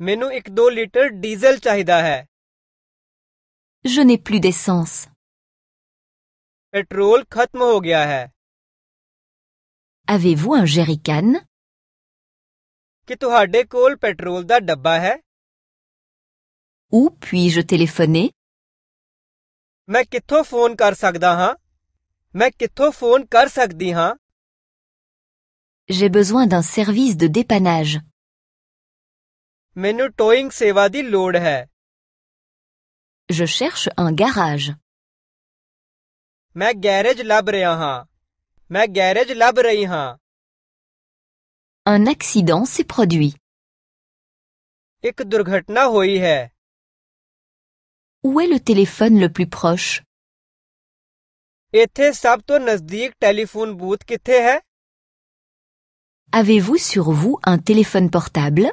2 Je n'ai plus d'essence Petrol khatm ho gaya hai Avez-vous un jerrycan Ki tuhade kol petrol da dabba hai Où puis-je téléphoner Main kitho phone kar sakda ha Main kitho phone kar sakdi ha J'ai besoin d'un service de dépannage ਮੈਨੂੰ ਟੋਇੰਗ ਸੇਵਾ ਦੀ ਲੋੜ ਹੈ Je cherche un garage. ਮੈਂ garage ਲੱਭ ਰਿਹਾ ਹਾਂ ਮੈਂ garage ਲੱਭ ਰਹੀ ਹਾਂ Un accident s'est produit. ਇੱਕ ਦੁਰਘਟਨਾ ਹੋਈ ਹੈ Où est le téléphone le plus proche ਇੱਥੇ ਸਭ ਤੋਂ ਨਜ਼ਦੀਕ ਟੈਲੀਫੋਨ ਬੂਥ ਕਿੱਥੇ ਹੈ Avez-vous sur vous un téléphone portable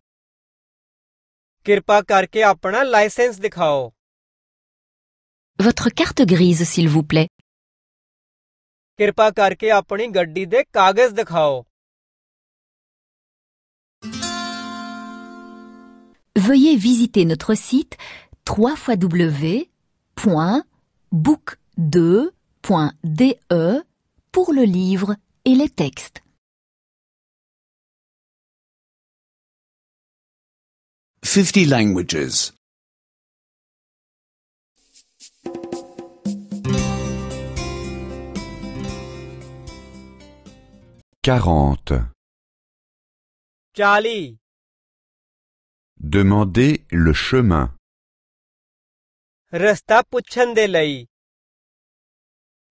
ਕਿਰਪਾ ਕਰਕੇ ਆਪਣਾ ਲਾਇਸੈਂਸ ਦਿਖਾਓ Votre carte grise, s'il vous plaît. ਕਿਰਪਾ ਕਰਕੇ ਆਪਣੀ ਗੱਡੀ ਦੇ ਕਾਗਜ਼ ਦਿਖਾਓ Veuillez visiter notre site www.book2.de pour le livre et les textes. 50 languages. 40. jali. Demandez le chemin. Rasta puchhan de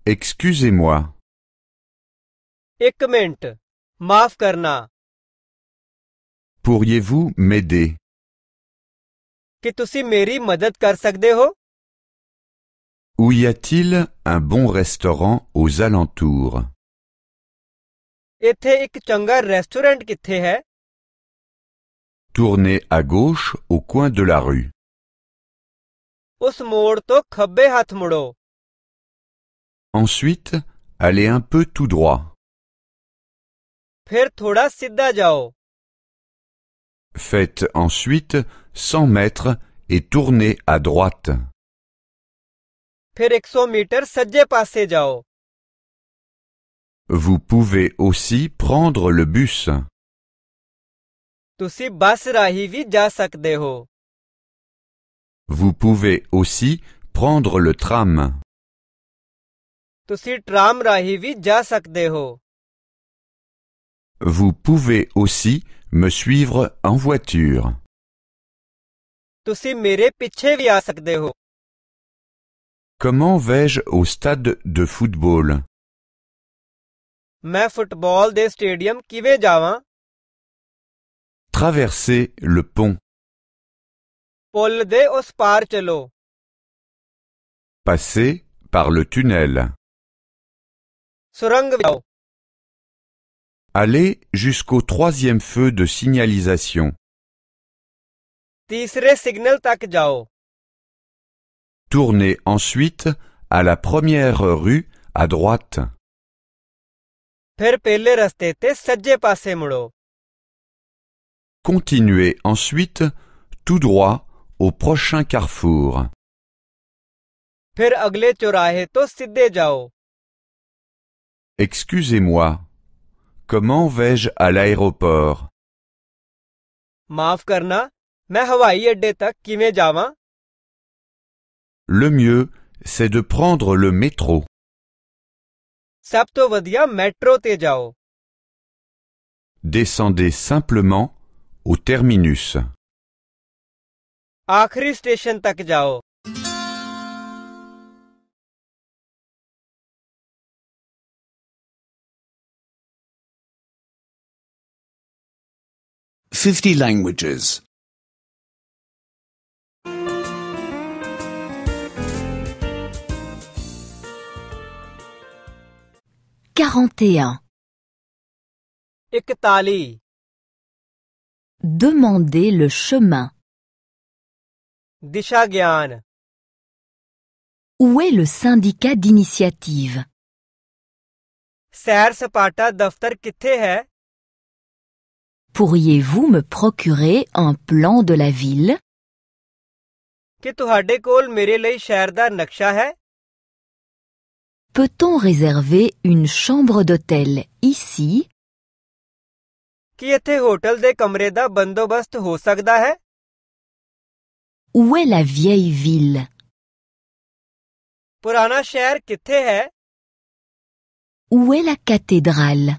Excusez-moi. 1 minute. maaf karna. Pourriez-vous m'aider où y a-t-il un bon restaurant aux alentours Tournez à gauche au coin de la rue. Ensuite, allez un peu tout droit. Faites ensuite 100 mètres et tournez à droite. Vous pouvez aussi prendre le bus. Vous pouvez aussi prendre le tram. Vous pouvez aussi me suivre en voiture. Comment vais-je au stade de football? Traverser le pont. Passer par le tunnel. Allez jusqu'au troisième feu de signalisation. Tournez ensuite à la première rue à droite. Continuez ensuite tout droit au prochain carrefour. Excusez-moi, Comment vais-je à l'aéroport Maaf karna, main adde tak Le mieux, c'est de prendre le métro. Sab to metro te te Descendez simplement au terminus. Akri station tak jao. 50 languages. 41. Iktali. Demandez le chemin. Disha Où est le syndicat d'initiative? Sair Sapata Daftar kithe hai? pourriez-vous me procurer un plan de la ville Peut-on réserver une chambre d'hôtel ici Où est la vieille ville Où est la cathédrale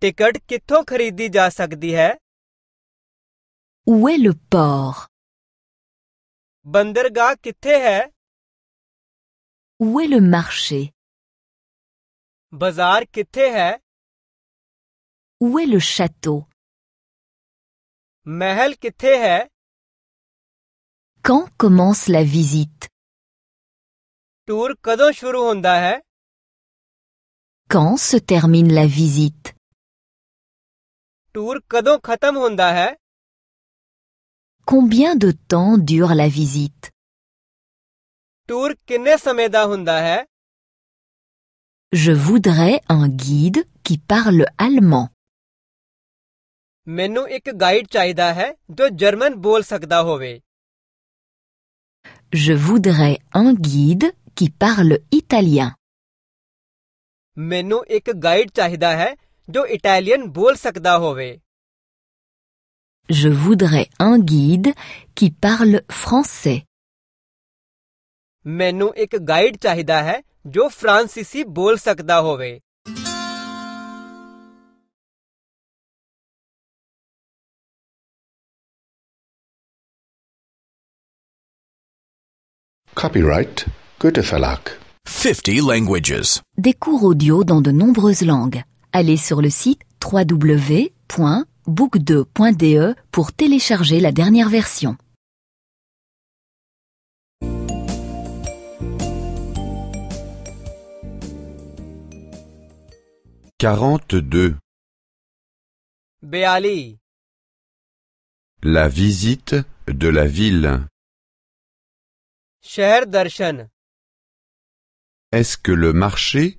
ticket कितों खरीदी जा सकती है Où port? बंदरगाह किथे है Où est le marché? बाजार किथे है Où est le château? महल किथे है Quand commence la visite? Tour कदों शुरू होंदा है Quand se termine la visite? Tour kadon khatam Combien de temps dure la visite Tour kinne samay hunda hai Je voudrais un guide qui parle allemand Menu ik guide chahida hai jo german bol sakda hove Je voudrais un guide qui parle italien Menu ik guide hai जो Italian बोल ਸਕਦਾ होवे Je voudrais un guide qui parle français. ਮੈਨੂੰ एक गाइड चाहिदा है जो फ्रांसीसी बोल होवे Copyright Goethe Verlag. 50 languages. Des cours audio dans de nombreuses langues allez sur le site www.book2.de pour télécharger la dernière version. Quarante-deux. Béali. La visite de la ville. Darshan. Est-ce que le marché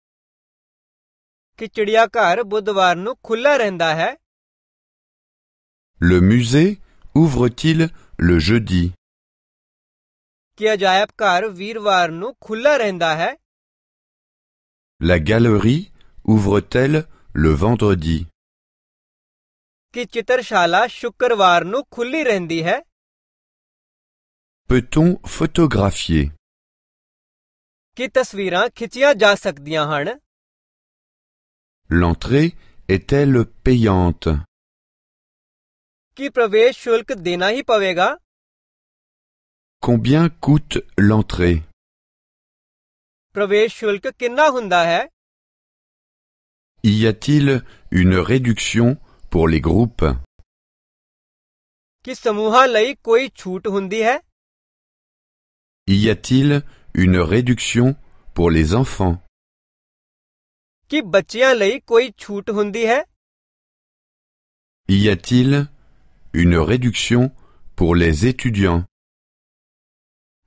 कि चिड़ियाघर बुधवार को खुला रहता है Le musée ouvre-t-il le jeudi La galerie ouvre-t-elle le vendredi Peut-on photographier L'entrée est-elle payante Combien coûte l'entrée Y a-t-il une réduction pour les groupes Y a-t-il une réduction pour les enfants ਕੀ ਬੱਚਿਆਂ ਲਈ ਕੋਈ ਛੂਟ ਹੁੰਦੀ ਹੈ Y a-t-il une réduction pour les étudiants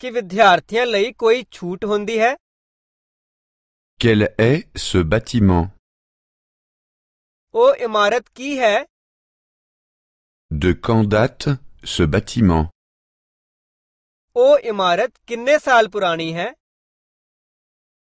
ਕੀ ਵਿਦਿਆਰਥੀਆਂ ਲਈ ਕੋਈ ਛੂਟ ਹੁੰਦੀ ਹੈ Quel est ce bâtiment ਉਹ ਇਮਾਰਤ ਕੀ ਹੈ De quand date ce bâtiment ਉਹ ਇਮਾਰਤ ਕਿੰਨੇ ਸਾਲ ਪੁਰਾਣੀ ਹੈ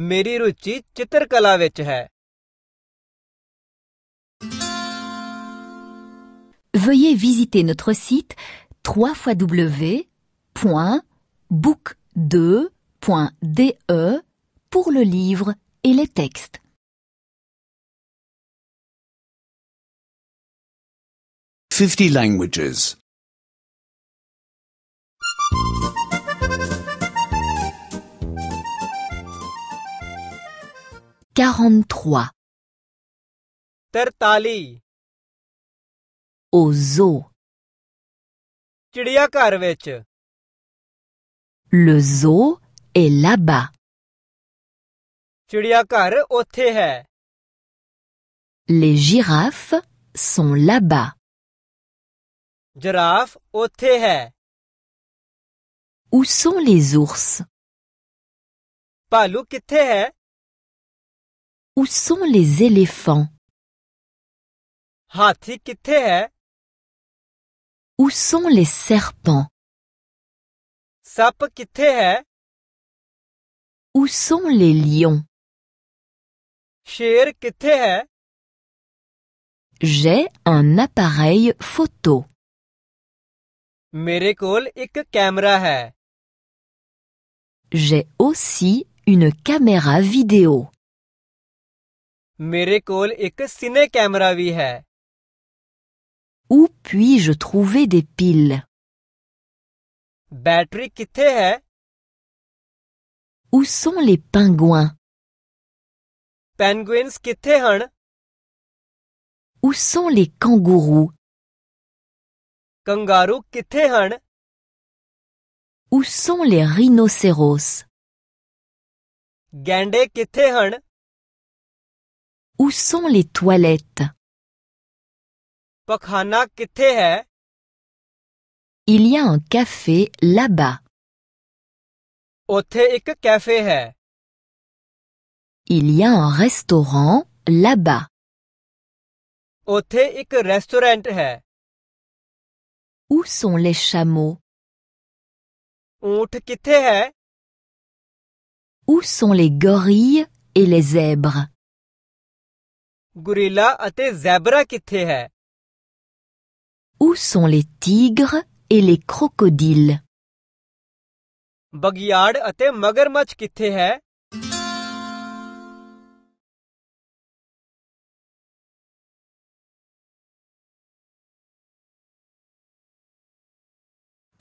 ਮੇਰੀ ਰੁਚੀ ਚਿੱਤਰਕਲਾ ਵਿੱਚ ਹੈ Veuillez visiter notre site www.book2.de pour le livre et les textes. Fifty languages. 43 Tertali Au zoo Chidia Le zoo est là-bas Chidia Kar hai. Les girafes sont là-bas Girafes othe hai. Où sont les ours hai? Où sont les éléphants Où sont les serpents Sap Où sont les lions J'ai un appareil photo. J'ai aussi une caméra vidéo. Miracle et cassine caméra hai. Où puis-je trouver des piles Batterie qui te? Où sont les pingouins? Penguins qui te? Où sont les kangourous? Kangaroo qui te? Où sont les rhinocéros? Gande qui te? Où sont les toilettes Il y a un café là-bas. Il y a un restaurant là-bas. Où sont les chameaux Où sont les gorilles et les zèbres gorilla अते zebra किथे है Où sont les tigres et les crocodiles? बगियाड अते मगरमच्छ किथे है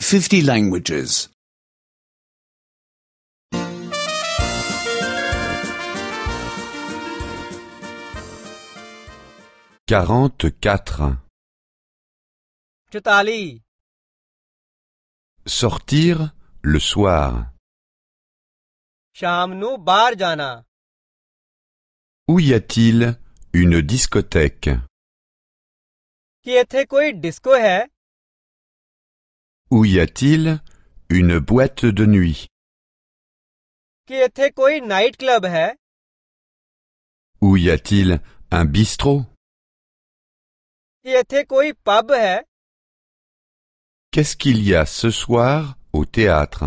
Fifty languages. 44 Chutali Sortir le soir Shamnu bar jana Où y a-t-il une discothèque Ki ethe koi disco hai Où y a-t-il une boîte de nuit Ki ethe koi night club hai Où y a-t-il un bistrot इथे कोई पब है Qu'est-ce qu'il y a ce soir au théâtre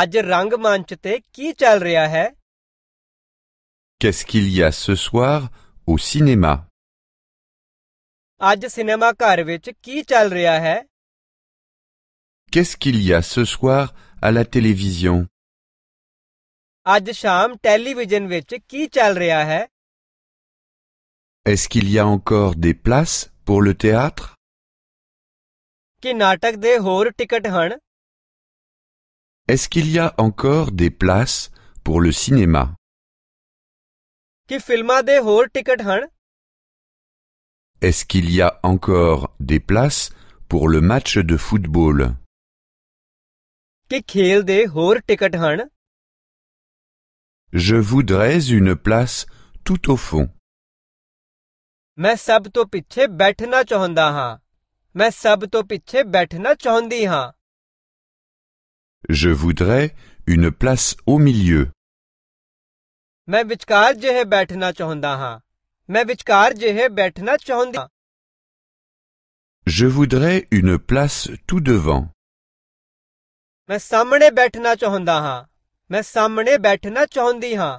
आज रंगमंच ते की चल रहा है Qu'est-ce qu'il y a ce soir au cinéma आज सिनेमा घर विच की चल रहा है Qu'est-ce qu'il y a ce soir à la télévision आज शाम टेलीविजन विच की चल रहा है Est-ce qu'il y a encore des places pour le théâtre Est-ce qu'il y a encore des places pour le cinéma Est-ce qu'il y a encore des places pour le match de football Je voudrais une place tout au fond. ਮੈਂ ਸਭ ਤੋਂ ਪਿੱਛੇ ਬੈਠਣਾ ਚਾਹੁੰਦਾ ਹਾਂ ਮੈਂ ਸਭ ਤੋਂ ਪਿੱਛੇ ਬੈਠਣਾ ਚਾਹੁੰਦੀ ਹਾਂ Je voudrais une place au milieu. ਮੈਂ ਵਿਚਕਾਰ ਜਿਹੇ ਬੈਠਣਾ ਚਾਹੁੰਦਾ ਹਾਂ ਮੈਂ ਵਿਚਕਾਰ ਜਿਹੇ ਬੈਠਣਾ ਚਾਹੁੰਦੀ ਹਾਂ Je voudrais une place tout devant. ਮੈਂ ਸਾਹਮਣੇ ਬੈਠਣਾ ਚਾਹੁੰਦਾ ਹਾਂ ਮੈਂ ਸਾਹਮਣੇ ਬੈਠਣਾ ਚਾਹੁੰਦੀ ਹਾਂ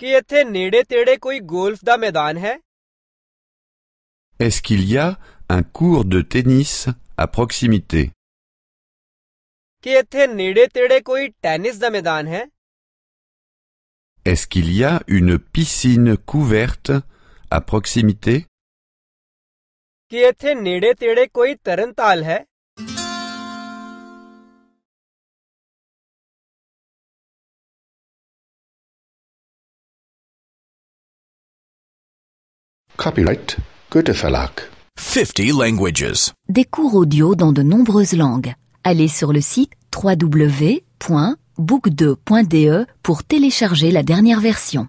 कि इथे नेड़े तेड़े कोई गोल्फ ਦਾ मैदान है Est-ce qu'il y a un cours de tennis à proximité? ਕਿ ਇੱਥੇ ਨੇੜੇ-ਤੇੜੇ ਕੋਈ ਟੈਨਿਸ ਦਾ ਮੈਦਾਨ ਹੈ? Est-ce qu'il y a une piscine couverte à proximité? ਕਿ ਇੱਥੇ ਨੇੜੇ-ਤੇੜੇ ਕੋਈ ਤਰਨਤਾਲ ਹੈ? Copyright Goethe 50 languages. Des cours audio dans de nombreuses langues. Allez sur le site www.book2.de pour télécharger la dernière version.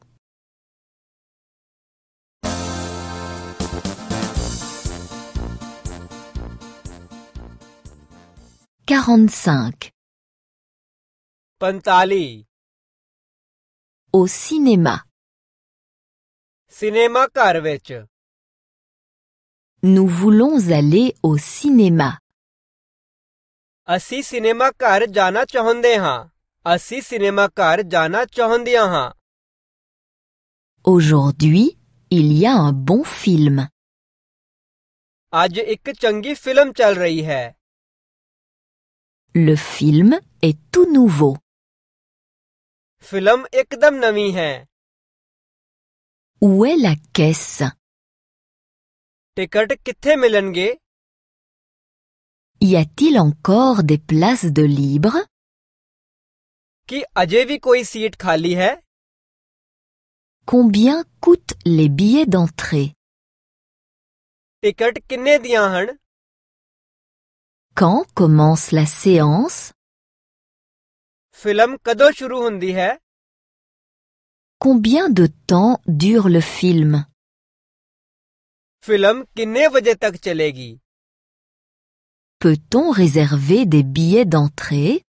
45 Au cinéma cinéma ghar Nous voulons aller au cinéma Assi cinéma ghar jana chahunde ha Assi cinéma ghar jana chahundiyan ha Aujourd'hui, il y a un bon film. Aaj ik changi film chal rahi hai. Le film est tout nouveau. Film ekdam navi hai. Où est la caisse ticket kithe milange Y a-t-il encore des places de libre Qui ajevi vi koi seat khali Combien coûtent les billets d'entrée ticket kinne diyan han Quand commence la séance film कदों shuru hundi Combien de temps dure le film? Peut-on réserver des billets d'entrée?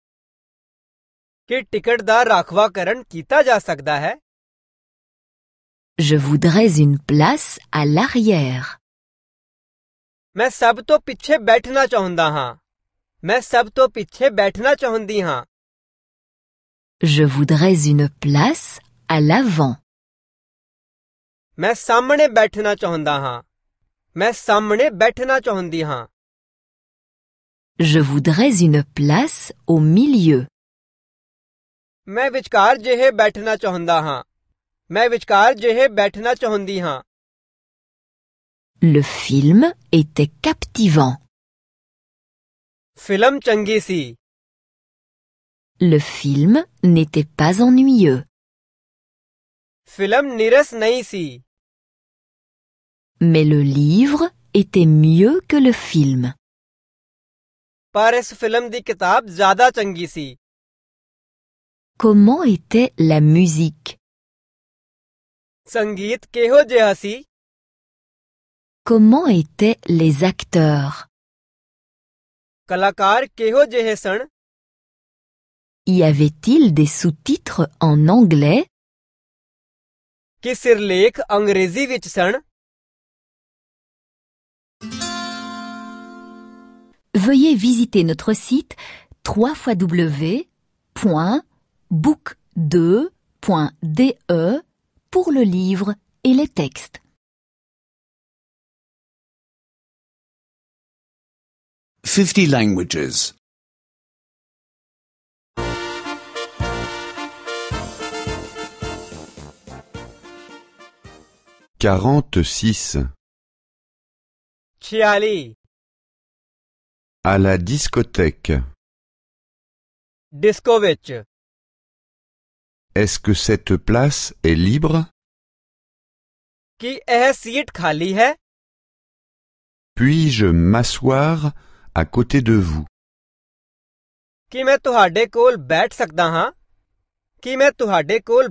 Je voudrais une place à l'arrière. Je voudrais une place à l'avant. Je voudrais une place au milieu. Le film était captivant. Le film n'était pas ennuyeux. Mais le livre était mieux que le film. Comment était la musique Comment étaient les acteurs Y avait-il des sous-titres en anglais ਕਿ ਸਿਰਲੇਖ ਅੰਗਰੇਜ਼ੀ ਵਿੱਚ ਸਨ Veuillez visiter notre site www.book2.de pour le livre et les textes. Fifty languages. Quarante-six. Qui À la discothèque. Discovitch. Est-ce que cette place est libre Qui est khali Puis-je m'asseoir à côté de vous qui tuhade kol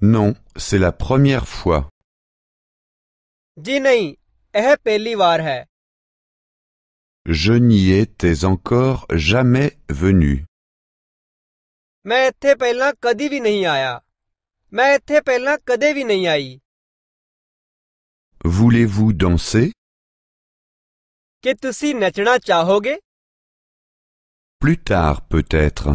Non, c'est la première fois. Je n'y étais encore jamais venu. Voulez-vous danser Plus tard peut-être.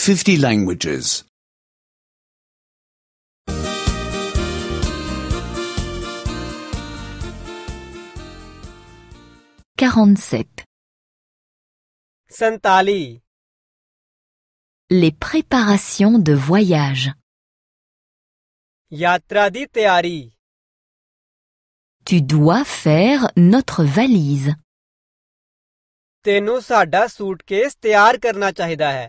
50 languages. 47. Santali Les préparations de voyage. Yatra di तैयारी Tu dois faire notre valise. Tenu sada suitcase ਤਿਆਰ karna chahida hai.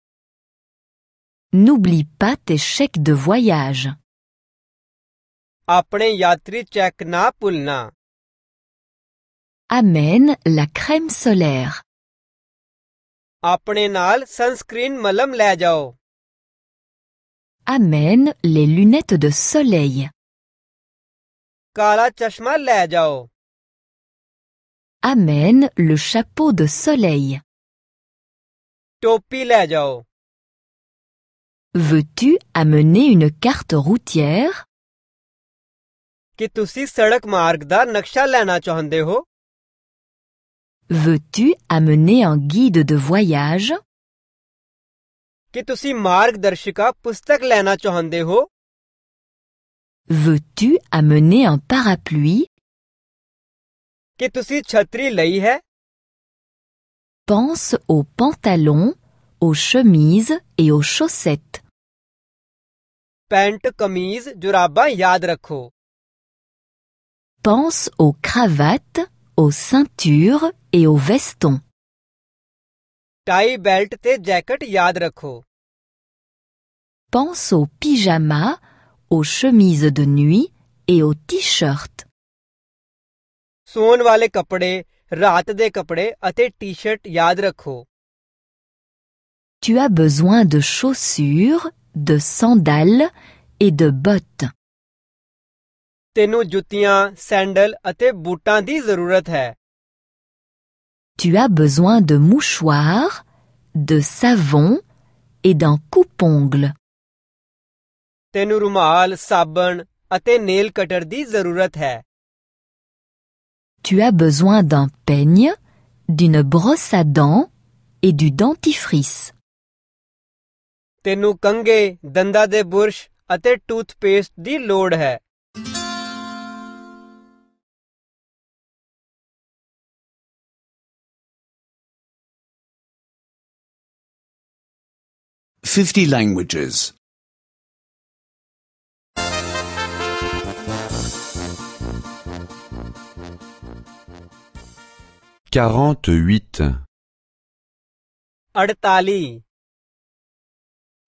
N'oublie pas tes chèques de voyage. Amen, Amène la crème solaire. Amen, Amène les lunettes de soleil. Amen, Amène le chapeau de soleil. Veux-tu amener une carte routière Veux-tu amener un guide de voyage Veux-tu amener un parapluie Pense au pantalon aux chemises et aux chaussettes. Pant, camise, juraba, yaad rakho. Pense aux cravates, aux ceintures et aux vestons. Tie, belt, te jacket, yaad rakho. Pense aux pyjamas, aux chemises de nuit et aux t-shirts. Son wale kapde, rat de kapde, t-shirt tu as besoin de chaussures, de sandales et de bottes. Tu as besoin de mouchoirs, de savon et d'un coupongle. Tu as besoin d'un peigne, d'une brosse à dents et du dentifrice. ਤੈਨੂੰ ਕੰਗੇ ਦੰਦਾਂ ਦੇ ਬੁਰਸ਼ ਅਤੇ ਟੂਥਪੇਸਟ ਦੀ ਲੋੜ ਹੈ Fifty languages. Quarante-huit. Adtali.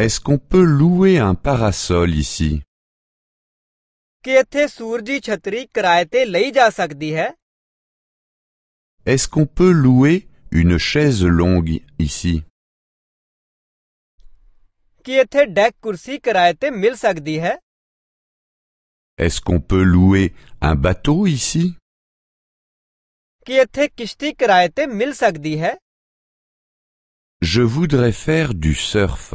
Est-ce qu'on peut louer un parasol ici? Est-ce qu'on peut louer une chaise longue ici? Est-ce qu'on peut louer un bateau ici? Je voudrais faire du surf.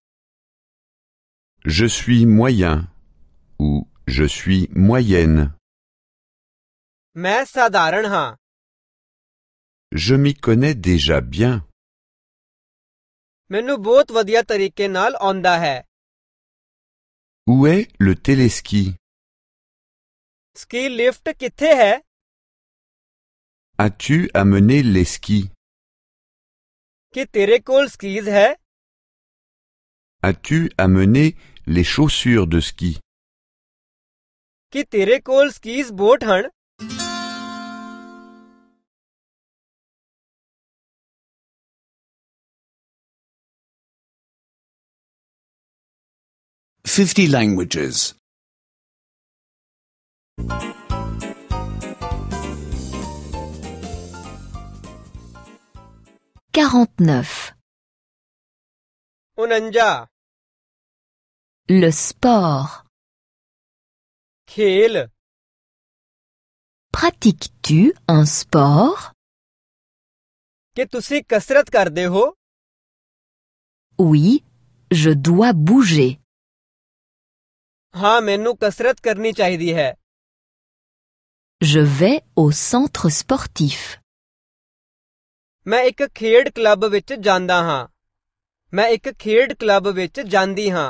Je suis moyen ou je suis moyenne Mais ça d'habarana Je m'y connais déjà bien Mein nous vadiya tareeke naal aunda hai Où est le téléski Ski lift kithe hai As-tu amené les skis Que tesre kol skis he As-tu amené les chaussures de ski 50 ਤੇਰੇ 50 languages. 49. 49 le sport. Quel Pratiques-tu un sport Que tu kasrat karde ho Oui, je dois bouger. Ha, mainu kasrat karni chahidi hai. Je vais au centre sportif. Main ek kheed club vich janda ha. Main ek kheed club vich jandi ha.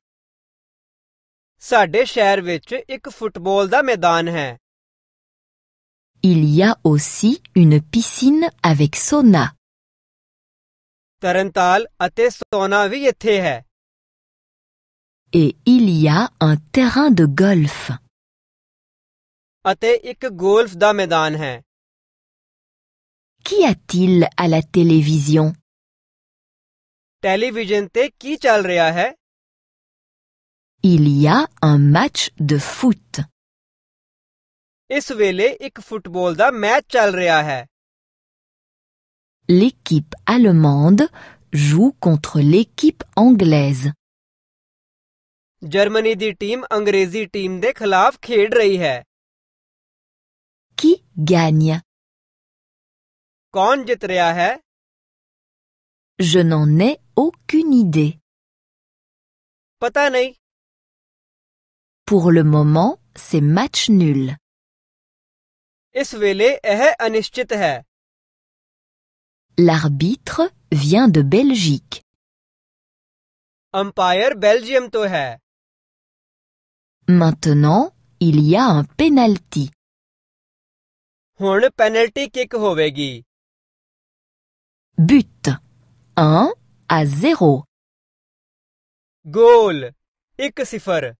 ਸਾਡੇ ਸ਼ਹਿਰ ਵਿੱਚ ਇੱਕ ਫੁੱਟਬਾਲ ਦਾ ਮੈਦਾਨ ਹੈ Il y a aussi une piscine avec sauna. ਤਰਨਤਾਲ ਅਤੇ ਸੋਨਾ ਵੀ ਇੱਥੇ ਹੈ Et il y a un terrain de golf. ਅਤੇ ਇੱਕ ਗੋਲਫ ਦਾ ਮੈਦਾਨ ਹੈ Qu'y a-t-il à la télévision television ਤੇ ਕੀ ਚੱਲ ਰਿਹਾ ਹੈ Il y a un match de foot. football da match chal hai. L'équipe allemande joue contre l'équipe anglaise. Germany di team angrezi team de khilaf khed rahi hai. Qui gagne? jit hai? Je n'en ai aucune idée. Pata nahi. Pour le moment, c'est match nul. L'arbitre vient de Belgique. Umpire Belgium to Maintenant, il y a un penalty. penalty kick But 1 à 0. Goal 1-0.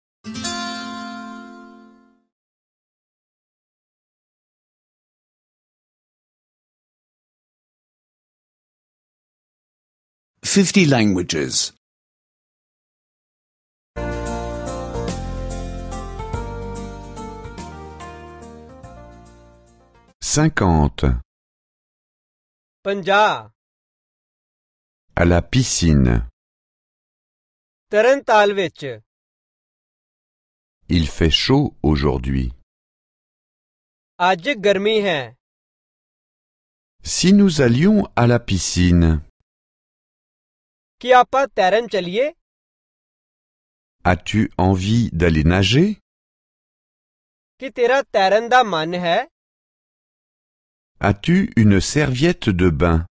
50 languages. Cinquante. Panja. À la piscine. Tarn vich. Il fait chaud aujourd'hui. ਅੱਜ garmi hai. Si nous allions à la piscine, qui a pas terren chalier? As-tu envie d'aller nager? Qui t'era terren da man, hein? As-tu une serviette de bain?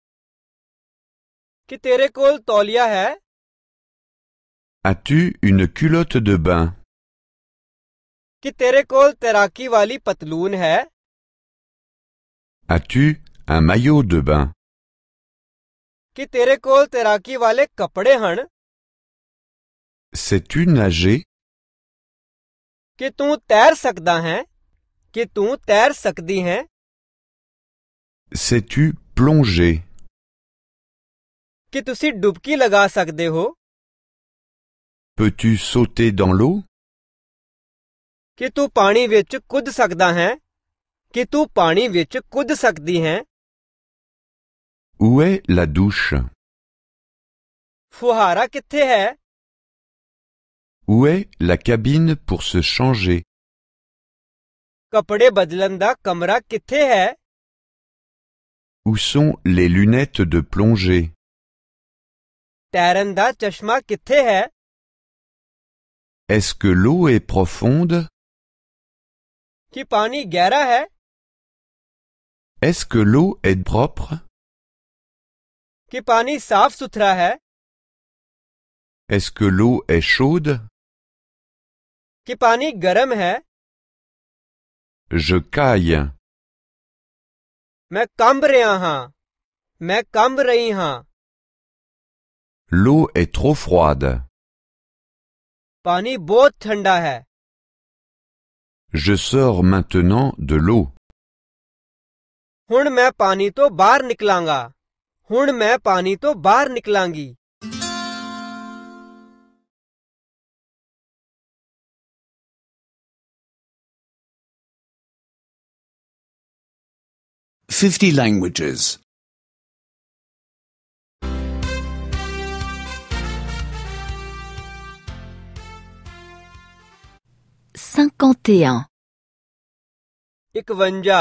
Qui t'errecol tolia, hein? As-tu une culotte de bain? Qui t'errecol qui vali patloun, hein? As-tu un maillot de bain? ਕੀ ਤੇਰੇ ਕੋਲ ਤੈਰਾਕੀ ਵਾਲੇ ਕੱਪੜੇ ਹਨ ਸੇਟੂ ਨਾਜੇ nager ਕੀ ਤੂੰ ਤੈਰ ਸਕਦਾ ਹੈ ਕੀ ਤੂੰ ਤੈਰ ਸਕਦੀ ਹੈ ਸੇਟੂ ਪਲੋਂਜੇ plonger ਕੀ ਤੁਸੀਂ ਡੁਬਕੀ ਲਗਾ ਸਕਦੇ ਹੋ peux ਸੌਟੇ ਡਾਂ ਲੋ l'eau ਕਿ ਤੂੰ ਪਾਣੀ ਵਿੱਚ ਕੁੱਦ ਸਕਦਾ ਹੈ ਕਿ ਤੂੰ ਪਾਣੀ ਵਿੱਚ ਕੁੱਦ ਸਕਦੀ ਹੈ Où est la douche hai Où est la cabine pour se changer Où sont les lunettes de plongée Est-ce que l'eau est profonde Est-ce que l'eau est propre कि पानी साफ सुथरा है Est-ce que l'eau est chaude कि पानी गर्म है Je caille. मैं कंब रहा हाँ मैं कंब रही हाँ L'eau est trop froide. पानी बहुत ठंडा है Je sors maintenant de l'eau. हुण मैं पानी तो बाहर निकलांगा ਹੁਣ मैं पानी तो बाहर निकलांगी Fifty languages. Cinquante et un. Ikvanja.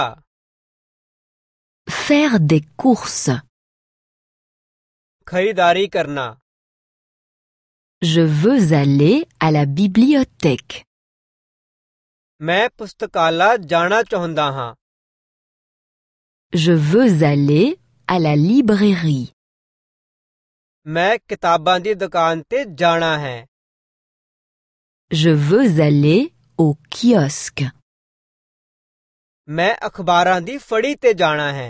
Faire des courses. खरीदारी करना Je veux aller à la bibliothèque. मैं पुस्तकालय जाना चाहता हाँ Je veux aller à la librairie. मैं किताबों की दुकान पे जाना है Je veux aller au kiosque. मैं अखबारों की फड़ी पे जाना है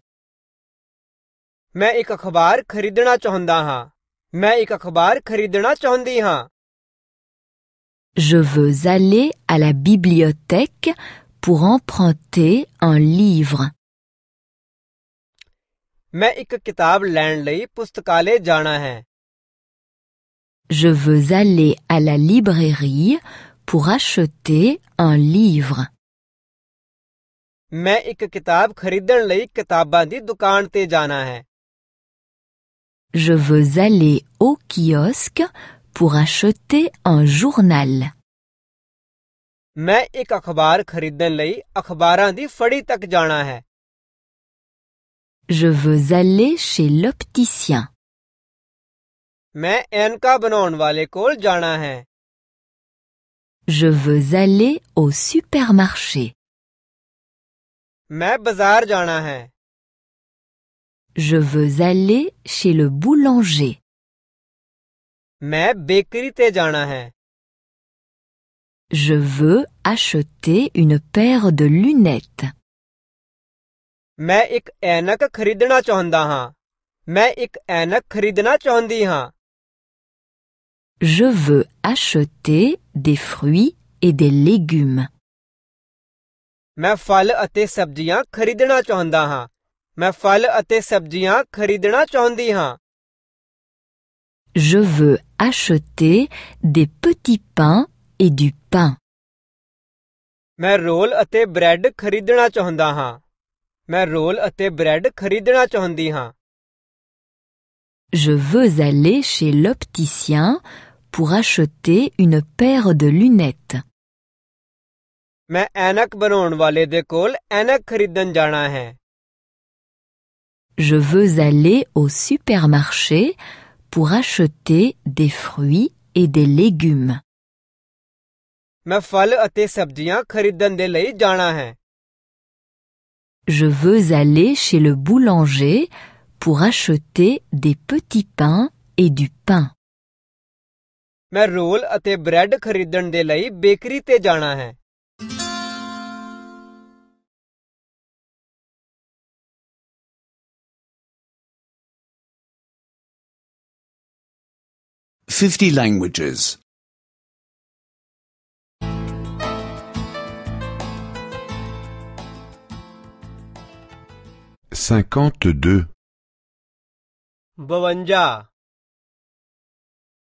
मैं एक अखबार खरीदना चाहता हाँ मैं एक अखबार खरीदना चाहती हाँ Je veux aller à la bibliothèque pour emprunter un livre. मैं एक किताब लेने लई पुस्तकालय जाना है Je veux aller à la librairie pour acheter un livre. मैं एक किताब खरीदने लई ਕਿਤਾਬਾਂ ਦੀ ਦੁਕਾਨ ਤੇ ਜਾਣਾ ਹੈ। Je veux aller au kiosque pour acheter un journal. Je veux aller chez l'opticien. Je veux aller Je veux aller au supermarché. Je veux aller chez le boulanger. Je veux acheter une paire de lunettes. Je veux acheter des fruits et des légumes. ਮੈਂ ਫਲ ਅਤੇ ਸਬਜ਼ੀਆਂ ਖਰੀਦਣਾ ਚਾਹੁੰਦੀ ਹਾਂ Je veux acheter des petits pains et du pain. ਮੈਂ roll ਅਤੇ bread ਖਰੀਦਣਾ ਚਾਹੁੰਦਾ ਹਾਂ ਮੈਂ ਰੋਲ ਅਤੇ ਬ੍ਰੈਡ ਖਰੀਦਣਾ ਚਾਹੁੰਦੀ ਹਾਂ Je veux aller chez l'opticien pour acheter une paire de lunettes. ਮੈਂ ਐਨਕ ਬਣਾਉਣ ਵਾਲੇ ਦੇ ਕੋਲ ਐਨਕ ਖਰੀਦਣ ਜਾਣਾ ਹੈ Je veux aller au supermarché pour acheter des fruits et des légumes. Je veux aller chez le boulanger pour acheter des petits pains et du pain. 50 languages. 52. Bawanja.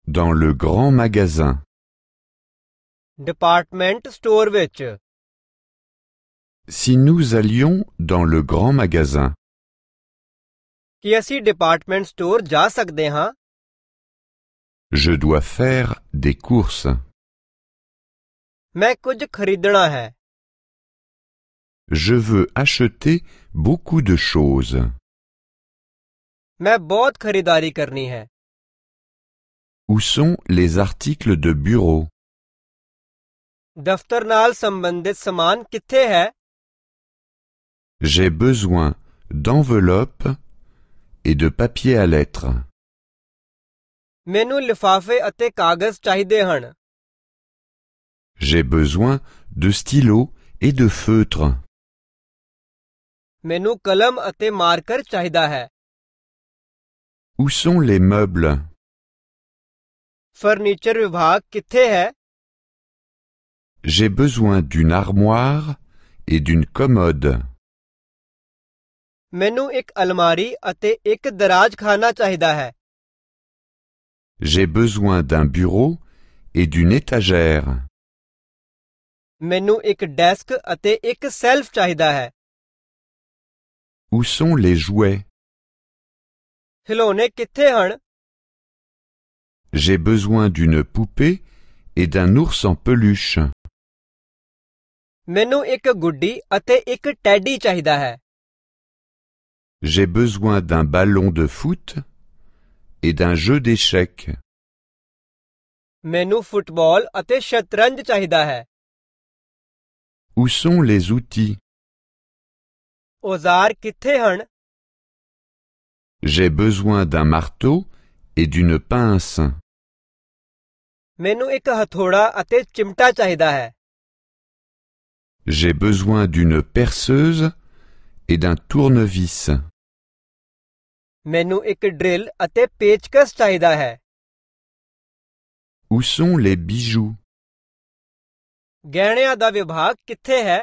Dans le grand magasin. Department store ਵਿੱਚ Si nous allions dans le grand magasin, Ki ਅਸੀਂ department store ja sakde ਹਾਂ Je dois faire des courses. Je veux acheter beaucoup de choses. Où sont les articles de bureau? J'ai besoin d'enveloppes et de papier à lettres. ਮੈਨੂੰ ਲਿਫਾਫੇ ਅਤੇ ਕਾਗਜ਼ ਚਾਹੀਦੇ ਹਨ J'ai besoin de stylos et de feutres. ਮੈਨੂੰ ਕਲਮ ਅਤੇ ਮਾਰਕਰ ਚਾਹੀਦਾ ਹੈ Où sont les meubles furniture ਵਿਭਾਗ ਕਿੱਥੇ ਹੈ J'ai besoin d'une armoire et d'une commode. ਮੈਨੂੰ ਇੱਕ ਅਲਮਾਰੀ ਅਤੇ ਇੱਕ ਦਰਾਜ਼ਖਾਨਾ ਚਾਹੀਦਾ ਹੈ J'ai besoin d'un bureau et d'une étagère. Menu ek desk ate ek Où sont les jouets J'ai besoin d'une poupée et d'un ours en peluche. ate teddy J'ai besoin d'un ballon de foot et d'un jeu d'échecs. Où sont les outils J'ai besoin d'un marteau et d'une pince. J'ai besoin d'une perceuse et d'un tournevis. ਮੈਨੂੰ ਇੱਕ ਡ੍ਰਿਲ ਅਤੇ ਪੇਚਕਸ ਚਾਹੀਦਾ ਹੈ Où sont les bijoux ਗਹਿਣਿਆਂ ਦਾ ਵਿਭਾਗ ਕਿੱਥੇ ਹੈ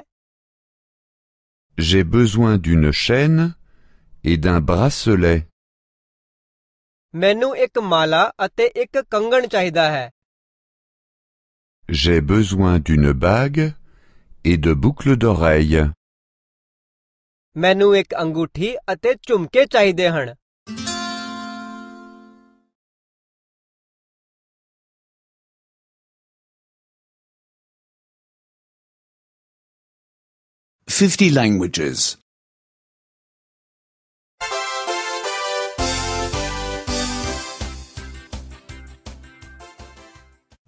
J'ai besoin d'une chaîne et d'un bracelet. ਮੈਨੂੰ ਇੱਕ ਮਾਲਾ ਅਤੇ ਇੱਕ ਕੰਗਣ ਚਾਹੀਦਾ ਹੈ J'ai besoin d'une bague et de boucles d'oreilles. ਮੈਨੂੰ ਇੱਕ ਅੰਗੂਠੀ ਅਤੇ ਝੁਮਕੇ ਚਾਹੀਦੇ ਹਨ 50 languages.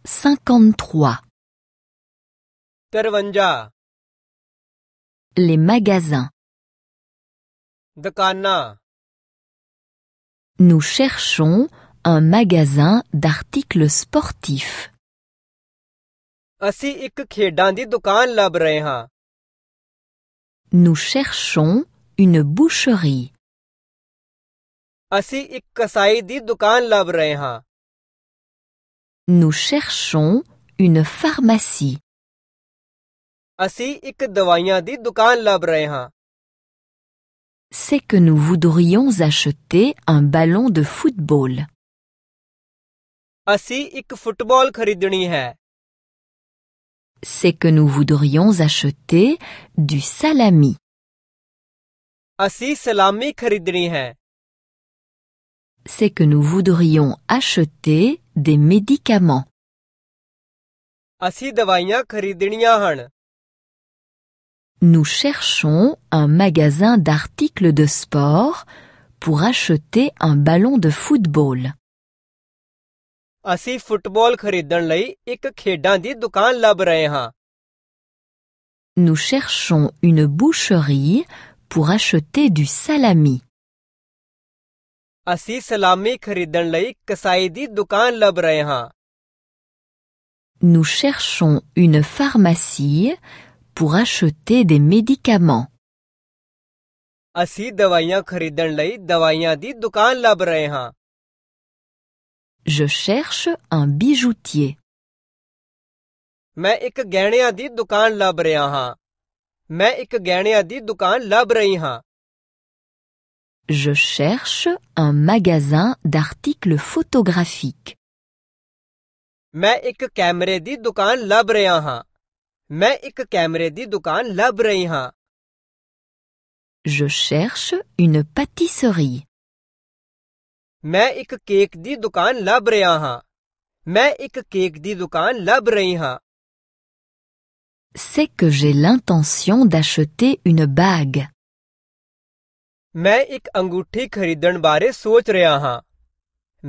53. 53 Les magasins. Nous cherchons un magasin d'articles sportifs. Assi ਇੱਕ ਖੇਡਾਂ di dukaan lab rahe ਹਾਂ nous cherchons une boucherie. Nous cherchons une pharmacie. C'est que nous voudrions acheter un ballon de football c'est que nous voudrions acheter du salami. C'est que nous voudrions acheter des médicaments. Nous cherchons un magasin d'articles de sport pour acheter un ballon de football. ਅਸੀਂ football ਖਰੀਦਣ ਲਈ ਇੱਕ ਖੇਡਾਂ ਦੀ ਦੁਕਾਨ ਲੱਭ ਰਹੇ ਹਾਂ। Nous cherchons une boucherie pour acheter du salami. ਅਸੀਂ ਸਲਾਮੀ ਖਰੀਦਣ ਲਈ ਕਸਾਈ ਦੀ ਦੁਕਾਨ ਲੱਭ ਰਹੇ ਹਾਂ। Nous cherchons une pharmacie pour acheter des médicaments. ਅਸੀਂ ਦਵਾਈਆਂ ਖਰੀਦਣ ਲਈ ਦਵਾਈਆਂ ਦੀ ਦੁਕਾਨ ਲੱਭ ਰਹੇ ਹਾਂ। je cherche un bijoutier. ਮੈਂ ਇੱਕ ਗਹਿਣਿਆਂ ਦੀ ਦੁਕਾਨ ਲੱਭ ਰਿਹਾ ਹਾਂ ਮੈਂ ਇੱਕ ਗਹਿਣਿਆਂ ਦੀ ਦੁਕਾਨ ਲੱਭ ਰਹੀ ਹਾਂ Je cherche un magasin d'articles photographiques. ਮੈਂ ਇੱਕ ਕੈਮਰੇ ਦੀ ਦੁਕਾਨ ਲੱਭ ਰਿਹਾ ਹਾਂ ਮੈਂ ਇੱਕ ਕੈਮਰੇ ਦੀ ਦੁਕਾਨ ਲੱਭ ਰਹੀ ਹਾਂ Je cherche une pâtisserie. ਮੈਂ ਇੱਕ ਕੇਕ ਦੀ ਦੁਕਾਨ ਲੱਭ ਰਿਹਾ ਹਾਂ ਮੈਂ ਇੱਕ ਕੇਕ ਦੀ ਦੁਕਾਨ ਲੱਭ ਰਹੀ ਹਾਂ C'est que j'ai l'intention d'acheter une bague. ਮੈਂ ਇੱਕ ਅੰਗੂਠੀ ਖਰੀਦਣ ਬਾਰੇ ਸੋਚ ਰਿਹਾ ਹਾਂ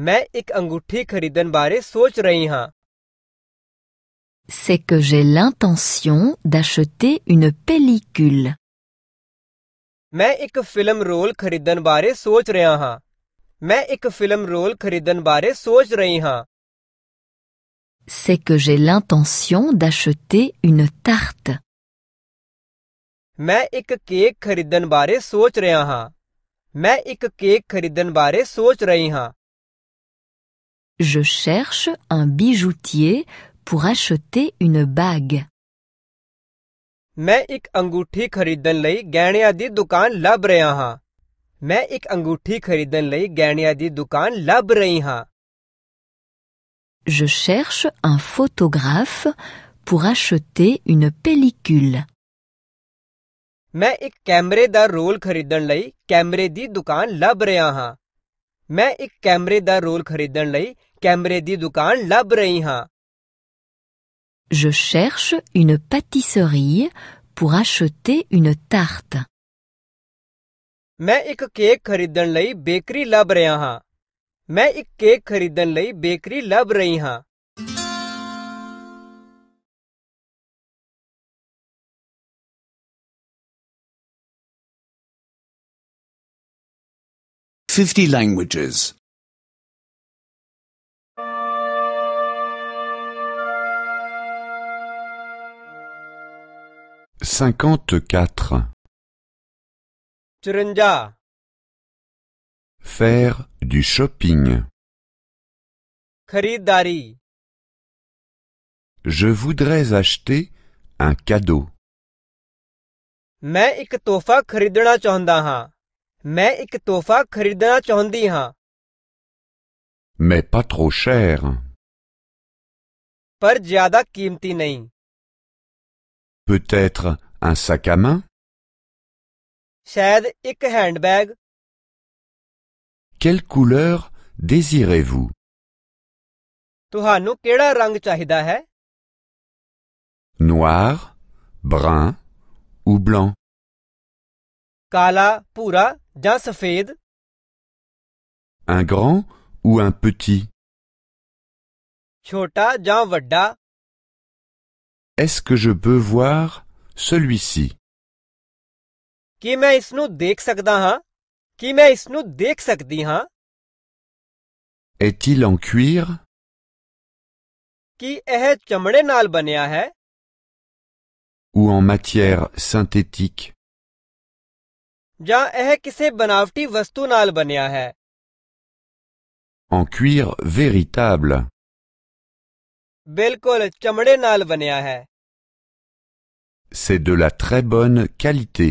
ਮੈਂ ਇੱਕ ਅੰਗੂਠੀ ਖਰੀਦਣ ਬਾਰੇ ਸੋਚ ਰਹੀ ਹਾਂ C'est que j'ai l'intention d'acheter une pellicule. ਮੈਂ ਇੱਕ ਫਿਲਮ ਰੋਲ ਖਰੀਦਣ ਬਾਰੇ ਸੋਚ ਰਿਹਾ ਹਾਂ मैं एक फिल्म रोल खरीदने बारे सोच रही हां C'est que j'ai l'intention d'acheter une tarte. मैं एक केक खरीदने बारे सोच रहा हां मैं एक केक खरीदने बारे सोच रही हां Je cherche un bijoutier pour acheter une bague. मैं एक अंगूठी खरीदने लई गहने दुकान लभ रहा हाँ Je cherche un photographe pour acheter une pellicule. Je cherche une pâtisserie pour acheter une tarte. मैं एक केक खरीदने लई बेकरी लभ रहा हाँ मैं एक केक खरीदने लई बेकरी लभ रही हाँ Fifty languages. Cinquante-quatre. Trinja. Faire du shopping. Kharidari. Je voudrais acheter un cadeau. Main ik tofa kharidna chahunda ha. Main ik tofa kharidna chahundi ha. Mais pas trop cher. Par jyada kimti nahi. Peut-être un sac à main? Quelle couleur désirez-vous Noir, brun ou blanc Kala, pura Un grand ou un petit Chota Est-ce que je peux voir celui-ci ਕੀ ਮੈਂ ਇਸ ਨੂੰ ਦੇਖ ਸਕਦਾ ਹਾਂ ਕੀ ਮੈਂ ਇਸ ਨੂੰ ਦੇਖ ਸਕਦੀ ਹਾਂ Est-il en cuir ਕੀ ਇਹ ਚਮੜੇ ਨਾਲ ਬਣਿਆ ਹੈ ou en matière synthétique ਜਾਂ ਇਹ ਕਿਸੇ ਬਨਾਵਟੀ ਵਸਤੂ ਨਾਲ ਬਣਿਆ ਹੈ En cuir véritable ਬਿਲਕੁਲ ਚਮੜੇ ਨਾਲ ਬਣਿਆ ਹੈ C'est de la très bonne qualité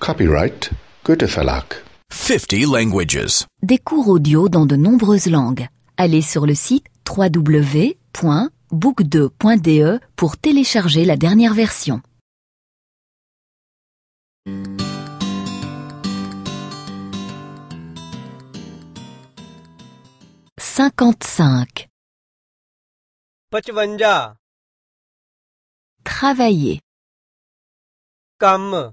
Copyright Goethe Verlag. 50 languages. Des cours audio dans de nombreuses langues. Allez sur le site www.book2.de pour télécharger la dernière version. 55. cinq Travailler. Comme.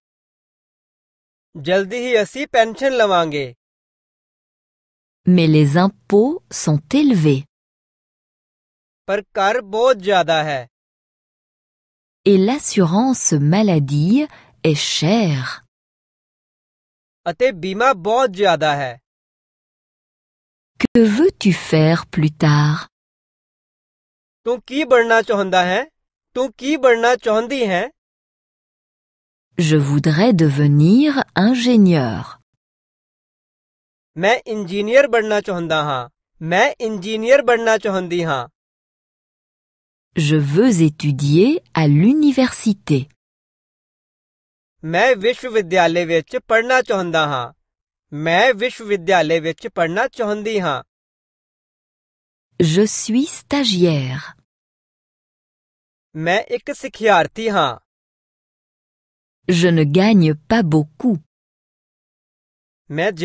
जल्दी ही असी पेंशन लवांगे Mais पो impôts तिलवे पर कर बहुत ज्यादा है Et l'assurance maladie est chère. Ate bima bahut zyada hai. Que veux-tu faire plus tard Tu ki banna chahunda hai? Tu ki banna chahundi hai? Je voudrais devenir ingénieur. Main ingénieur banna chahunda ha. Main ingénieur banna chahundi ha. Je veux étudier à l'université. Main vishwavidyalay vich padhna chahunda ha. Main vishwavidyalay vich padhna chahundi ha. Je suis stagiaire. Main ik sikhyarthi ha. Je ne gagne pas beaucoup. Je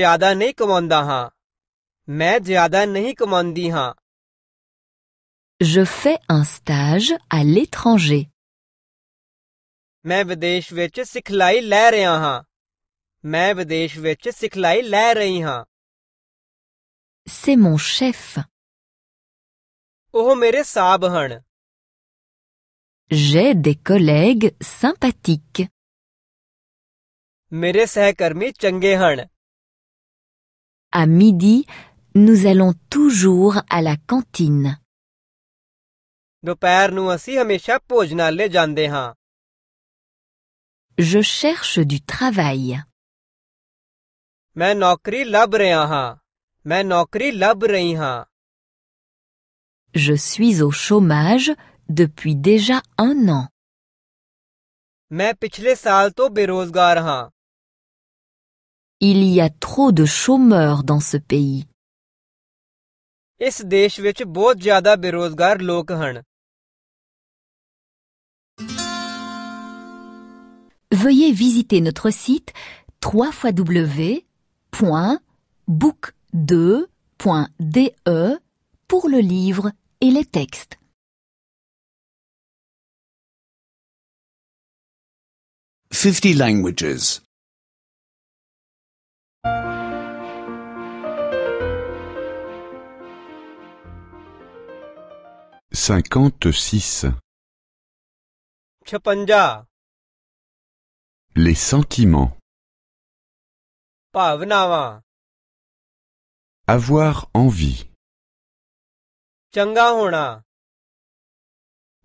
fais un stage à l'étranger. C'est mon chef. J'ai des collègues sympathiques. À midi, nous allons toujours à la cantine. Je cherche du travail. Je suis au chômage depuis déjà un an. Il y a trop de chômeurs dans ce pays. Veuillez visiter notre site www.book2.de pour le livre et les textes. languages. Cinquante-six. Les sentiments. Pavnava. Avoir envie. Changahona.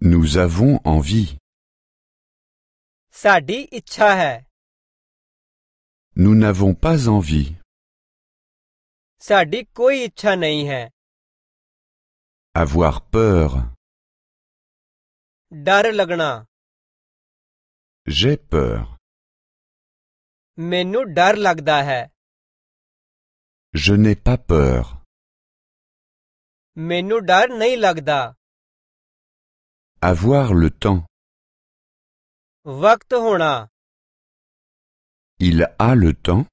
Nous avons envie. Sadi ichha hai. Nous n'avons pas envie. Sadi koi ichha nahi hai avoir peur. Dar lagna. J'ai peur. Menu dar lagda hai. Je n'ai pas peur. Menu dar nahi lagda. Avoir le temps. Vakt Il a le temps.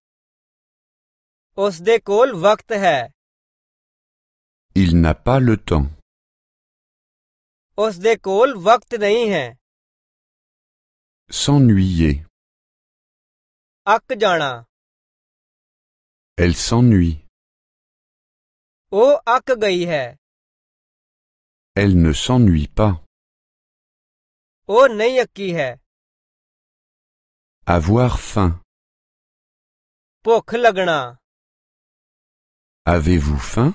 Osde kol vakt hai. Il n'a pas le temps. Osde de col vakte S'ennuyer. Ak Elle s'ennuie. Oh, ak Elle ne s'ennuie pas. Oh, nahi Avoir faim. ਭੁੱਖ lagna. Avez-vous faim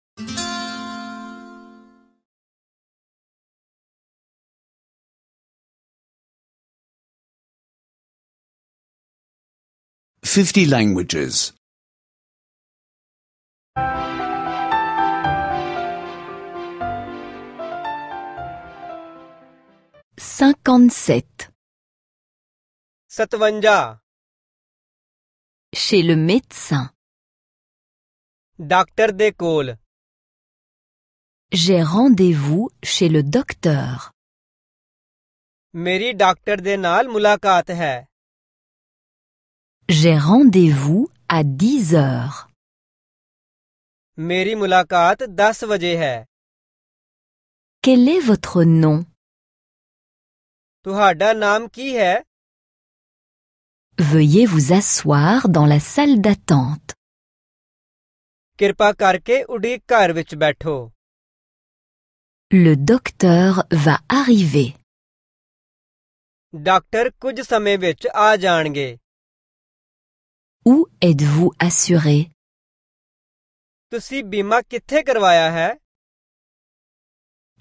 50 languages. 57. Chez le médecin. Docteur de ਕੋਲ J'ai rendez-vous chez le docteur. ਮੇਰੀ doctor ਦੇ ਨਾਲ ਮੁਲਾਕਾਤ J'ai rendez-vous à 10 heures. Meri Mulakat 10 hai. Quel est votre nom Tuhada naam ki hai? Veuillez vous asseoir dans la salle d'attente. Kirpa karke udik kar vich Le docteur va arriver. Docteur samay vich Où êtes-vous assuré ਤੁਸੀਂ ਬੀਮਾ ਕਿੱਥੇ ਕਰਵਾਇਆ ਹੈ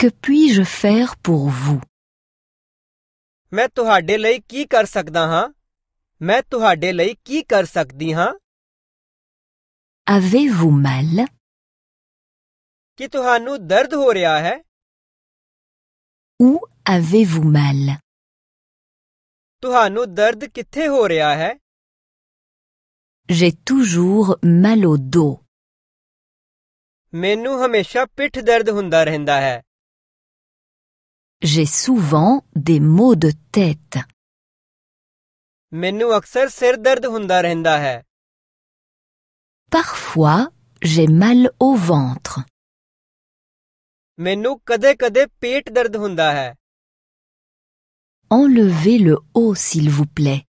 Que puis-je faire pour vous ਮੈਂ ਤੁਹਾਡੇ ਲਈ ਕੀ ਕਰ ਸਕਦਾ ਹਾਂ ਮੈਂ ਤੁਹਾਡੇ ਲਈ ਕੀ ਕਰ ਸਕਦੀ ਹਾਂ Avez-vous mal ਕੀ ਤੁਹਾਨੂੰ ਦਰਦ ਹੋ ਰਿਹਾ ਹੈ Où avez-vous mal ਤੁਹਾਨੂੰ ਦਰਦ ਕਿੱਥੇ ਹੋ ਰਿਹਾ ਹੈ J'ai toujours mal au dos. Menu hamesha pith dard hunda rehnda hai. J'ai souvent des maux de tête. Menu aksar sir dard hunda rehnda hai. Parfois, j'ai mal au ventre. Menu kade kade pith dard hunda hai. Enlevez le haut, s'il vous plaît.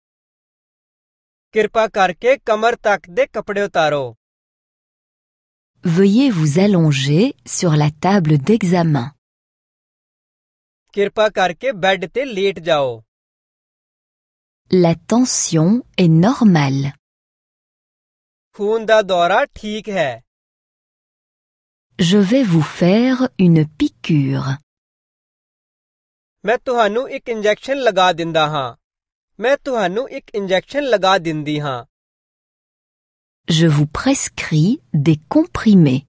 ਕਿਰਪਾ ਕਰਕੇ ਕਮਰ ਤੱਕ ਦੇ ਕੱਪੜੇ Veuillez vous allonger sur la table d'examen. ਕਿਰਪਾ ਕਰਕੇ ਬੈੱਡ ਤੇ ਲੇਟ ਜਾਓ La tension est normale. ਖੂਨ dora ਦੌਰਾ ਠੀਕ Je vais vous faire une piqûre. ਮੈਂ ਤੁਹਾਨੂੰ ਇੱਕ ਇੰਜੈਕਸ਼ਨ ਲਗਾ मैं तुहानू एक इंजेक्शन लगा दिंदी हां Je vous prescris des comprimés.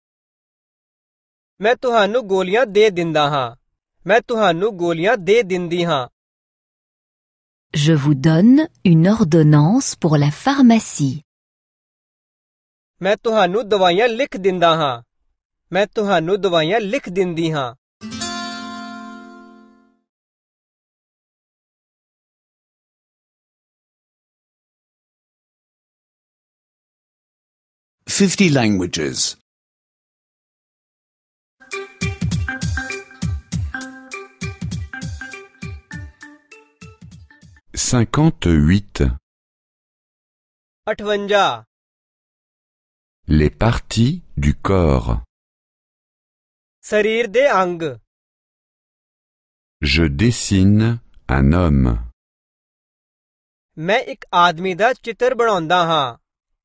मैं तुहानू गोलियां दे दिंदा हां मैं तुहानू गोलियां दे दिंदी हां Je vous donne une ordonnance pour la pharmacie. मैं तुहानू दवाइयां लिख दिंदा हां मैं तुहानू दवाइयां लिख दिंदी हां 50 languages. 58. अठवंजा Les parties du corps. शरीर de ang Je dessine un homme. मैं ik आदमी दा चित्र बनांदा हां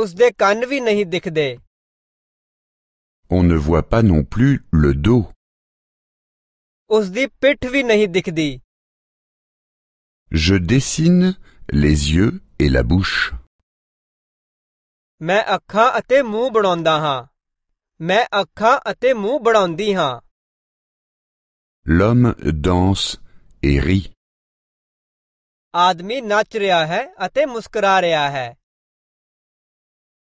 ਉਸਦੇ ਕੰਨ ਵੀ ਨਹੀਂ ਦਿਖਦੇ On ne voit pas non plus le dos. ਉਸਦੀ ਪਿੱਠ ਵੀ ਨਹੀਂ ਦਿਖਦੀ Je dessine les yeux et la bouche. ਮੈਂ ਅੱਖਾਂ ਅਤੇ ਮੂੰਹ ਬਣਾਉਂਦਾ ਹਾਂ ਮੈਂ ਅੱਖਾਂ ਅਤੇ ਮੂੰਹ ਬਣਾਉਂਦੀ ਹਾਂ L'homme danse et rit. ਆਦਮੀ ਨੱਚ ਰਿਹਾ ਹੈ ਅਤੇ ਮੁਸਕਰਾ ਰਿਹਾ ਹੈ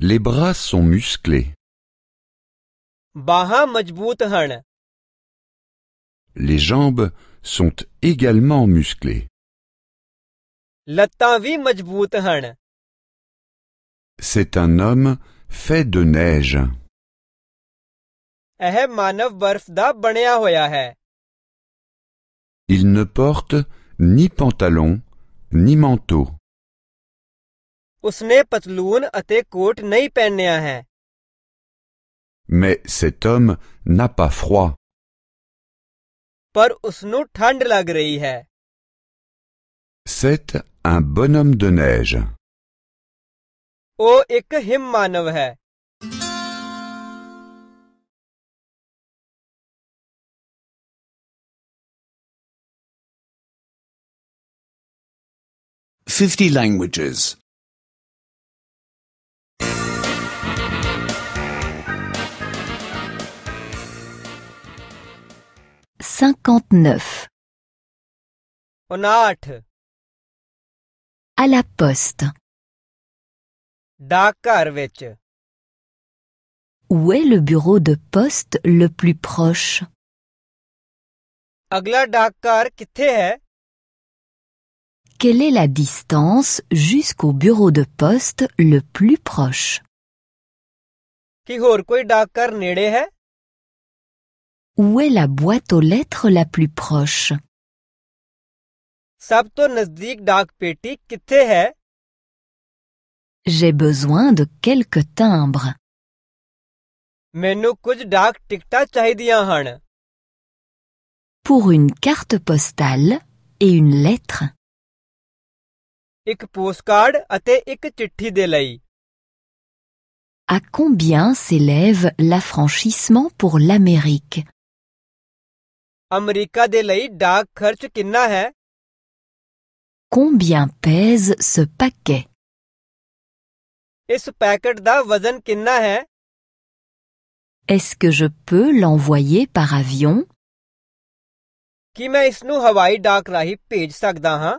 Les bras sont musclés. Les jambes sont également musclées. C'est un homme fait de neige. Il ne porte ni pantalon ni manteau. Usne patloon ate coat nahi hai. Mais cet homme n'a pas froid. Par usnu thand lag rahi hai. C'est un bonhomme de neige. Oh ek himmanav hai. 50 languages. 59. उनाठ À la poste. Dakar Où est le bureau de poste le plus proche Agla Dakar, ਕਿੱਥੇ ਹੈ quelle est la distance jusqu'au bureau de poste le plus proche Où est la boîte aux lettres la plus proche J'ai besoin de quelques timbres. Pour une carte postale et une lettre. ਇੱਕ postcard ਅਤੇ ਇੱਕ ਚਿੱਠੀ ਦੇ ਲਈ À combien s'élève l'affranchissement pour l'Amérique America ਦੇ ਲਈ ਡਾਕ ਖਰਚ ਕਿੰਨਾ ਹੈ Combien pèse ce paquet ਇਸ ਪੈਕੇਟ ਦਾ ਵਜ਼ਨ ਕਿੰਨਾ ਹੈ Est-ce que je peux l'envoyer par avion ਕੀ ਮੈਂ ਇਸ ਨੂੰ ਹਵਾਈ ਡਾਕ ਰਾਹੀਂ ਭੇਜ ਸਕਦਾ ਹਾਂ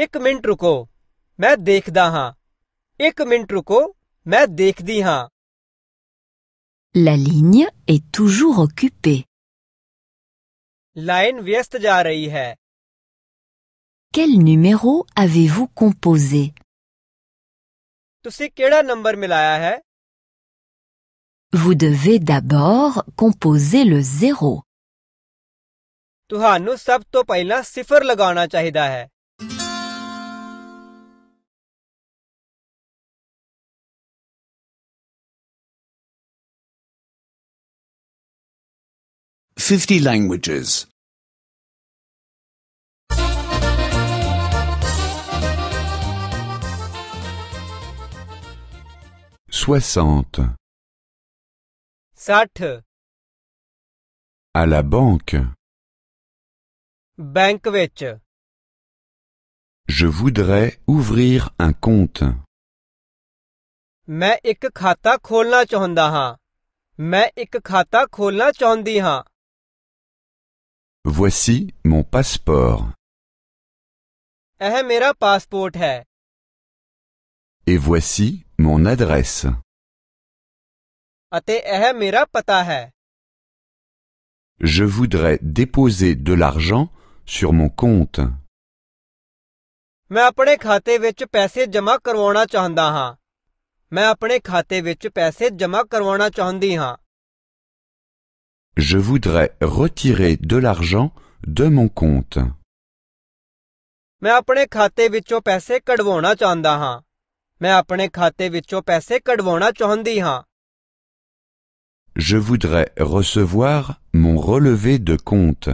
एक मिनट रुको मैं ਦੇਖਦਾ ਹਾਂ एक मिनट रुको मैं ਦੇਖਦੀ ਹਾਂ La ligne est toujours occupée. Line व्यस्त जा रही है Quel numéro avez-vous composé ਤੁਸੀਂ ਕਿਹੜਾ ਨੰਬਰ ਮਿਲਾਇਆ ਹੈ Vous devez d'abord composer le 0. ਤੁਹਾਨੂੰ ਸਭ ਤੋਂ ਪਹਿਲਾਂ ਸਿਫਰ ਲਗਾਉਣਾ ਚਾਹੀਦਾ ਹੈ 50 languages. 60. 60 À la banque. Bank vich. Je voudrais ouvrir un compte. Main ik khata kholna chahunda ha. Main ik khata kholna chahundi ha. Voici mon passeport. Eh, mera passeport hai. Et voici mon adresse. Ate, eh, mera pata hai. Je voudrais déposer de l'argent sur mon compte. Main apne khate vich paise jama karwana chahunda haan. Main apne khate vich paise jama karwana chahundi haan. Je voudrais retirer de l'argent de mon compte. Je voudrais recevoir mon relevé de compte.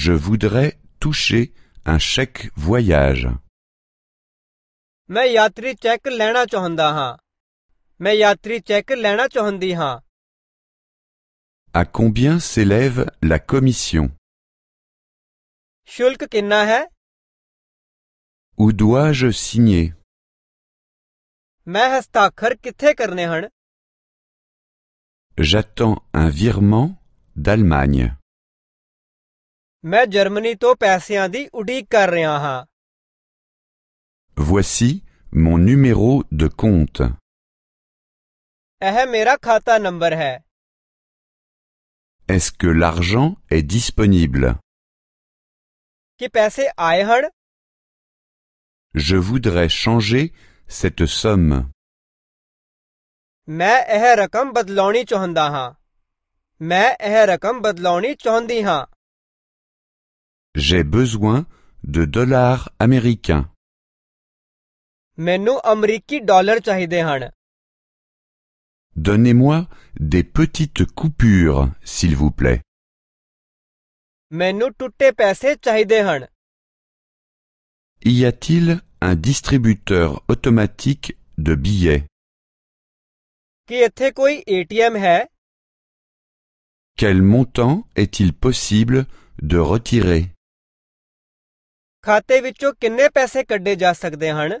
Je voudrais toucher un chèque voyage. ਮੈਂ À combien s'élève la commission ਸ਼ੁਲਕ ਕਿੰਨਾ Où dois-je signer ਮੈਂ ਹਸਤਾਖਰ ਕਿੱਥੇ ਕਰਨੇ J'attends un virement d'Allemagne. ਮੈਂ Germany ਤੋਂ ਪੈਸਿਆਂ ਦੀ Voici mon numéro de compte. Est-ce que l'argent est disponible Je voudrais changer cette somme. Eh eh J'ai besoin de dollars américains. Menu ਅਮਰੀਕੀ dollar ਚਾਹੀਦੇ ਹਨ Donnez-moi des petites coupures, s'il vous plaît. Menu ਟੁੱਟੇ ਪੈਸੇ ਚਾਹੀਦੇ ਹਨ Y a-t-il un distributeur automatique de billets ਕੀ ਇੱਥੇ ਕੋਈ ਏਟੀਐਮ ਹੈ Quel montant est-il possible de retirer ਖਾਤੇ ਵਿੱਚੋਂ ਕਿੰਨੇ ਪੈਸੇ ਕੱਢੇ ਜਾ ਸਕਦੇ ਹਨ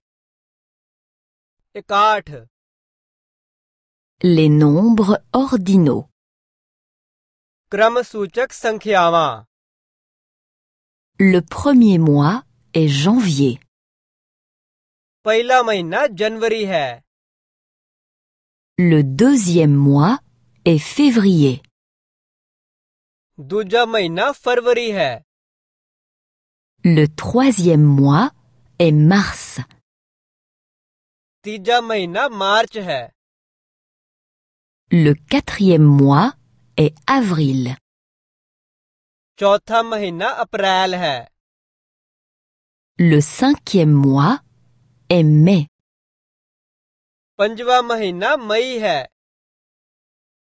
Les nombres ordinaux. Le premier mois est janvier. Le deuxième mois est février. Le troisième mois est mars. Le quatrième mois est avril. Le cinquième mois est mai.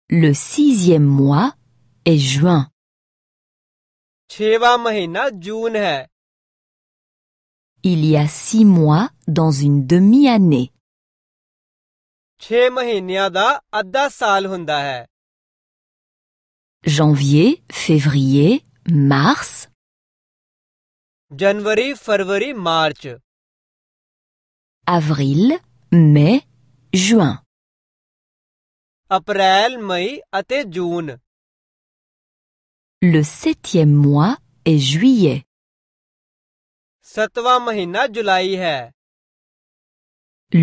Le sixième mois est juin. Il y a six mois dans une demi-année. 6 ਮਹੀਨਿਆਂ ਦਾ ਅੱਧਾ janvier février mars janvier février march avril mai juin april mai ate june le septième mois est juillet satwa mahina july hai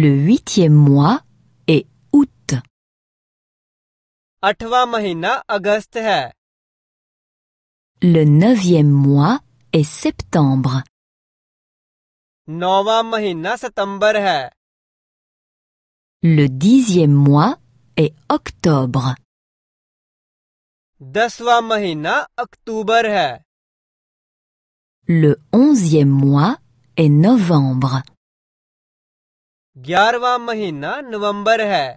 le huitième mois Atwamahina महीना अगस्त है Le neuvième mois est septembre. Nova mahina september hai. Le dixième mois est octobre. Daswa mahina october hai. Le onzième mois est novembre. Gyarva mahina november hai.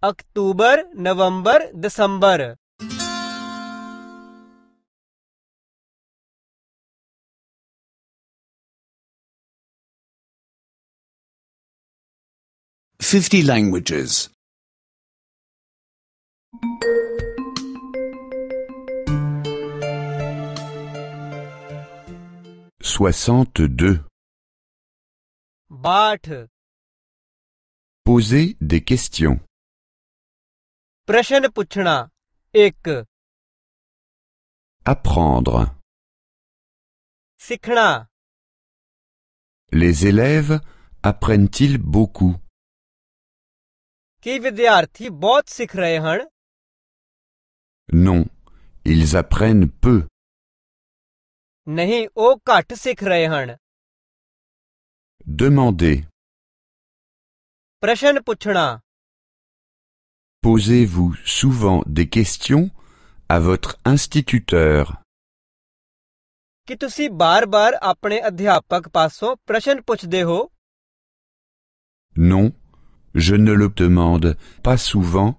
October novembre, décembre Fifty languages. Soixante-deux. Poser des questions. ਪ੍ਰਸ਼ਨ ਪੁੱਛਣਾ 1 Apprendre. ਸਿੱਖਣਾ Les élèves apprennent-ils beaucoup ਕੀ ਵਿਦਿਆਰਥੀ ਬਹੁਤ Non, ils apprennent peu. ਨਹੀਂ o ਘੱਟ ਸਿੱਖ Demandez. ਹਨ Demander. Posez-vous souvent des questions à votre instituteur. Kitusi barbar apne adhyapak passo prashan pochdeho? Non, je ne le demande pas souvent.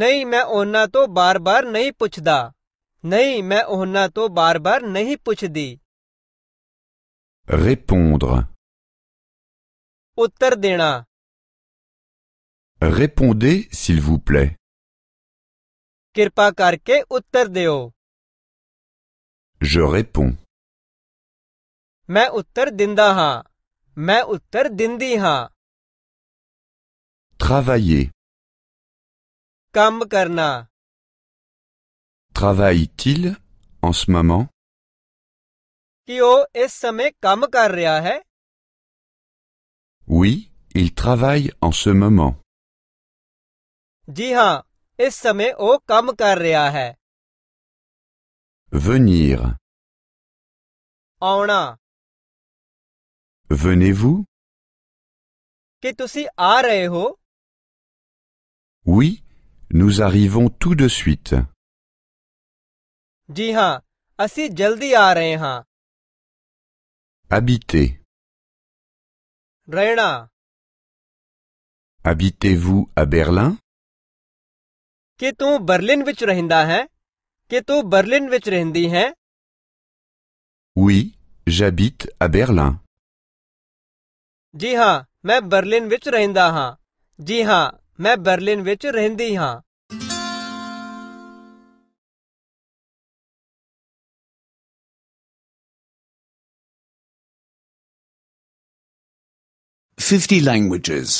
Nei me onato barbar nei pochda. Nei me onato barbar nei pochdi. Répondre. Utter dena. Répondez, s'il vous plaît. Kirpa karke uttar Je réponds. Main uttar dinda ha. Main uttar dindi ha. Travailler. Kam Travaille-t-il en ce moment? Ki esame is samay kam kar hai? Oui, il travaille en ce moment. Jiha, ਹਾਂ ਇਸ Venir. ਆਉਣਾ Venez-vous ਕਿ ਤੁਸੀਂ ਆ ਰਹੇ Oui, nous arrivons tout de suite. Jiha, ਹਾਂ ਅਸੀਂ ਜਲਦੀ ਆ ਰਹੇ Habiter. Habitez-vous à Berlin कि तू बर्लिन विच रहिंदा है कि तू बर्लिन विच रहिंदी है Oui, j'habite à Berlin. जी हां, मैं बर्लिन विच रहिंदा हां. जी हां, मैं बर्लिन विच रहिंदी हां. Fifty languages.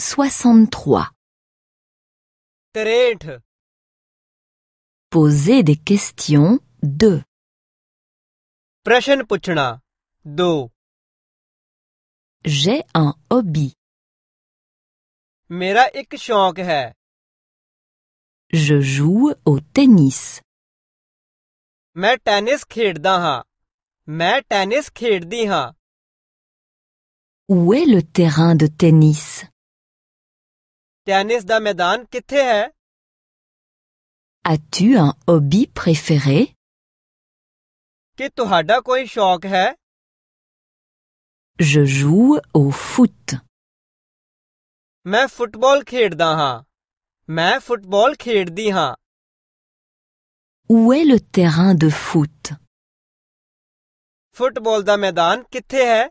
63. Poser des questions 2. Prashan puchna 2. J'ai un hobby. Mera ek shauk hai Je joue au tennis. Main tennis खेडदा हां Où est le terrain de tennis Tennis da maidan hai? As-tu un hobby préféré? Ki koi shauk hai? Je joue au foot. Main football khedda ha. football kirdiha. Où est le terrain de foot? Football da maidan hai?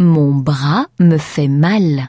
Mon bras me fait mal.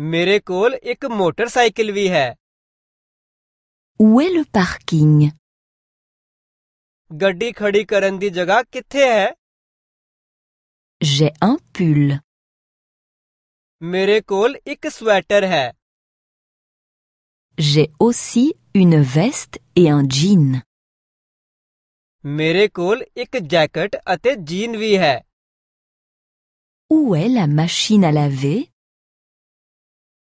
मेरे कोल एक मोटरसाइकिल भी है Où est le parking? गड्डी खड़ी करन दी जगह किथे है J'ai un pull. मेरे कोल एक स्वेटर है J'ai aussi une veste et un jean. मेरे कोल एक जैकेट अते जीन भी है Où est la machine à laver?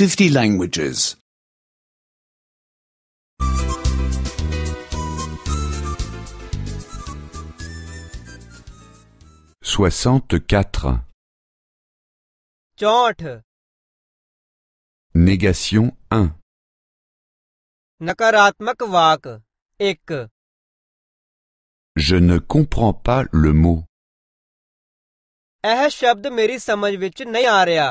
50 languages. 64. चौठ Négation 1. Nakaratmak vak 1 Je ne comprends pas le mot. Eh shabd meri samajh vich nahi aa ਰਿਹਾ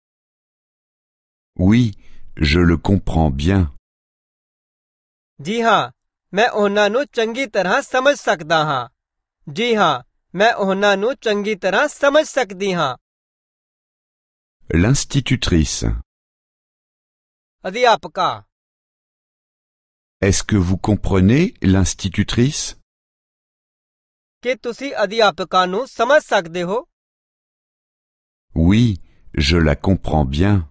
Oui, je le comprends bien. Jiha, mais on a nous changitera samas sakdaha. Jiha, mais on a L'institutrice. Adiapka. Est-ce que vous comprenez l'institutrice? Que si adiapaka nu samas sakdeho? Oui, je la comprends bien.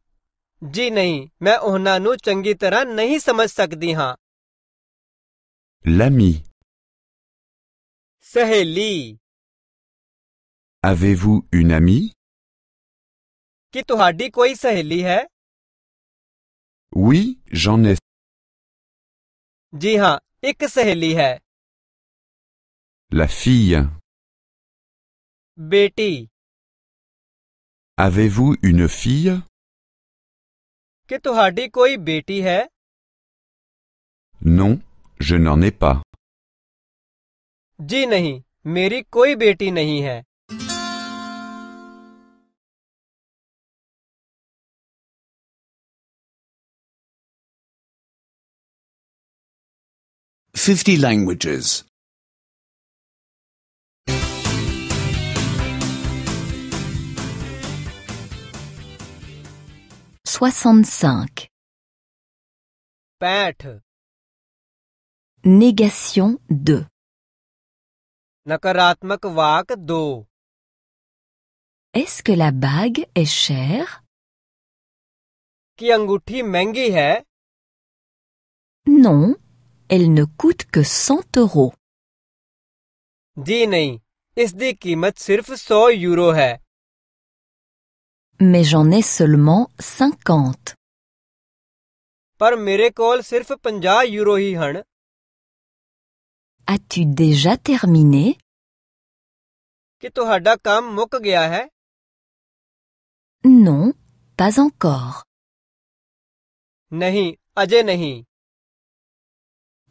ਜੀ ਨਹੀਂ ਮੈਂ ਉਹਨਾਂ ਨੂੰ ਚੰਗੀ ਤਰ੍ਹਾਂ ਨਹੀਂ ਸਮਝ ਸਕਦੀ ਹਾਂ l'ami ਸਹੇਲੀ avez-vous une amie ਕੀ ਤੁਹਾਡੀ ਕੋਈ ਸਹੇਲੀ ਹੈ oui j'en ai ਜੀ ਹਾਂ ਇੱਕ ਸਹੇਲੀ ਹੈ la fille ਬੇਟੀ avez-vous une fille ਕਿ ਤੁਹਾਡੀ ਕੋਈ ਬੇਟੀ ਹੈ Non, je n'en ai pas. ਜੀ ਨਹੀਂ ਮੇਰੀ ਕੋਈ ਬੇਟੀ ਨਹੀਂ ਹੈ Fifty languages. 65 Pat. Négation 2 Nakaratmak vak 2 Est-ce que la bague est chère Ki anguthi mehngi hai Non, elle ne coûte que 100 euros. Ji nahi, isdi kimat sirf 100 euros hai mais j'en ai seulement cinquante. Par mere kol sirf panja euro hi han. As-tu déjà terminé? Ki tohada kam gaya hai? Non, pas encore. Nahi, aje nahi.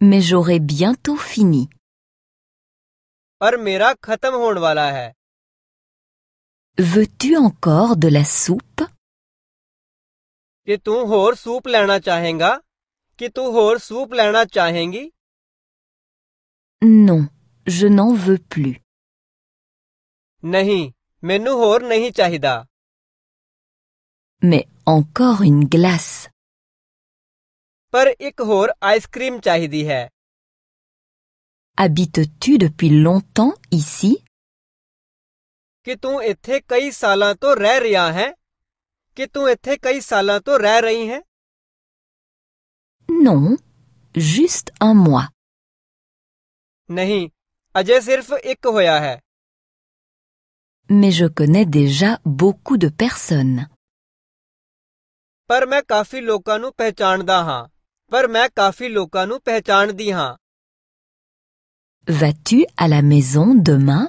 Mais j'aurai bientôt fini. Par mera khatam hon wala hai. Veux-tu encore de la soupe? Que tu hors soupe lana chahenga? Que tu soupe chahengi? Non, je n'en veux plus. Nahi, menu hor nahi chahida. Mais encore une glace. Par ik hor ice cream chahidi hai. Habites-tu depuis longtemps ici? कि तू इथे कई साल तो रह रहा है कि तू इथे कई साल तो रह रही है नो juste अमुआ नहीं अजय सिर्फ एक होया है Mais je connais déjà beaucoup de personnes. ਪਰ ਮੈਂ ਕਾਫੀ ਲੋਕਾਂ ਨੂੰ ਪਹਿਚਾਣਦਾ ਹਾਂ ਪਰ ਮੈਂ ਕਾਫੀ ਲੋਕਾਂ ਨੂੰ ਪਹਿਚਾਣਦੀ ha. Vas-tu à la maison demain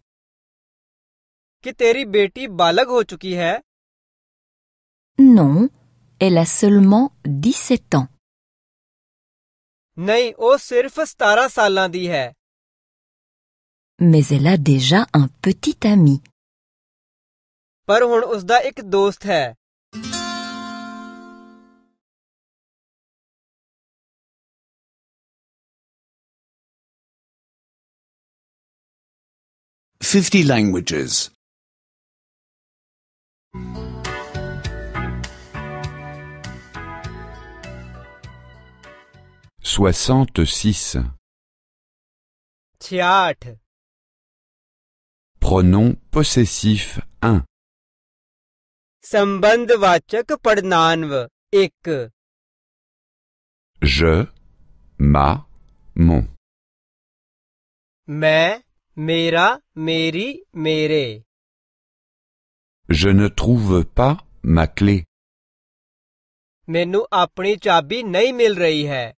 कि तेरी बेटी बालग हो चुकी है नो एलासलमों दी से नहीं वो सिर्फ सतारा साल दी है मेजेला देजा अं पति तमी पर हूं उसका एक दोस्त है Fifty languages. Soixante-six. Pronom possessif 1. Padnanv que Je, ma, mon. Mais, Mera, Meri, je ne trouve pas ma clé. Menu apni chabi nahi mil rahi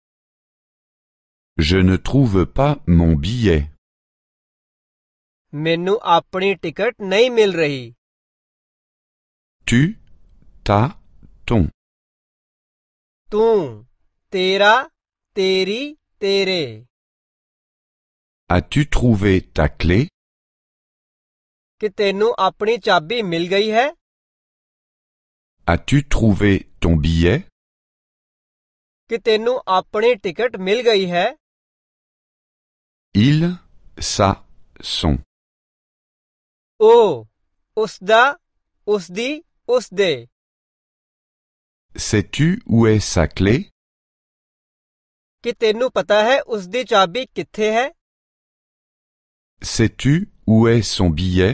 Je ne trouve pas mon billet. Menu apni ticket nahi mil rahi. Tu ta ton. Tu, tera, teri, tere. As-tu trouvé ta clé? कि तेनू अपनी चाबी मिल गई है As-tu trouvé ton billet कि तेनू अपनी टिकट मिल गई है Il sa son ਉਹ ਉਸਦਾ ਉਸਦੀ ਉਸਦੇ Sais-tu où est sa clé कि तेनू पता है ਉਸਦੀ चाबी किथे है Sais-tu où est son billet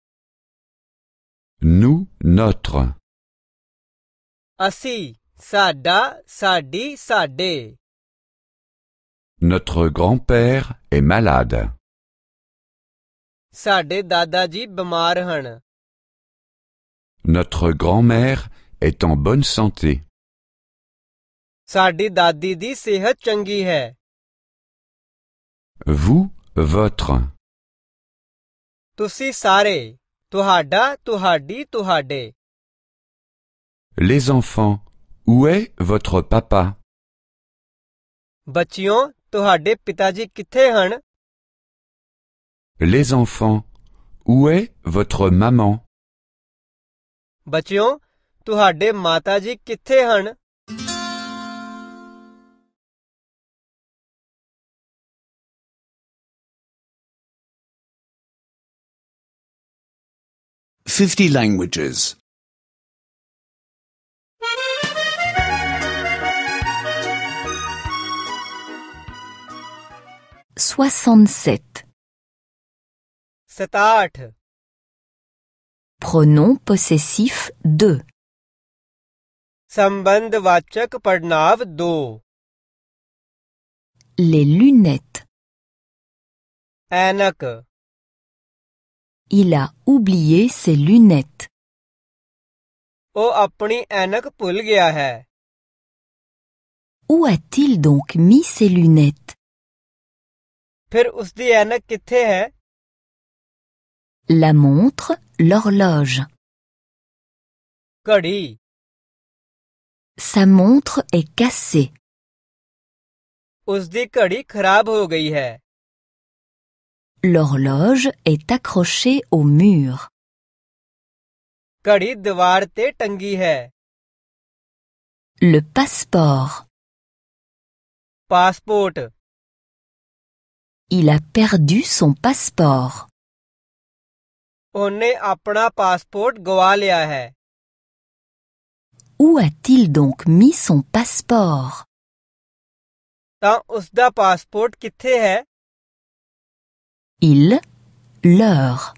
Nous, notre. Asi, sada, sadi, sade. Notre grand-père est malade. Sade dadaji bamarhan. Notre grand-mère est en bonne santé. Sade dadi di sehat changi hai. Vous, votre. Toussi, sare. Tuhada, tuhadi, tuhade. Les enfants, où est votre papa? Bachyon, tuhade pitaji kithe Les enfants, où est votre maman? Bachyon, tuhade mataji kithe 50 languages. 67. 78. Pronom possessif 2. संबंधवाचक padnav 2. Les lunettes. Anak il a oublié ses lunettes. Où a-t-il donc mis ses lunettes La montre, l'horloge. Sa montre est cassée. L'horloge est accrochée au mur. घड़ी दीवार te tangi hai. Le passeport. Passport. Il a perdu son passeport. ਉਹਨੇ ਆਪਣਾ ਪਾਸਪੋਰਟ ਗਵਾ ਲਿਆ ਹੈ Où a-t-il donc mis son passeport ਤਾਂ ਉਸ ਦਾ ਪਾਸਪੋਰਟ ਕਿੱਥੇ il, leur.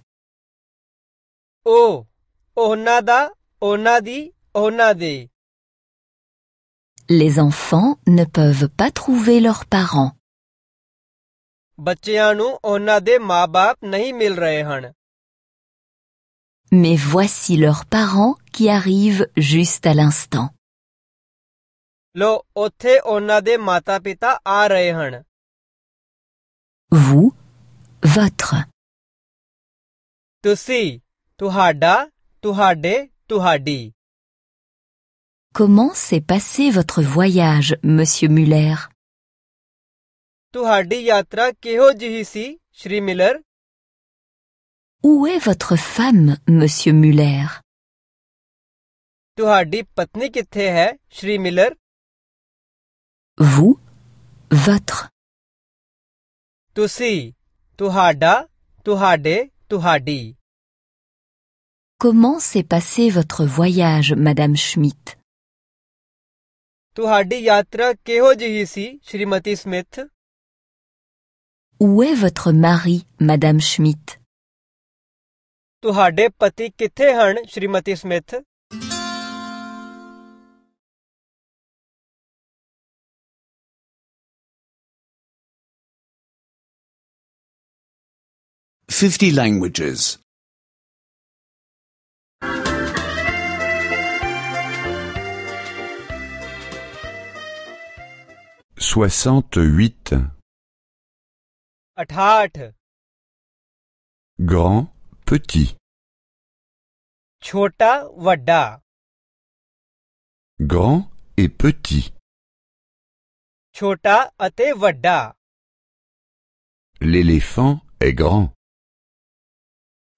onada, onadi, onade. Les enfants ne peuvent pas trouver leurs parents. Mais voici leurs parents qui arrivent juste à l'instant. Vous, votre. Tusi, tuhada, tuhade, tuhadi. Comment s'est passé votre voyage, monsieur Muller? Tuhadi yatra keho jihisi, Shri Miller? Où est votre femme, monsieur Muller? Tuhadi patni kithe hai, Shri Miller? Vous, votre. Tusi, ਤੁਹਾਡਾ ਤੁਹਾਡੇ ਤੁਹਾਡੀ Comment s'est passé votre voyage, Madame Schmidt ਤੁਹਾਡੀ ਯਾਤਰਾ ਕਿਹੋ ਜਿਹੀ ਸੀ Shrimati Smith Où est votre mari, Madame Schmidt ਤੁਹਾਡੇ ਪਤੀ ਕਿੱਥੇ ਹਨ Shrimati Smith Soixante-huit 68 Grand, petit. Chota, vada. Grand et petit. Chota, ate, vada. L'éléphant est grand.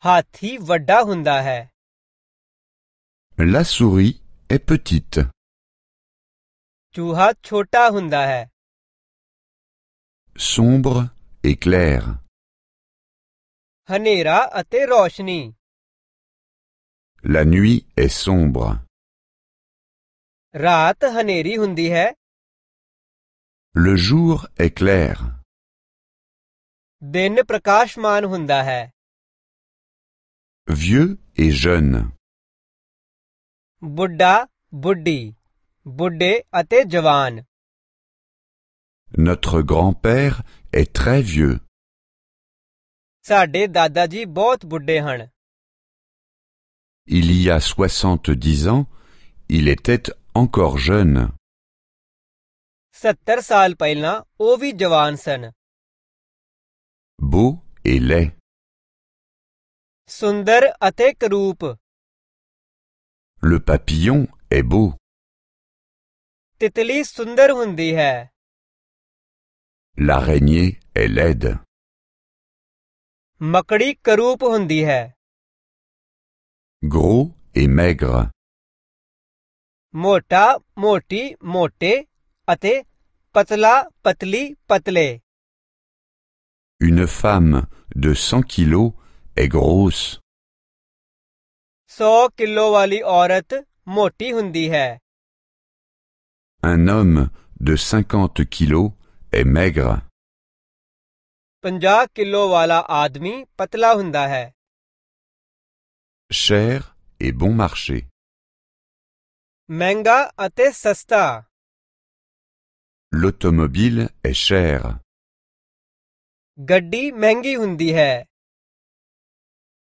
हाथी वड्डा हुंदा है ला सूरी ए पेटिट चूहा छोटा हुंदा है सोंब्र ए क्लेयर हनेरा अते रोशनी ला नुई ए सोंब्र रात हनेरी हुंदी है ले जूर ए क्लेयर दिन प्रकाशमान हुंदा है Vieux et jeune. Bouddha, Bouddhi, Bouddhé et Jawan Notre grand-père est très vieux. Sade dadaji bahut bouddhé han. Il y a soixante-dix ans, il était encore jeune. 70 saal pailna, ovi jawan san. Beau et laid. सुंदर अतेक रूप Le papillon est beau. तितली सुंदर हुंदी है L'araignée est laide. मकड़ी करूप हुंदी है Gros et maigre. मोटा मोटी मोटे अते पतला पतली पतले Une femme de 100 kilos est grosse. 100 orat moti Un homme de cinquante kilos est maigre. 50 kilo admi patla पतला Cher et bon marché. Menga atesasta. sasta. L'automobile est cher. Gaddi mengi hundi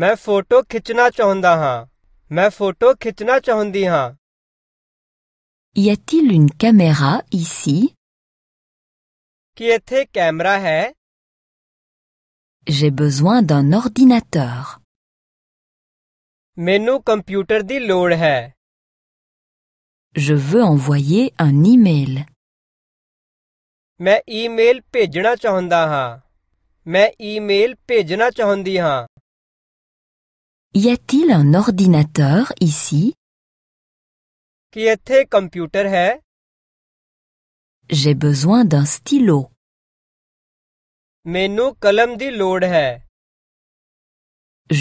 ਮੈਂ photo ਖਿੱਚਣਾ ਚਾਹੁੰਦਾ ਹਾਂ ਮੈਂ photo ਖਿੱਚਣਾ ਚਾਹੁੰਦੀ ਹਾਂ Y a-t-il une caméra ici ਕੀ ਇੱਥੇ ਕੈਮਰਾ ਹੈ J'ai besoin d'un ordinateur. ਮੈਨੂੰ ਕੰਪਿਊਟਰ ਦੀ ਲੋੜ ਹੈ Je veux envoyer un email. ਮੈਂ ਈਮੇਲ ਭੇਜਣਾ ਚਾਹੁੰਦਾ ਹਾਂ ਮੈਂ ਈਮੇਲ ਭੇਜਣਾ ਚਾਹੁੰਦੀ ਹਾਂ Y a-t-il un ordinateur ici J'ai besoin d'un stylo. Je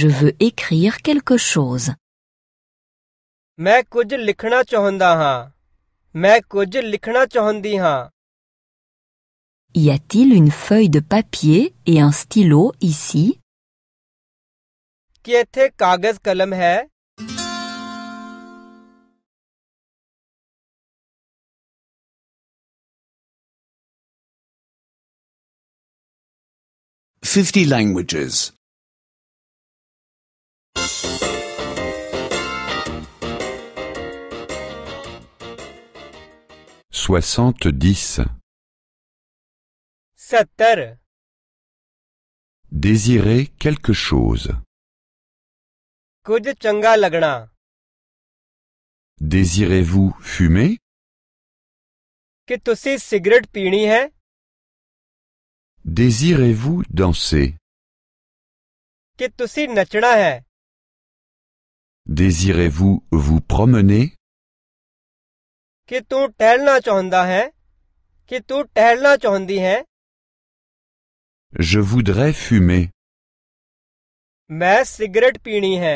veux écrire quelque chose. Y a-t-il une feuille de papier et un stylo ici Fifty languages. soixante Désirer quelque chose. कुछ चंगा लगना Désirez-vous fumer कि तुसी सिगरेट पीनी है Désirez-vous danser कि तुसी नचना है Désirez-vous vous promener कि तू टहलना चाहता है कि तू टहलना चाहती है Je voudrais fumer मैं सिगरेट पीनी है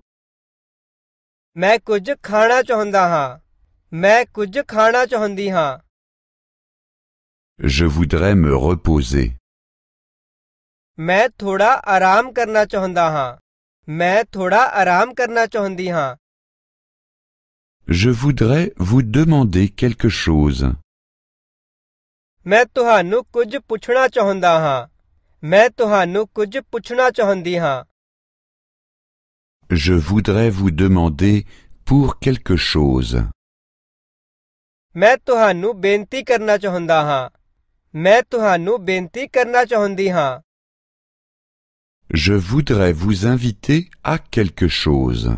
मैं कुछ खाना चाहता हाँ मैं कुछ खाना चाहती हाँ Je voudrais me reposer. मैं थोड़ा आराम करना चाहता हाँ मैं थोड़ा आराम करना चाहती हाँ Je voudrais vous demander quelque chose. मैं तुहानू कुछ पूछना चाहता हाँ मैं तुहानू कुछ पूछना चाहती हाँ Je voudrais vous demander pour quelque chose. Je voudrais vous inviter à quelque chose.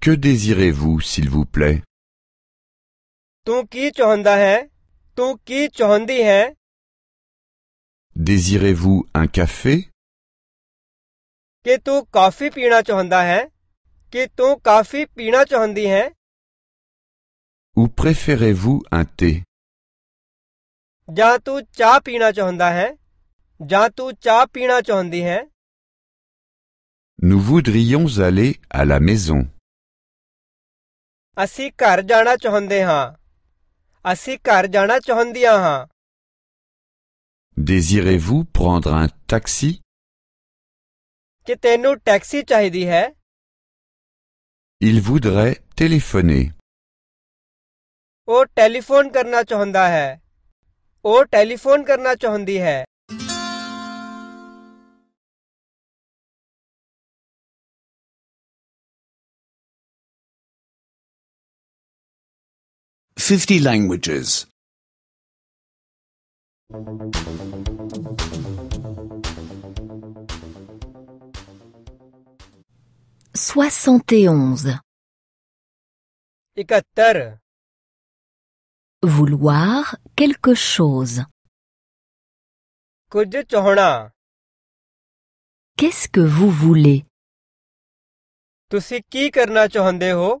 Que désirez-vous, s'il vous plaît ਤੂੰ ਕੀ ਚਾਹੁੰਦੀ ਹੈ Désirez-vous un café ਕਿ ਤੂੰ ਕਾਫੀ ਪੀਣਾ ਚਾਹੁੰਦਾ ਹੈ ਕਿ ਤੂੰ ਕਾਫੀ ਪੀਣਾ ਚਾਹੁੰਦੀ ਹੈ Ou préférez-vous un thé ਜਾਂ ਤੂੰ ਚਾਹ ਪੀਣਾ ਚਾਹੁੰਦਾ ਹੈ ਜਾਂ ਤੂੰ ਚਾਹ ਪੀਣਾ ਚਾਹੁੰਦੀ ਹੈ Nous voudrions aller à la maison. ਅਸੀਂ ਘਰ ਜਾਣਾ ਚਾਹੁੰਦੇ ਹਾਂ ਅਸੀਂ ਘਰ ਜਾਣਾ ਚਾਹੁੰਦੀਆਂ ਹਾਂ Désirez-vous prendre un taxi ਕਿ ਤੈਨੂੰ ਟੈਕਸੀ ਚਾਹੀਦੀ ਹੈ Il voudrait téléphoner. ਉਹ ਟੈਲੀਫੋਨ ਕਰਨਾ ਚਾਹੁੰਦਾ ਹੈ ਉਹ ਟੈਲੀਫੋਨ ਕਰਨਾ ਚਾਹੁੰਦੀ ਹੈ 50 languages. 71. إكتر Vouloir quelque chose. कुछ चाहना Qu'est-ce que vous voulez तुसी की karna chahande ho?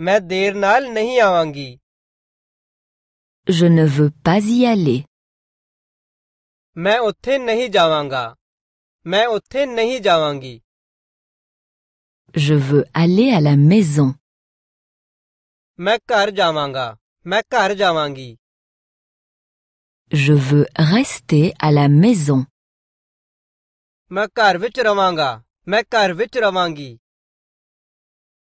मैं देर नाल नहीं आवांगी Je ne veux pas y aller. मैं उत्थे नहीं जावांगा मैं उत्थे नहीं जावांगी Je veux aller à la maison. मैं घर जावांगा मैं घर जावांगी Je veux rester à la maison. मैं घर विच रवांगा मैं घर विच रवांगी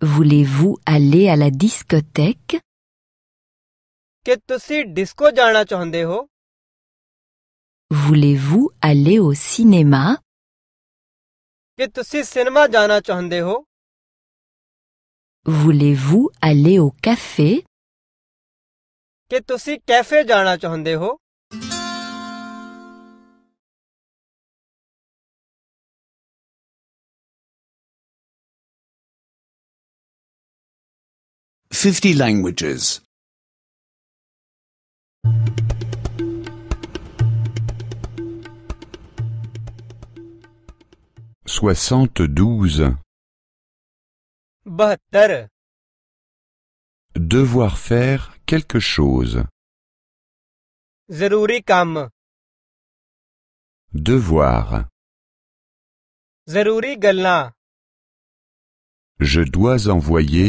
Voulez-vous aller à la discothèque? Que tu disco jana chande ho? Voulez-vous aller au cinéma? Que tu si jana chande ho? Voulez-vous aller au café? Que tu si café jana chande ho? 50 languages. 72. Devoir faire quelque chose. ਜ਼ਰੂਰੀ ਕੰਮ Devoir. ਜ਼ਰੂਰੀ ਗੱਲਾਂ Je dois envoyer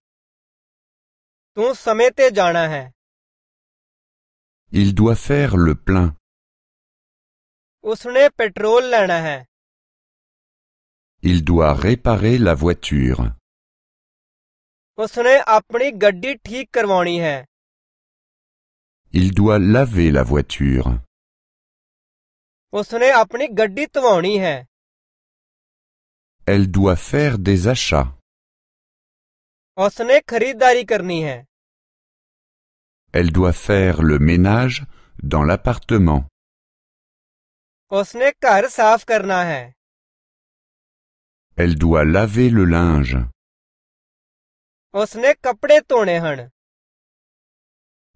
Il doit faire le plein. Il doit réparer la voiture. Il doit laver la voiture. Elle doit faire des achats. Elle doit faire le ménage dans l'appartement. Elle doit laver le linge.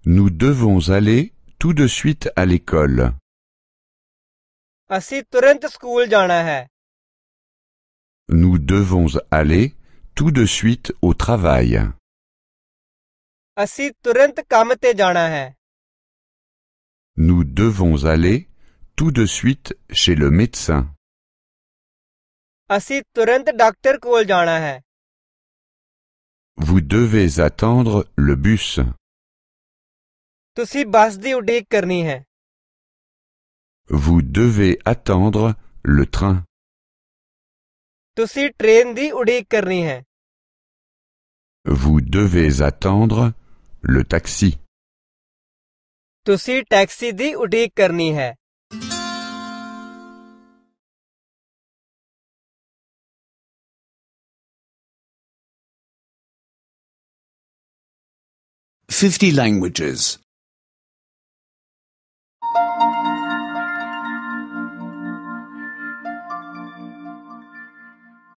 Nous devons aller tout de suite à l'école. Nous devons aller tout de suite au travail. Nous devons aller tout de suite chez le médecin. Vous devez attendre le bus. Vous devez attendre le train. ਤੁਸੀਂ train ਦੀ ਉਡੀਕ ਕਰਨੀ ਹੈ Vous devez attendre le taxi. ਤੁਸੀਂ taxi ਦੀ ਉਡੀਕ ਕਰਨੀ ਹੈ Fifty languages.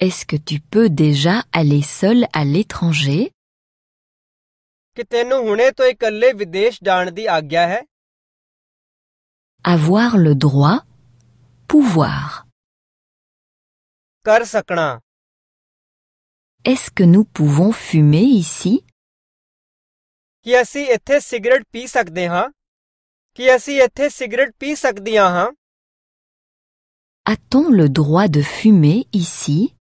Est-ce que tu peux déjà aller seul à l'étranger Avoir le droit, pouvoir. Est-ce que nous pouvons fumer ici A-t-on le droit de fumer ici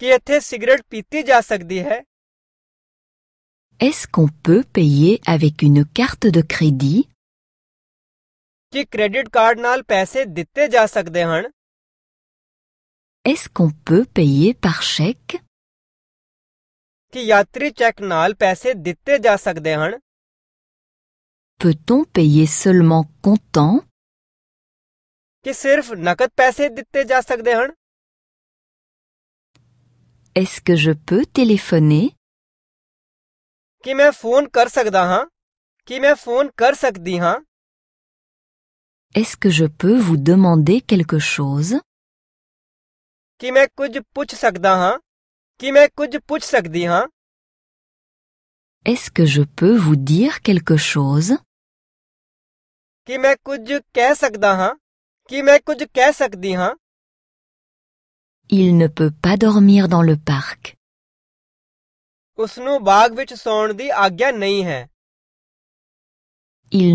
कि इथे सिगरेट पीती जा सकती है Est-ce qu'on peut payer avec une carte de crédit ਕੀ credit card ਨਾਲ ਪੈਸੇ ਦਿੱਤੇ ਜਾ ਸਕਦੇ ਹਨ Est-ce qu'on peut payer par chèque ਕੀ ਯਾਤਰੀ ਚੈੱਕ ਨਾਲ ਪੈਸੇ ਦਿੱਤੇ ਜਾ ਸਕਦੇ ਹਨ Peut-on payer seulement comptant ਕਿ ਸਿਰਫ ਨਕਦ ਪੈਸੇ ਦਿੱਤੇ ਜਾ ਸਕਦੇ ਹਨ Est-ce que je peux téléphoner? Est-ce que je peux vous demander quelque chose? Est-ce que je peux vous dire quelque chose? Il ne peut pas dormir dans le parc. Il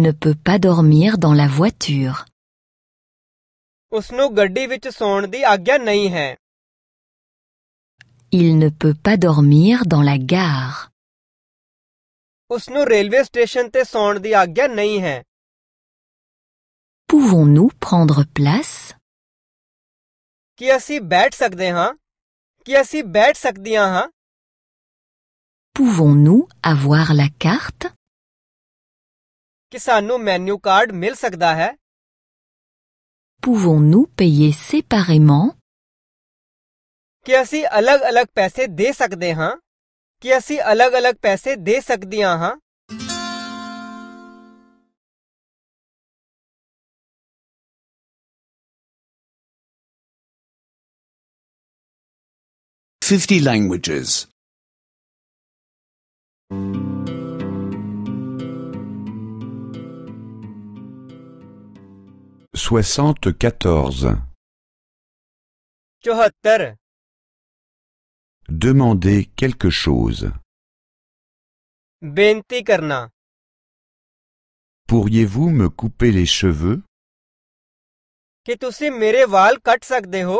ne peut pas dormir dans la voiture. Il ne peut pas dormir dans la gare. Pouvons-nous prendre place ਕਿ ਅਸੀਂ ਬੈਠ ਸਕਦੇ ਹਾਂ ਕਿ ਅਸੀਂ ਬੈਠ ਸਕਦੀਆਂ ਹਾਂ Pouvons-nous avoir la carte ਕਿ ਸਾਨੂੰ ਮੈਨੂ ਕਾਰਡ ਮਿਲ ਸਕਦਾ ਹੈ Pouvons-nous payer séparément ਕਿ ਅਸੀਂ ਅਲੱਗ-ਅਲੱਗ ਪੈਸੇ ਦੇ ਸਕਦੇ ਹਾਂ ਕਿ ਅਸੀਂ ਅਲੱਗ-ਅਲੱਗ ਪੈਸੇ ਦੇ ਸਕਦੀਆਂ ਹਾਂ 50 languages. 74. چهتر Demander quelque chose. बेनती karna. Pourriez-vous me couper les cheveux कि तुसी मेरे वाल cut सकदे ho?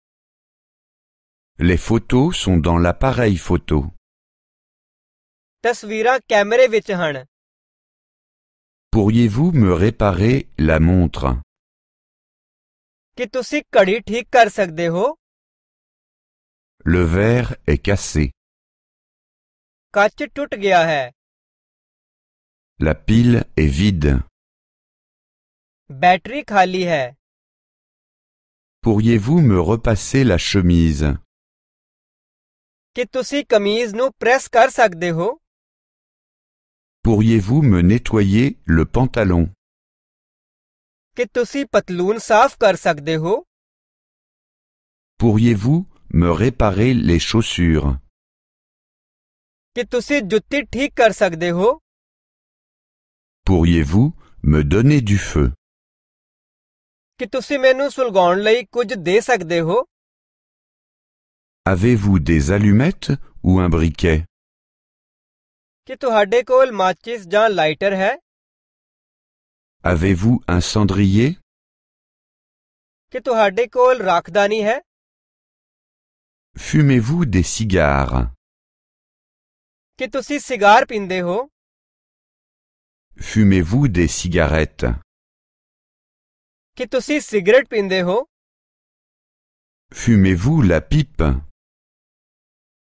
Les photos sont dans l'appareil photo. Pourriez-vous me réparer la montre Le verre est cassé. La pile est vide. Pourriez-vous me repasser la chemise ਕੀ ਤੁਸੀਂ ਕਮੀਜ਼ ਨੂੰ ਪ੍ਰੈਸ ਕਰ ਸਕਦੇ ਹੋ Pourriez-vous me nettoyer le pantalon ਕੀ ਤੁਸੀਂ ਪਤਲੂਨ ਸਾਫ਼ ਕਰ ਸਕਦੇ ਹੋ Pourriez-vous me réparer les chaussures ਕੀ ਤੁਸੀਂ ਜੁੱਤੀ ਠੀਕ ਕਰ ਸਕਦੇ ਹੋ Pourriez-vous me donner du feu ਕੀ ਤੁਸੀਂ ਮੈਨੂੰ ਸੁਲਗਾਉਣ ਲਈ ਕੁਝ ਦੇ ਸਕਦੇ ਹੋ Avez-vous des allumettes ou un briquet Avez-vous un cendrier Fumez-vous des cigares Fumez-vous des cigarettes Fumez-vous la pipe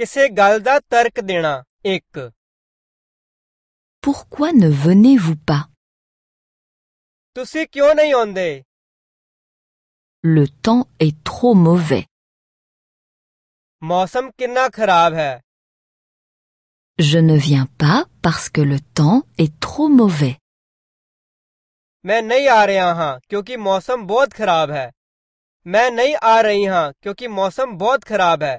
किसी गल का तर्क देना एक Pourquoi ne venez-vous pas ਤੁਸੀਂ ਕਿਉਂ ਨਹੀਂ ਆਉਂਦੇ Le temps est trop mauvais. ਮੌਸਮ ਕਿੰਨਾ ਖਰਾਬ ਹੈ Je ne viens pas parce que le temps est trop mauvais. मैं नहीं आ रहा हाँ क्योंकि मौसम बहुत खराब है मैं नहीं आ रही हाँ क्योंकि मौसम बहुत खराब है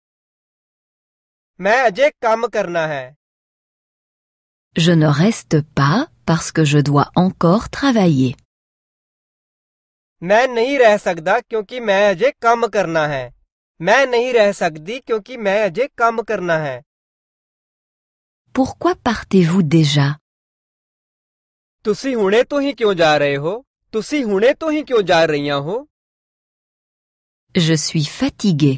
मैं अजे काम करना है Je ne reste pas parce que je dois encore travailler. मैं नहीं रह सकता क्योंकि मैं अजे काम करना है मैं नहीं रह सकती क्योंकि मैं अजे काम करना है Pourquoi partez-vous déjà? ਤੁਸੀਂ ਹੁਣੇ ਤੋਂ ਹੀ ਕਿਉਂ ਜਾ ਰਹੇ ਹੋ ਤੁਸੀਂ ਹੁਣੇ ਤੋਂ ਹੀ ਕਿਉਂ ਜਾ ਰਹੀਆਂ ਹੋ Je suis fatiguée.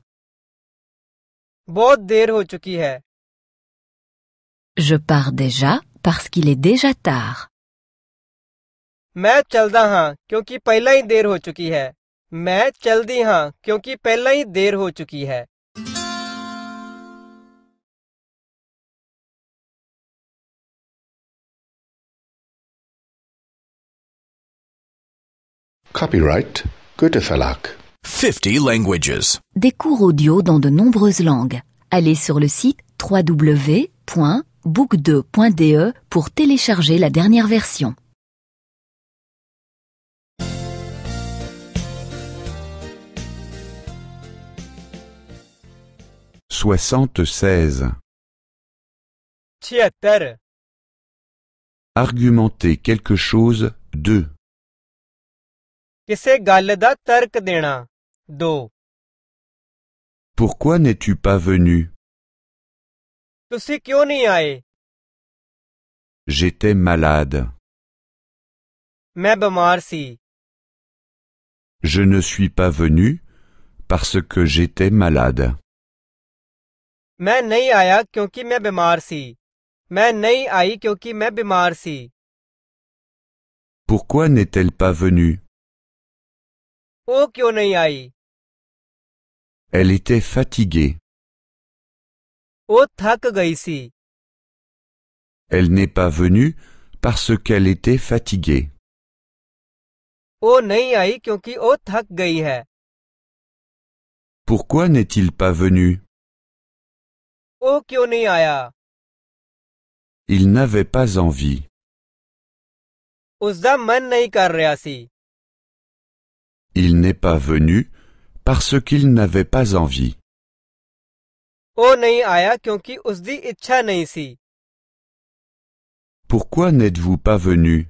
बहुत देर हो चुकी है Je pars déjà parce qu'il est déjà tard. मैं चलता हां क्योंकि पहला ही देर हो चुकी है मैं चलती हां क्योंकि पहला ही देर हो चुकी है Copyright Goethe Verlag 50 languages. Des cours audio dans de nombreuses langues. Allez sur le site www.book2.de pour télécharger la dernière version. Soixante-seize. Argumenter quelque chose, de. ਕਿਸੇ ਗੱਲ ਦਾ ਤਰਕ pourquoi n'es-tu pas venu? J'étais malade. Je ne suis pas venu parce que j'étais malade. Pourquoi n'est-elle pas venue? Elle était fatiguée. Elle n'est pas venue parce qu'elle était fatiguée. Pourquoi n'est-il pas venu Il n'avait pas envie. Il n'est pas venu parce qu'il n'avait pas envie. Pourquoi n'êtes-vous pas venu?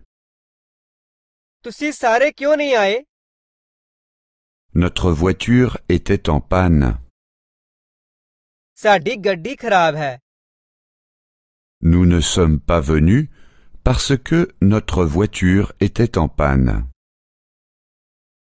Notre voiture était en panne. Nous ne sommes pas venus parce que notre voiture était en panne.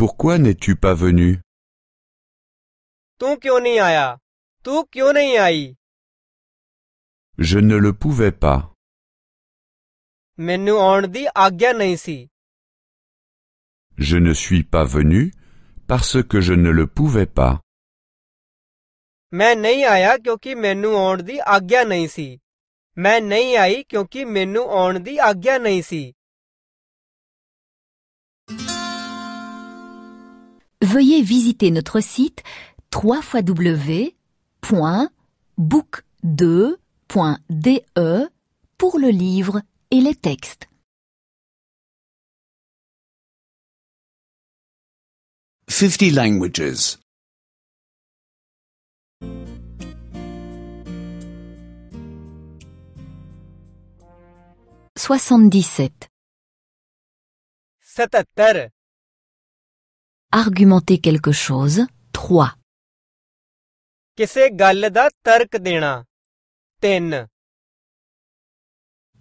Pourquoi n'es-tu pas venu? Ton kyon Tu kyon Je ne le pouvais pas. Menu aund di Je ne suis pas venu parce que je ne le pouvais pas. Main nahi aaya menu aund di aagya nahi menu aund di veuillez visiter notre site www.book2.de pour le livre et les textes. 50 languages. 77 77 argumenter quelque chose. 3. ਕਿਸੇ ਗੱਲ ਦਾ tark dena. 3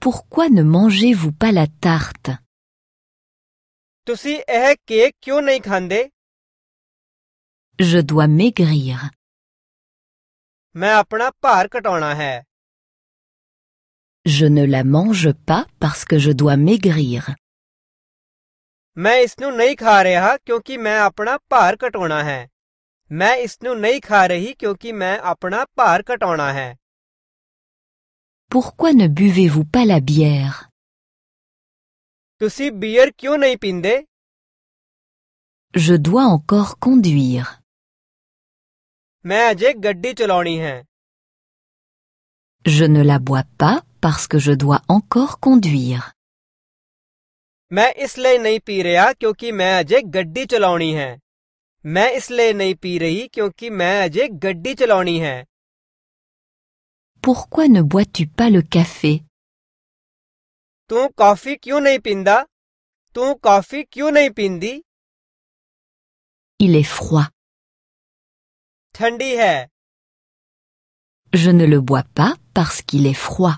Pourquoi ne mangez-vous pas la tarte ਤੁਸੀਂ eh cake ਕਿਉਂ nahi khande? Je dois maigrir. Main apna bhar katona hai. Je ne la mange pas parce que je dois maigrir. मैं इस नही खा रहा क्योंकि मैं अपना भार ਭਾਰ है मैं इस नही खा रही क्योंकि मैं अपना भार ਆਪਣਾ है Pourquoi ne buvez-vous pas la bière ਤੁਸੀਂ ਬੀਅਰ ਕਿਉਂ ਨਹੀਂ ਪੀਂਦੇ Je dois encore conduire. ਮੈਂ ਅਜੇ ਗੱਡੀ ਚਲਾਉਣੀ ਹੈ Je ne la bois pas parce que je dois encore conduire. ਮੈਂ ਇਸ ਲਈ ਨਹੀਂ ਪੀ ਰਿਹਾ ਕਿਉਂਕਿ ਮੈਂ ਅਜੇ ਗੱਡੀ ਚਲਾਉਣੀ ਹੈ ਮੈਂ ਇਸ ਲਈ ਨਹੀਂ ਪੀ ਰਹੀ ਕਿਉਂਕਿ ਮੈਂ ਅਜੇ ਗੱਡੀ ਚਲਾਉਣੀ ਹੈ Pourquoi ne bois-tu pas le café ਤੂੰ ਕਾਫੀ ਕਿਉਂ ਨਹੀਂ ਪੀਂਦਾ ਤੂੰ ਕਾਫੀ ਕਿਉਂ ਨਹੀਂ ਪੀਂਦੀ Il est froid. ਠੰਡੀ ਹੈ Je ne le bois pas parce qu'il est froid.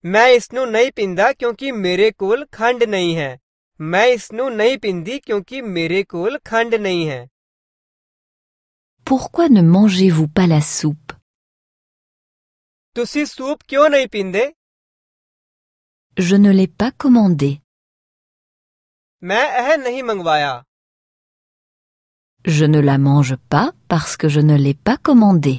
Pourquoi ne mangez-vous pas la soupe Je ne l'ai pas commandée. Je ne la mange pas parce que je ne l'ai pas commandée.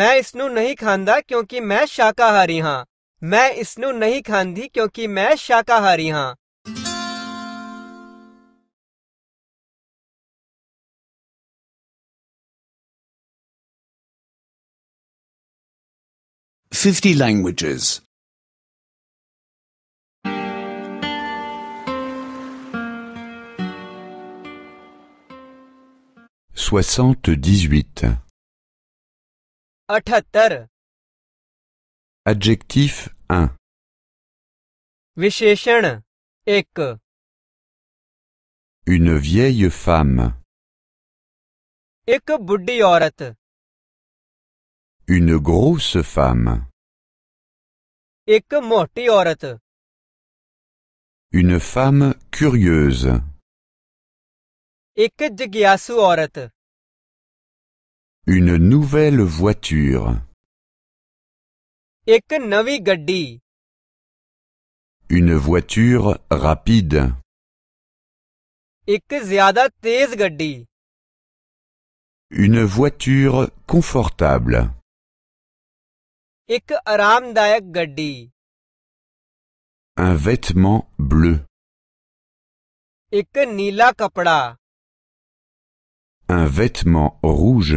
मैं इसनु नहीं खांदा क्योंकि मैं शाकाहारी हाँ मैं इस नहीं खादी क्योंकि मैं शाकाहारी हाँ Fifty languages. Soixante-dix-huit. Adjectif 1. Visheshane Eke. Une vieille femme. Eke buddi Une grosse femme. Eke morti Une femme curieuse. Eke de Giasu orate. Une nouvelle voiture. Une voiture rapide. Une voiture confortable. Un vêtement bleu. Un vêtement rouge.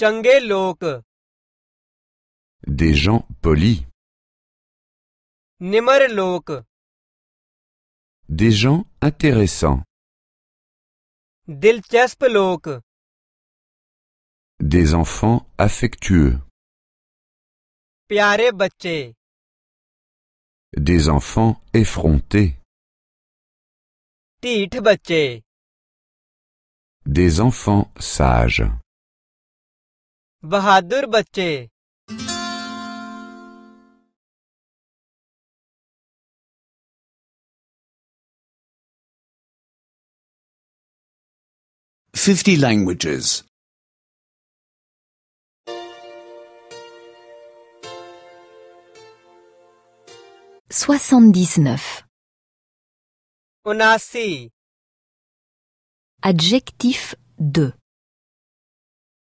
des gens polis des gens intéressants des enfants affectueux des enfants effrontés des enfants sages बहादुर बच्चे Fifty languages. Soixante-dix-neuf. Adjectif deux.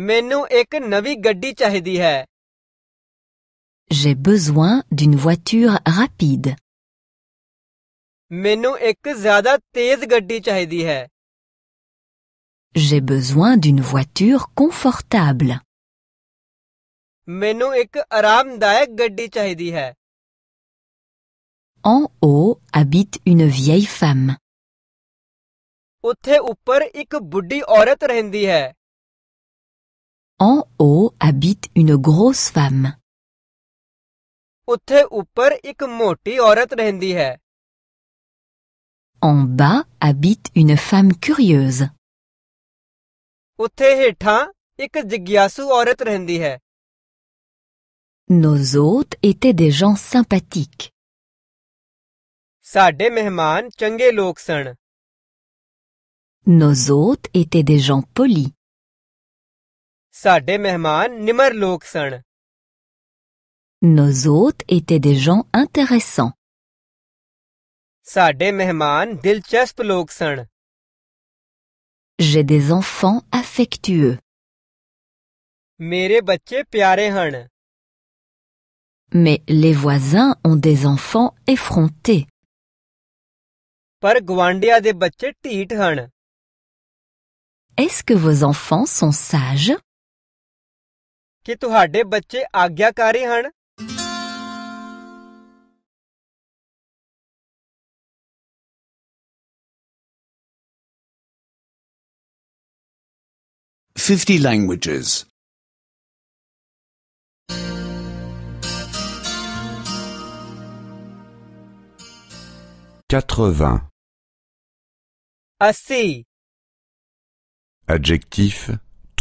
ਮੈਨੂੰ ਇੱਕ ਨਵੀਂ ਗੱਡੀ ਚਾਹੀਦੀ ਹੈ J'ai besoin d'une voiture rapide. ਮੈਨੂੰ ਇੱਕ ਜ਼ਿਆਦਾ ਤੇਜ਼ ਗੱਡੀ ਚਾਹੀਦੀ ਹੈ J'ai besoin d'une voiture confortable. ਮੈਨੂੰ ਇੱਕ ਆਰਾਮਦਾਇਕ ਗੱਡੀ ਚਾਹੀਦੀ ਹੈ En haut habite une vieille femme. ਉੱਥੇ ਉੱਪਰ ਇੱਕ ਬੁੱਢੀ ਔਰਤ ਰਹਿੰਦੀ ਹੈ En haut habite une grosse femme. En bas habite une femme curieuse. Nos hôtes étaient des gens sympathiques. Nos hôtes étaient des gens polis. Nos hôtes étaient des gens intéressants. J'ai des enfants affectueux. Mais les voisins ont des enfants effrontés. Est-ce que vos enfants sont sages कि तुहाडे बच्चे ਆਗਿਆਕਾਰੀ ਹਨ Fifty languages. Quatre-vingts. Assis. Adjectif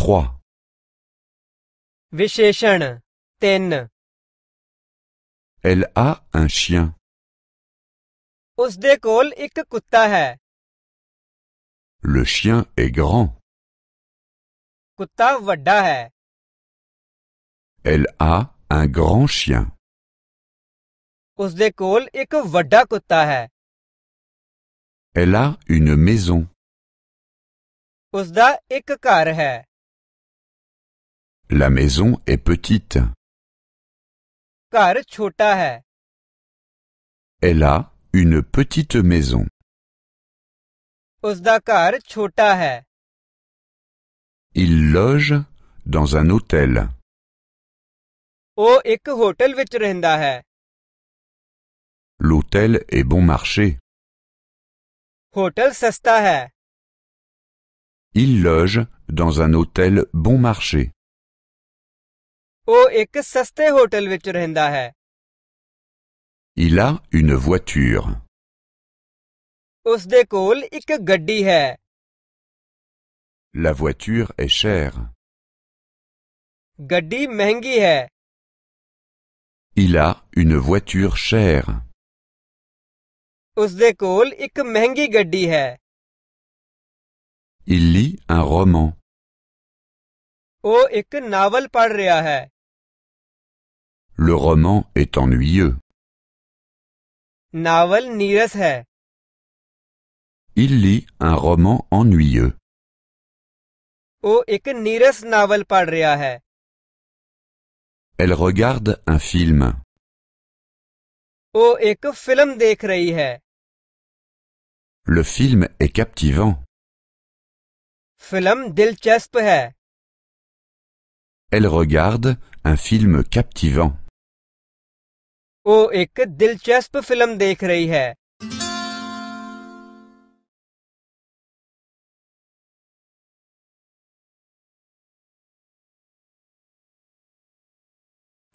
trois. विशेषण तीन Elle a un chien. उसदे कोल एक कुत्ता है Le chien est grand. कुत्ता वड्डा है Elle a un grand chien. उसदे कोल एक वड्डा कुत्ता है Elle a une maison. उसदा एक घर है La maison est petite. Elle a une petite maison. Il loge dans un hôtel. L'hôtel est bon marché. Il loge dans un hôtel bon marché. ਉਹ ਇੱਕ ਸਸਤੇ ਹੋਟਲ ਵਿੱਚ ਰਹਿੰਦਾ ਹੈ Il a une voiture. ਉਸਦੇ ਕੋਲ ਇੱਕ ਗੱਡੀ ਹੈ La voiture est chère. ਗੱਡੀ ਮਹਿੰਗੀ ਹੈ Il a une voiture chère. ਉਸਦੇ ਕੋਲ ਇੱਕ ਮਹਿੰਗੀ ਗੱਡੀ ਹੈ Il lit un roman. ਉਹ ਇੱਕ ਨਾਵਲ ਪੜ੍ਹ ਰਿਹਾ ਹੈ Le roman est ennuyeux. Il lit un roman ennuyeux. Elle regarde un film. film Le film est captivant. Elle regarde un film captivant. वो एक दिलचस्प फिल्म देख रही है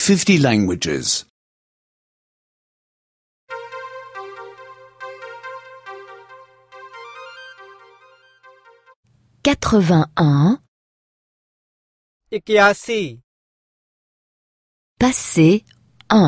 fifty languages quatre-vingt-un, passé un.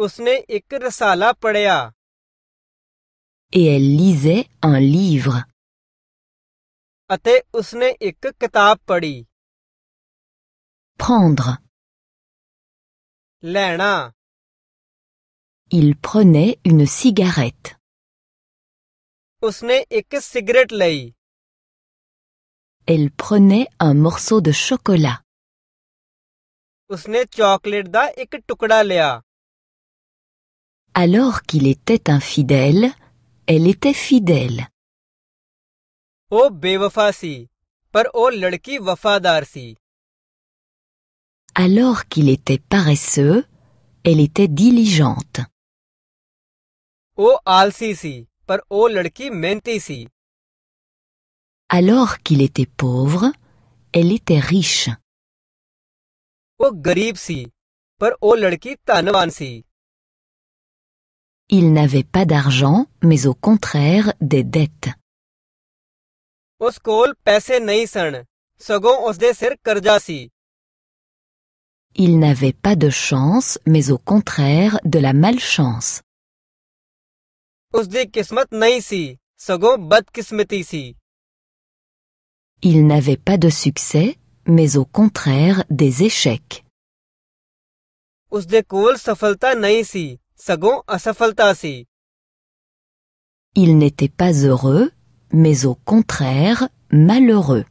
उसने एक रसाला Et elle lisait un livre. ਅਤੇ ਉਸਨੇ ਇੱਕ ਕਿਤਾਬ ਪੜ੍ਹੀ Prendre. ਲੈਣਾ Il prenait une cigarette. ਉਸਨੇ ਇੱਕ ਸਿਗਰਟ ਲਈ Elle prenait un morceau de chocolat. ਉਸਨੇ ਚਾਕਲੇਟ ਦਾ ਇੱਕ ਟੁਕੜਾ ਲਿਆ alors qu'il était infidèle, elle était fidèle. Oh बेवफा par par ओ vafadarsi. Alors qu'il était paresseux, elle était diligente. Oh al sisi par ओ larki Alors qu'il était pauvre, elle était riche. Oh गरीब par par ओ लड़की il n'avait pas d'argent, mais au contraire des dettes. Il n'avait pas de chance, mais au contraire de la malchance. Il n'avait pas de succès, mais au contraire des échecs. Il n'était pas heureux, mais au contraire malheureux.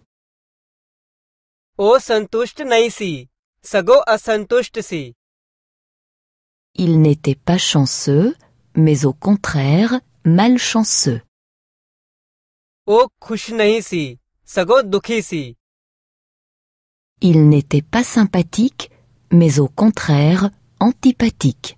Il n'était pas chanceux, mais au contraire malchanceux. Il n'était pas sympathique, mais au contraire antipathique.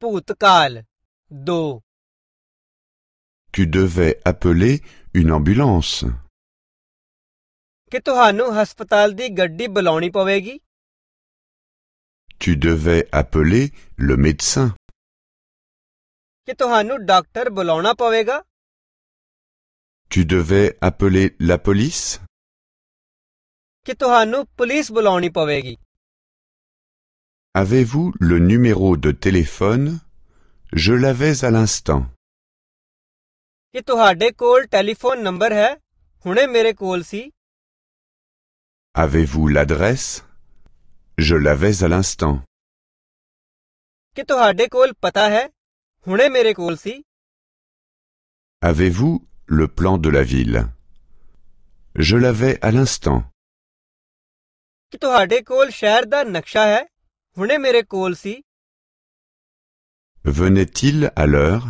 Putkal do. Tu devais appeler une ambulance. Kituhanu hospital di gaddi baloni povegi. Tu devais appeler le médecin. Kituhanu doctor balona povega. Tu devais appeler la police. Kituhanu police boloni povegi. Avez-vous le numéro de téléphone Je l'avais à l'instant. ਕੀ ਤੁਹਾਡੇ ਕੋਲ telephone number ਹੈ ਹੁਣੇ ਮੇਰੇ ਕੋਲ ਸੀ Avez-vous l'adresse Je l'avais à l'instant. ਕੀ ਤੁਹਾਡੇ ਕੋਲ ਪਤਾ ਹੈ ਹੁਣੇ ਮੇਰੇ ਕੋਲ ਸੀ Avez-vous le plan de la ville Je l'avais à l'instant. ਕੀ ਤੁਹਾਡੇ ਕੋਲ ਸ਼ਹਿਰ ਦਾ ਨਕਸ਼ਾ ਹੈ Venait-il à l'heure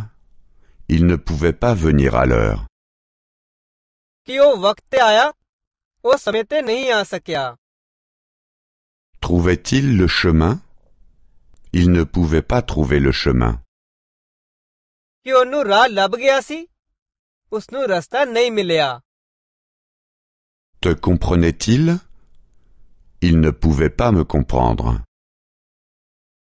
Il ne pouvait pas venir à l'heure. Trouvait-il le chemin Il ne pouvait pas trouver le chemin. Te comprenait-il Il ne pouvait pas me comprendre.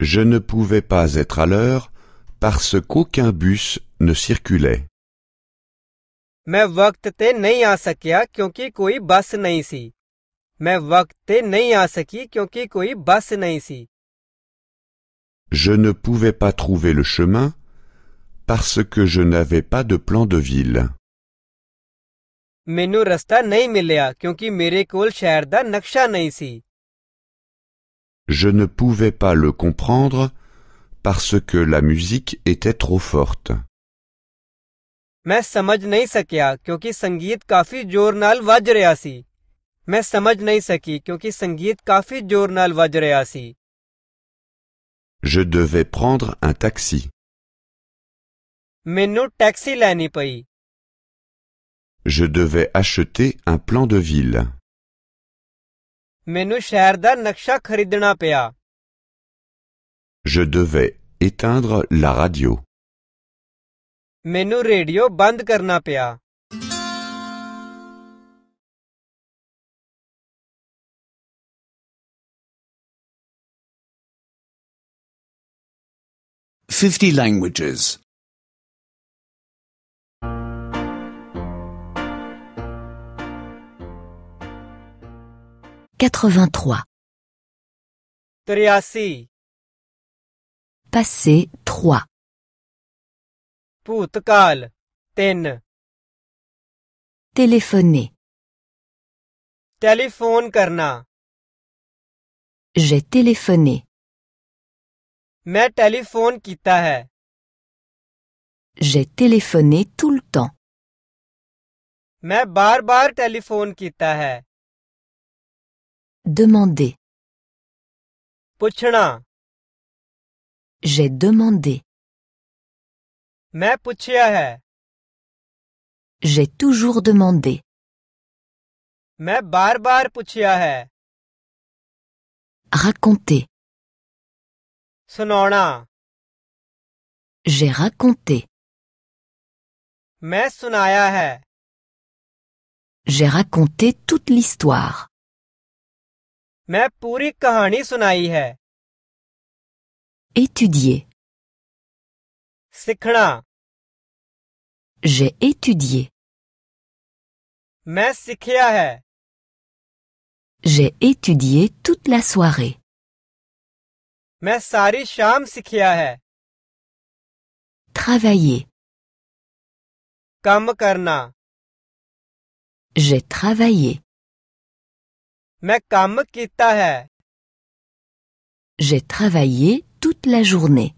Je ne pouvais pas être à l'heure parce qu'aucun bus ne circulait. Je ne pouvais pas trouver le chemin parce que je n'avais pas de plan de ville. Je ne pouvais pas le comprendre parce que la musique était trop forte. Je devais prendre un taxi. Je devais acheter un plan de ville. Menu Sherda Nakshak Ridunapia. Je devais éteindre la radio. Menu Radio Band 50 Fifty languages. 83. triassi. Passé 3. Poutkal, ten. Téléphoner. Téléphone karna. J'ai téléphoné. Mais téléphone Kita hai J'ai téléphoné tout le temps. Mais barbare téléphone qui Kita hai. Demander. J'ai demandé. Mais J'ai toujours demandé. Mais barbar bar Raconter. J'ai raconté. Mais Sunaya hai. J'ai raconté toute l'histoire. मैं पूरी कहानी सुनाई है Étudier. सीखना J'ai étudié. मैं सीखा है J'ai étudié toute la soirée. मैं सारी शाम सीखा है Travailler. काम करना J'ai travaillé. M'kamkita hé. J'ai travaillé toute la journée.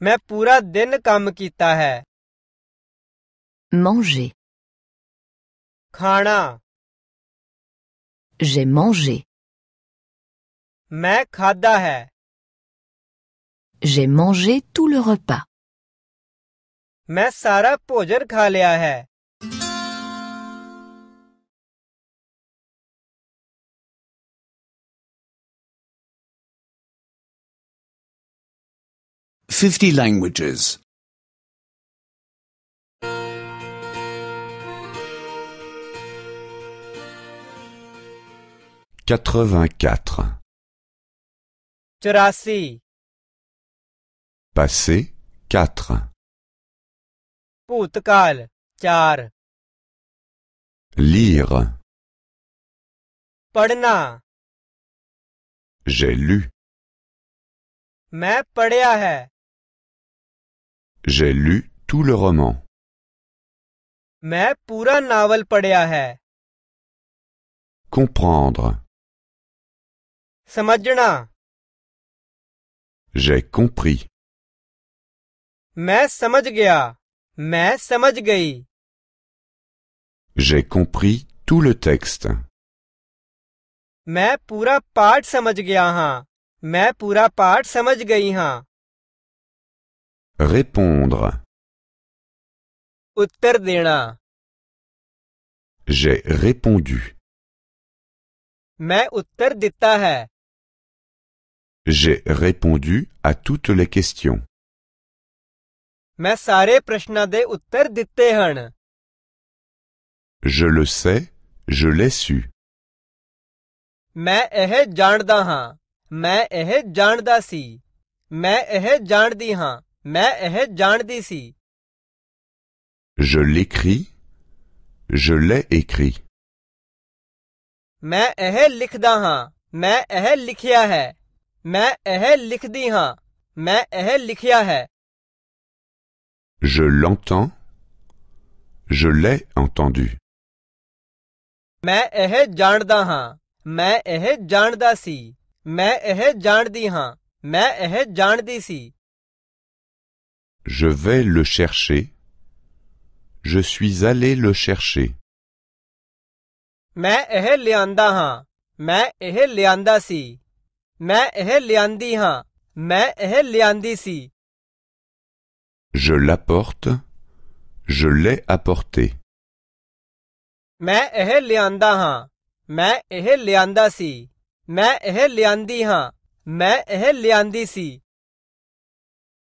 M'appura den kam quita hé. Manger. Khana. J'ai mangé. Mek J'ai mangé tout le repas. Mais Sara pojer 50 languages. quatre Passé quatre. Putkal, Char, Lire. Padna, J'ai lu. J'ai lu tout le roman. Mais pour un novel hai. Comprendre. Samajna. J'ai compris. Mais samajgaya. Mais samajgai. J'ai compris tout le texte. Mais pour un part samajgaya. Mais pour part samajgaya. Répondre. Uttar J'ai répondu. mais uttar hai. J'ai répondu à toutes les questions. Main sare prashna de Je le sais, je l'ai su. Me eh janda ha. Main eh Je l'écris. Je l'ai écrit. मैं यह लिखदा हाँ मैं यह लिखिया है मैं यह लिखदी हाँ मैं यह लिखिया है Je l'entends. Je l'ai entendu. मैं यह जानदा हाँ मैं यह जानदा सी मैं यह जानदी हाँ मैं यह जानदी सी Je vais le chercher. Je suis allé le chercher. Mais eh lianda ha. Mais eh lianda si. Mais eh liandi ha. Mais eh liandi si. Je l'apporte. Je l'ai apporté. Mais eh lianda ha. Mais eh lianda si. Mais eh liandi ha. Mais eh liandi si.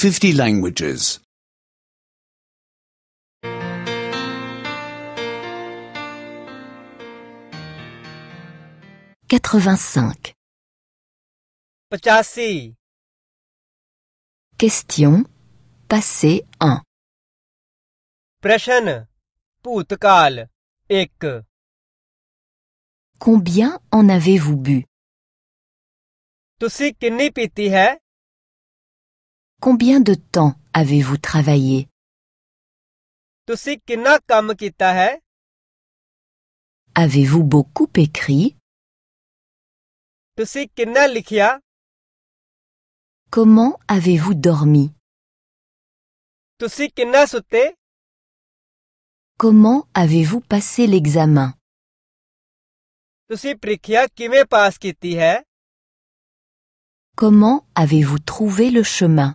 50 langues. 85. 50. Question. Passé 1. Question. Poutkal ek. Combien en avez-vous bu? Tusi kini piti hai? Combien de temps avez-vous travaillé Avez-vous beaucoup écrit Comment avez-vous dormi Comment avez-vous passé l'examen Comment avez-vous trouvé le chemin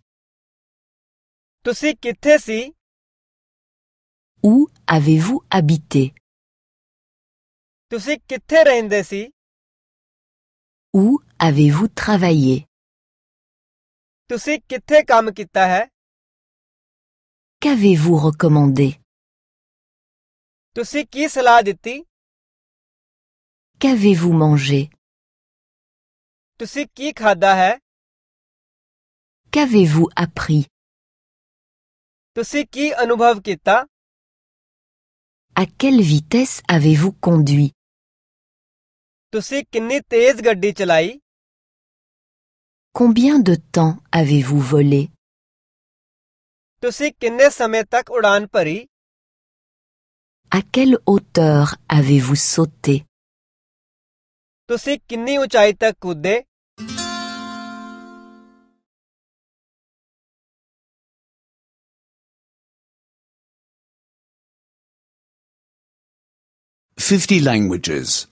Tu sais qu'il si? Où avez-vous habité? Tu sais qu'il si? Où avez-vous travaillé? Tu sais qu'il t'est comme Qu'avez-vous recommandé? Tu sais qu'il s'est Qu'avez-vous mangé? Tu sais qu'il kada, Qu'avez-vous appris? To ki anubhav À quelle vitesse avez-vous conduit? To si ki ni teez Combien de temps avez-vous volé? To si ki ni sametak ulan pari? À quelle hauteur avez-vous sauté? To si ki ni kude? 50 languages.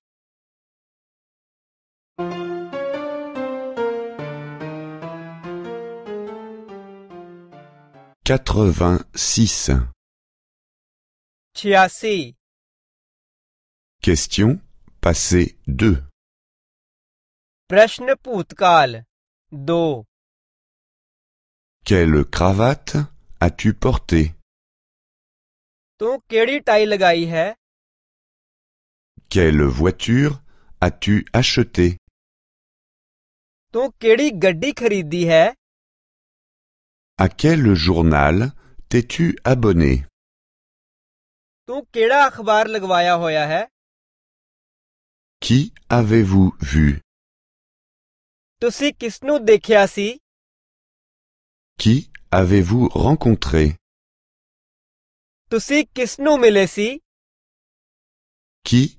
86. Chiasi. Question passé 2. Prashna Putkal 2. Quelle cravate as-tu portée? तू केड़ी tie lagayi hai quelle voiture as-tu achetée? Ton kedi gaddi khareedi hai? À quel journal t'es-tu abonné? Ton keda akhbar lagwaya hoya hai? Qui avez-vous vu? Tusi kisnu dekhya si? Qui avez-vous rencontré? Tusi kisnu mile si? Qui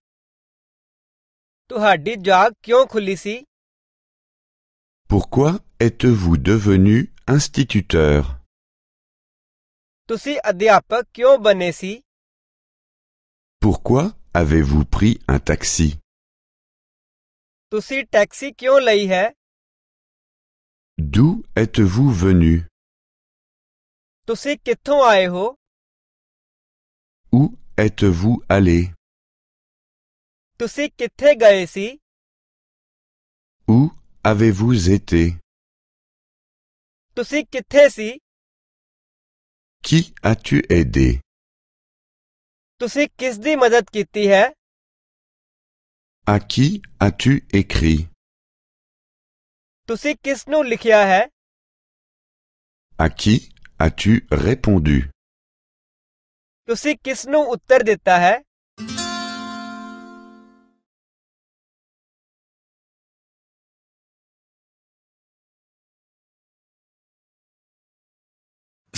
Pourquoi êtes-vous devenu instituteur Pourquoi avez-vous pris un taxi D'où êtes-vous venu Où êtes-vous allé ਤੁਸੀਂ ਕਿੱਥੇ ਗਏ ਸੀ Où avez-vous été ਤੁਸੀਂ ਕਿੱਥੇ ਸੀ Qui as-tu aidé ਤੁਸੀਂ ਕਿਸ ਦੀ ਮਦਦ ਕੀਤੀ ਹੈ À qui as-tu écrit ਤੁਸੀਂ ਕਿਸ ਨੂੰ ਲਿਖਿਆ ਹੈ À qui as-tu répondu ਤੁਸੀਂ ਕਿਸ ਨੂੰ ਉੱਤਰ ਦਿੱਤਾ ਹੈ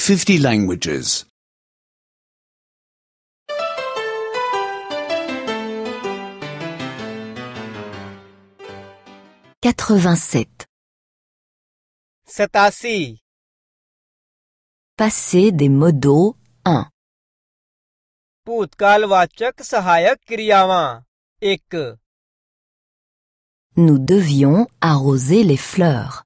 50 languages. 87. Satasi. Passer des modaux 1. 1. Nous devions arroser les fleurs.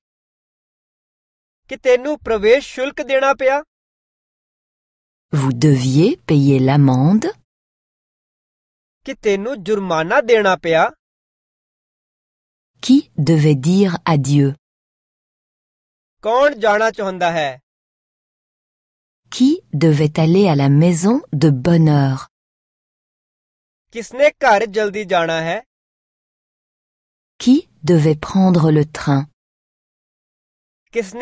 Vous deviez payer l'amende Qui devait dire adieu Qui devait aller à la maison de bonne heure Qui devait prendre le train nous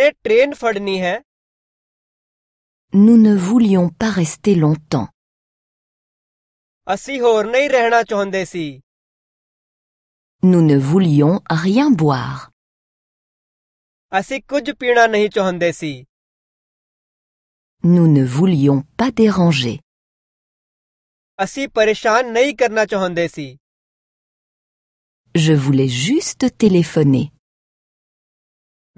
ne voulions pas rester longtemps. Nous ne voulions rien boire. Nous ne voulions pas déranger. Je voulais juste téléphoner.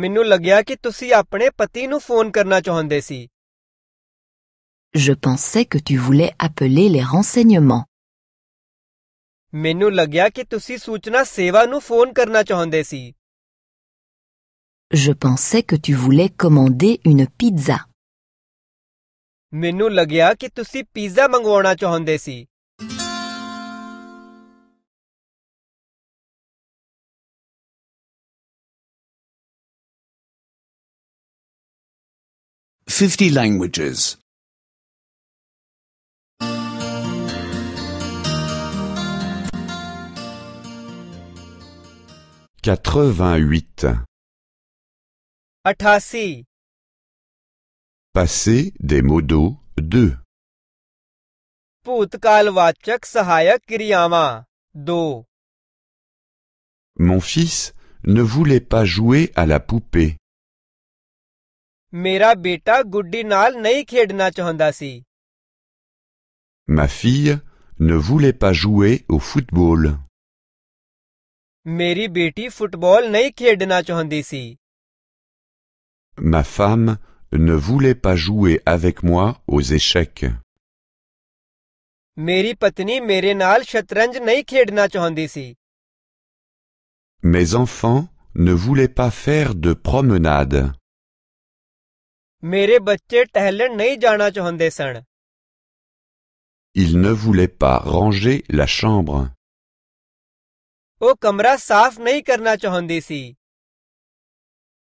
Je pensais que tu voulais appeler les renseignements. Je pensais que tu voulais commander une pizza. 50 languages. 88. Passer des modos deux. Mon fils ne voulait pas jouer à la poupée. ਮੇਰਾ ਬੇਟਾ ਗੁੱਡੀ ਨਾਲ ਨਹੀਂ ਖੇਡਣਾ ਚਾਹੁੰਦਾ ਸੀ। Ma fille ne voulait pas jouer au football. ਮੇਰੀ ਬੇਟੀ ਫੁੱਟਬਾਲ ਨਹੀਂ ਖੇਡਣਾ ਚਾਹੁੰਦੀ ਸੀ। Ma femme ne voulait pas jouer avec moi aux échecs. ਮੇਰੀ ਪਤਨੀ ਮੇਰੇ ਨਾਲ ਸ਼ਤਰੰਜ ਨਹੀਂ ਖੇਡਣਾ ਚਾਹੁੰਦੀ ਸੀ। Mes enfants ne voulaient pas faire de promenade. Il ne voulait pas ranger la chambre.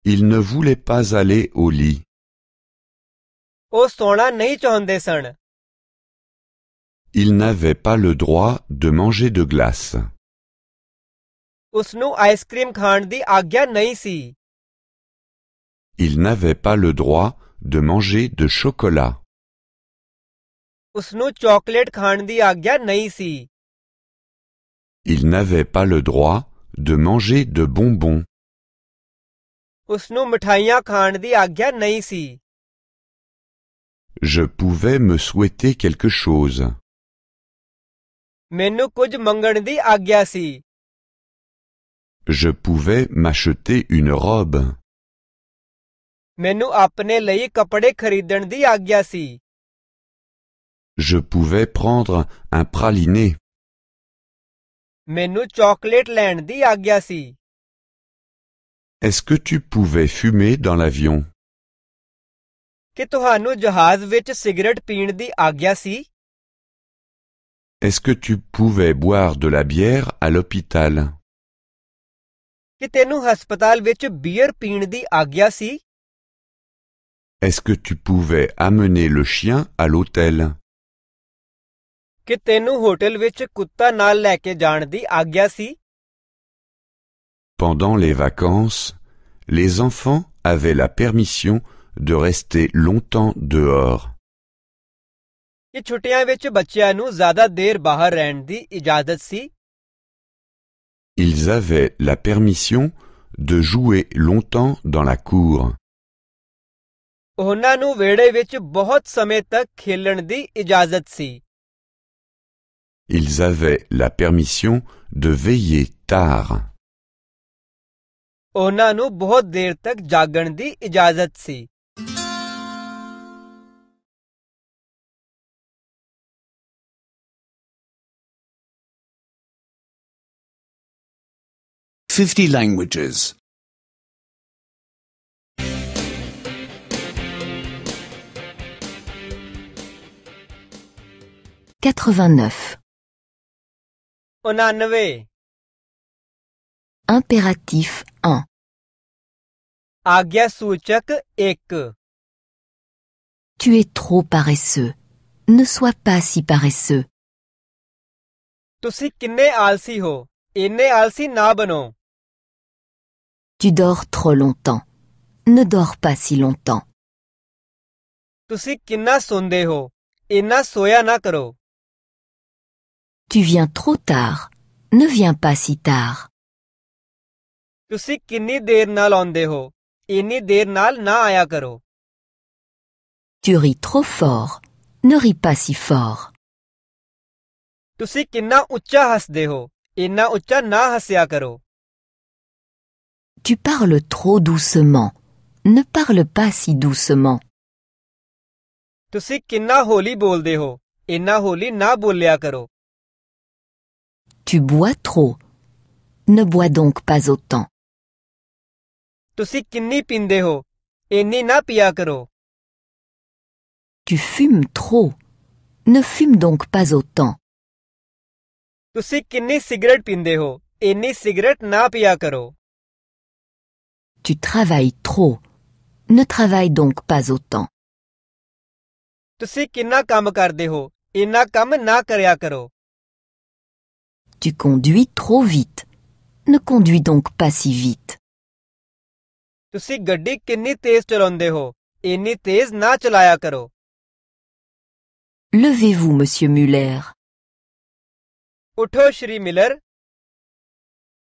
Il ne voulait pas aller au lit. Il n'avait pas le droit de manger de glace. Il n'avait pas le droit de manger de chocolat. Il n'avait pas le droit de manger de bonbons. Je pouvais me souhaiter quelque chose. Je pouvais m'acheter une robe. ਮੈਨੂੰ ਆਪਣੇ ਲਈ ਕੱਪੜੇ ਖਰੀਦਣ ਦੀ ਆਗਿਆ ਸੀ Je pouvais prendre un praliné. ਮੈਨੂੰ ਚਾਕਲੇਟ ਲੈਣ ਦੀ ਆਗਿਆ ਸੀ Est-ce que tu pouvais fumer dans l'avion ਕਿ ਤੁਹਾਨੂੰ ਜਹਾਜ਼ ਵਿੱਚ ਸਿਗਰਟ ਪੀਣ ਦੀ ਆਗਿਆ ਸੀ Est-ce que tu pouvais boire de la bière à l'hôpital ਕਿ ਤੈਨੂੰ ਹਸਪਤਾਲ ਵਿੱਚ ਬੀਅਰ ਪੀਣ ਦੀ ਆਗਿਆ ਸੀ est-ce que tu pouvais amener le chien à l'hôtel Pendant les vacances, les enfants avaient la permission de rester longtemps dehors. Ils avaient la permission de jouer longtemps dans la cour. ਉਹਨਾਂ ਨੂੰ ਵਿਹੜੇ ਵਿੱਚ ਬਹੁਤ ਸਮੇਂ ਤੱਕ ਖੇਲਣ ਦੀ ਇਜਾਜ਼ਤ ਸੀ Ils avaient la permission de veiller tard. ਉਹਨਾਂ ਨੂੰ ਬਹੁਤ ਦੇਰ ਤੱਕ ਜਾਗਣ ਦੀ ਇਜਾਜ਼ਤ ਸੀ Fifty languages. 89. 99 Impératif 1. Agya सूचक 1 Tu es trop paresseux. Ne sois pas si paresseux. ਤੁਸੀਂ ਕਿੰਨੇ ਆਲਸੀ ho. Inne ਆਲਸੀ na bano. Tu dors trop longtemps. Ne dors pas si longtemps. ਤੁਸੀਂ kinna sonde ho. Inna soya na karo. Tu viens trop tard. Ne viens pas si tard. Tu ris trop fort. Ne ris pas si fort. Tu parles trop doucement. Ne parle pas si doucement. Tu parles trop doucement. Tu bois trop. Ne bois donc pas autant. tu Tusi kinni pinde ho. Inni na piya karo. Tu fumes trop. Ne fumes donc pas autant. Tusi kinni cigarette pinde ho. Inni cigarette na piya karo. Tu travailles trop. Ne travaille donc pas autant. Tusi kinna kam karde ho. Inna kam na kriya karo tu conduis trop vite. Ne conduis donc pas si vite. Levez-vous, monsieur Muller. Miller.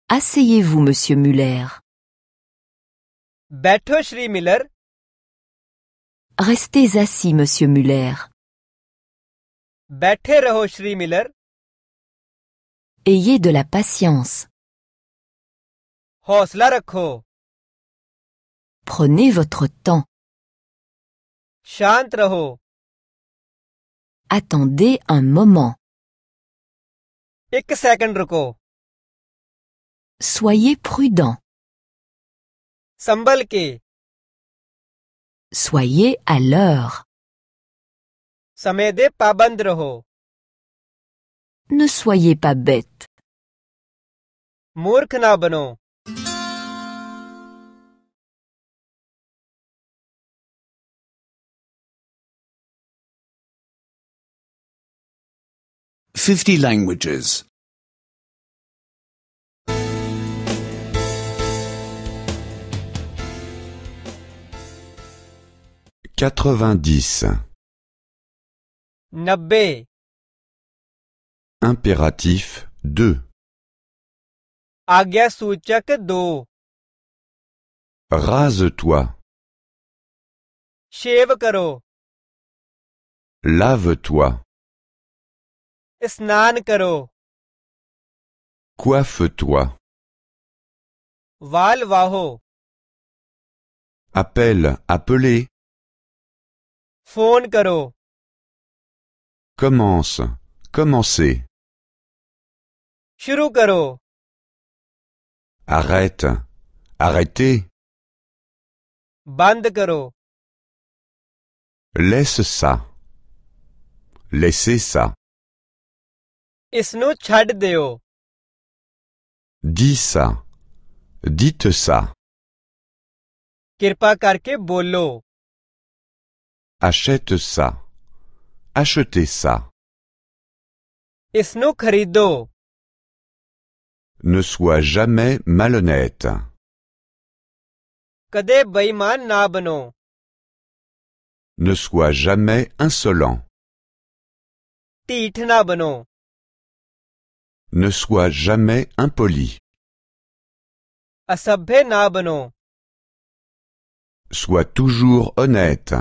Asseyez-vous, monsieur Muller. Bêtho, Shri Miller. Restez assis, monsieur Muller. Bêthe, Raho, Shri Miller. Ayez de la patience. Prenez votre temps. Shant raho. Attendez un moment. Ek second ruko. Soyez prudent. Sambal ke. Soyez à l'heure. Samede paband raho. Ne soyez pas bêtes. Mourk nabno. 50 Languages 90 Nabbe Impératif 2 Agya do. Rase-toi. Shave karo. Lave-toi. Snan karo. Coiffe-toi. Val vaho. Appelle, appelez. Phone karo. Commence, commencez. Churugaro. Arrête. Arrêtez. Bandagaro. Laisse ça. Laissez ça. Isno deo Dis ça. Dites ça. Kirpakarke bolo. Achète ça. Achetez ça. Isnu kharido. Ne sois jamais malhonnête. Ne sois jamais insolent. Ne sois jamais impoli. Sois toujours honnête.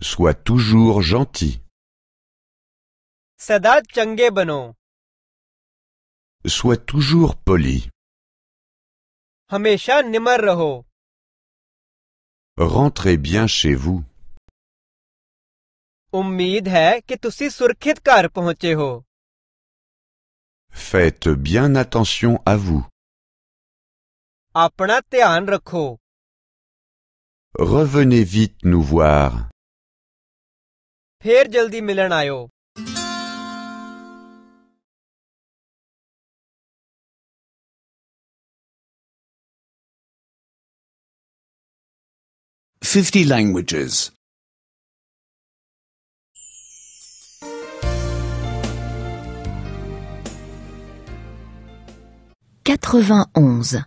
Sois toujours gentil. Sadat Change Bano. Sois toujours poli. Hamesha Nimar Raho. Rentrez bien chez vous. Umid hai ki kitkar surkhit ghar pahunche ho. Faites bien attention à vous. Apna dhyan rakho. Revenez vite nous voir. Phir jaldi milan 50 languages. 91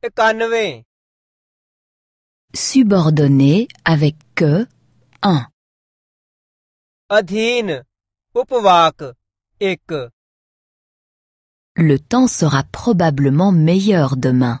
91 subordonné avec que 1 अधीन उपवाक एक Le temps sera probablement meilleur demain.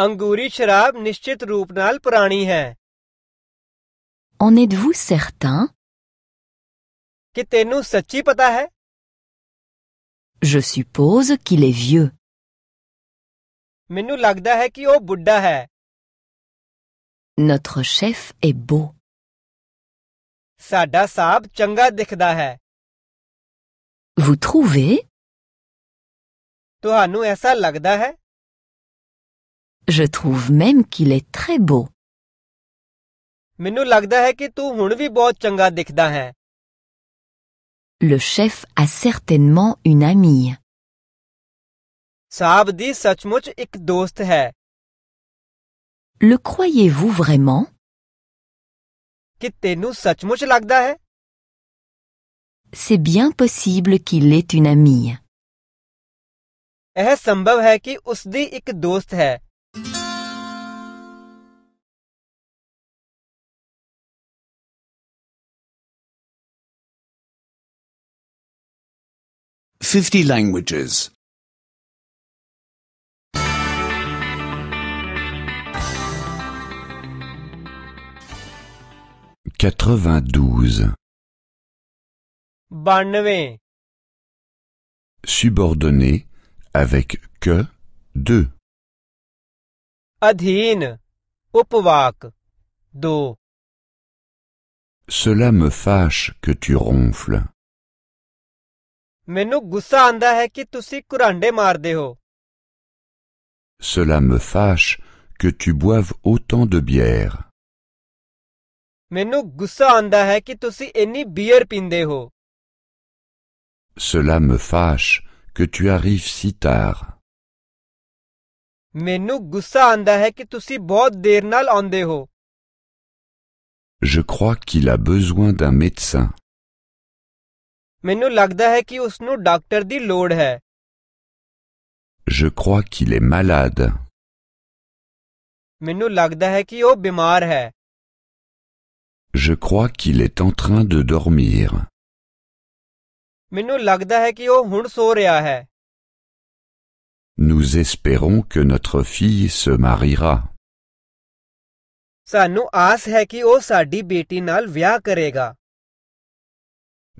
ਅੰਗੂਰੀ ਸ਼ਰਾਬ ਨਿਸ਼ਚਿਤ ਰੂਪ ਨਾਲ ਪੁਰਾਣੀ ਹੈ En êtes-vous certain ਕਿ ਤੈਨੂੰ ਸੱਚੀ ਪਤਾ ਹੈ Je suppose qu'il est vieux. ਮੈਨੂੰ ਲੱਗਦਾ ਹੈ ਕਿ ਉਹ ਬੁੱਢਾ ਹੈ Notre chef est beau. ਸਾਡਾ ਸਾਬ ਚੰਗਾ ਦਿਖਦਾ ਹੈ Vous trouvez ਤੁਹਾਨੂੰ ਐਸਾ ਲੱਗਦਾ ਹੈ Je trouve même qu'il est très beau. Le chef a certainement une amie. Le croyez-vous vraiment C'est bien possible qu'il ait une amie. 50 languages. 92 92 subordonné avec que 2 adheen upvak 2 Cela me fâche que tu ronfles. Cela me fâche que tu boives autant de bière. Cela me fâche que tu arrives si tard. Je crois qu'il a besoin d'un médecin. ਮੈਨੂੰ ਲੱਗਦਾ ਹੈ ਕਿ ਉਸ ਨੂੰ ਡਾਕਟਰ ਦੀ ਲੋੜ ਹੈ Je crois qu'il est malade. ਮੈਨੂੰ ਲੱਗਦਾ ਹੈ ਕਿ ਉਹ ਬਿਮਾਰ ਹੈ Je crois qu'il est en train de dormir. ਮੈਨੂੰ ਲੱਗਦਾ ਹੈ ਕਿ ਉਹ ਹੁਣ ਸੌ ਰਿਹਾ ਹੈ Nous espérons que notre fille se mariera. ਸਾਨੂੰ ਆਸ ਹੈ ਕਿ ਉਹ ਸਾਡੀ ਬੇਟੀ ਨਾਲ ਵਿਆਹ ਕਰੇਗਾ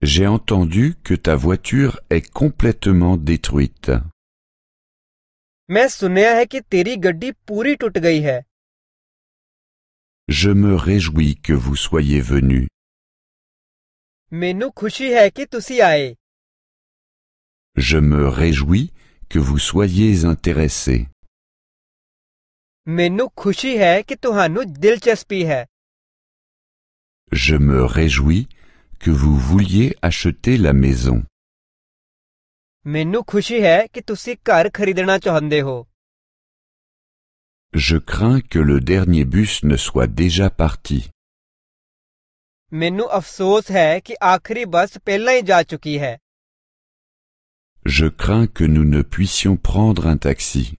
J'ai entendu que ta voiture est complètement détruite. Je me réjouis que vous soyez venu. Je me réjouis que vous soyez Je me réjouis que vous soyez intéressé. Je me réjouis que vous vouliez acheter la maison. Je crains que le dernier bus ne soit déjà parti. Je crains que nous ne puissions prendre un taxi.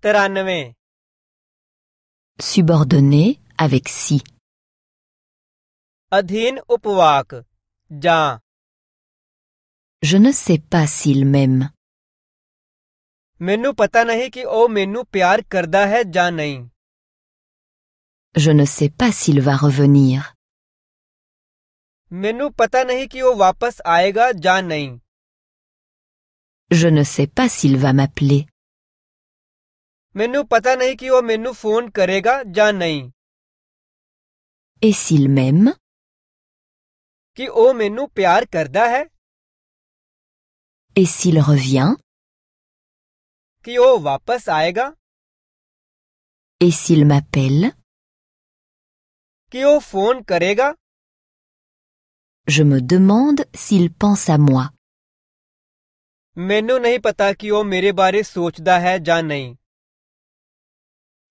93 subordonné avec si adhin upvak ja je ne sais pas s'il m'aime Menu pata nahi ki oh mainu pyar karda hai ja nahi je ne sais pas s'il va revenir Menu pata nahi ki oh vapas aayega ja nahi je ne sais pas s'il va m'appeler ਮੈਨੂੰ ਪਤਾ ਨਹੀਂ ਕਿ ਉਹ ਮੈਨੂੰ ਫੋਨ ਕਰੇਗਾ ਜਾਂ ਨਹੀਂ Et s'il m'aime ਕਿ ਉਹ ਮੈਨੂੰ ਪਿਆਰ ਕਰਦਾ ਹੈ Et s'il revient ਕਿ ਉਹ ਵਾਪਸ ਆਏਗਾ Et s'il m'appelle ਕਿ ਉਹ ਫੋਨ ਕਰੇਗਾ Je me demande s'il pense à moi. ਮੈਨੂੰ ਨਹੀਂ ਪਤਾ ਕਿ ਉਹ ਮੇਰੇ ਬਾਰੇ ਸੋਚਦਾ ਹੈ ਜਾਂ ਨਹੀਂ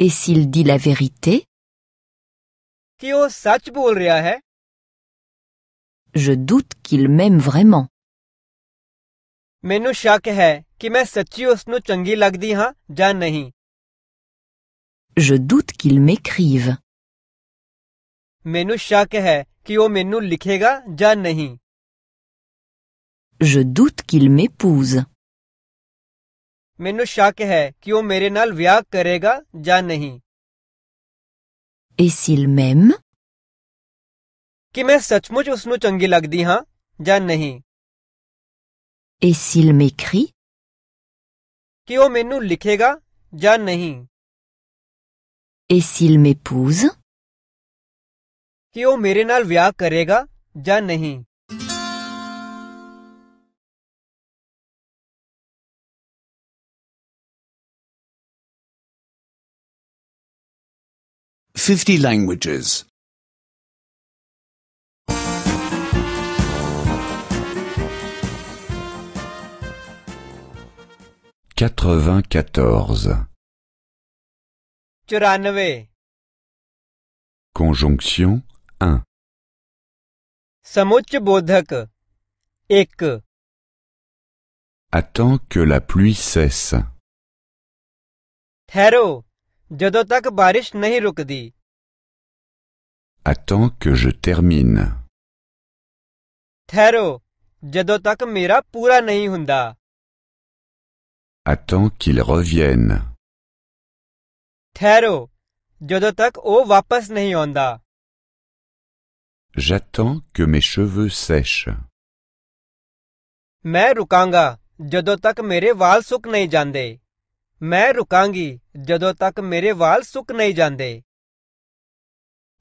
Et s'il dit la vérité Je doute qu'il m'aime vraiment. Je doute qu'il m'écrive. Je doute qu'il m'épouse. मेनु शक है कि वो मेरे नाल व्याह करेगा या नहीं कि मैं सचमुच उस चंगी लगती हाँ या नहीं कि वो मेनू लिखेगा या नहीं इसल मेपूज कि वो मेरे नाल व्याह करेगा या नहीं 50 languages. 94 Conjonction 1 समुच्च बोधक 1 Attends que la pluie cesse ठहरो ਜਦੋਂ तक बारिश नहीं रुकदी Attends que je termine. Thero, jadotak tak mera pura nahi hunda. Attends qu'il revienne. Thero, jadon tak o wapas nahi J'attends que mes cheveux sèchent. Main rukanga jadon tak mere waal suk nahi jande. Main rukangi jadon tak mere suk nahi jande.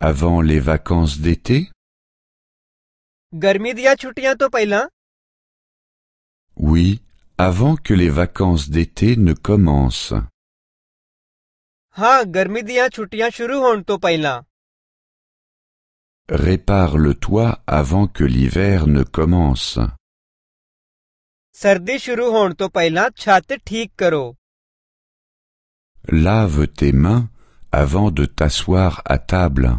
Avant les vacances d'été Oui, avant que les vacances d'été ne commencent. Répare le toit avant que l'hiver ne commence. Lave tes mains avant de t'asseoir à table.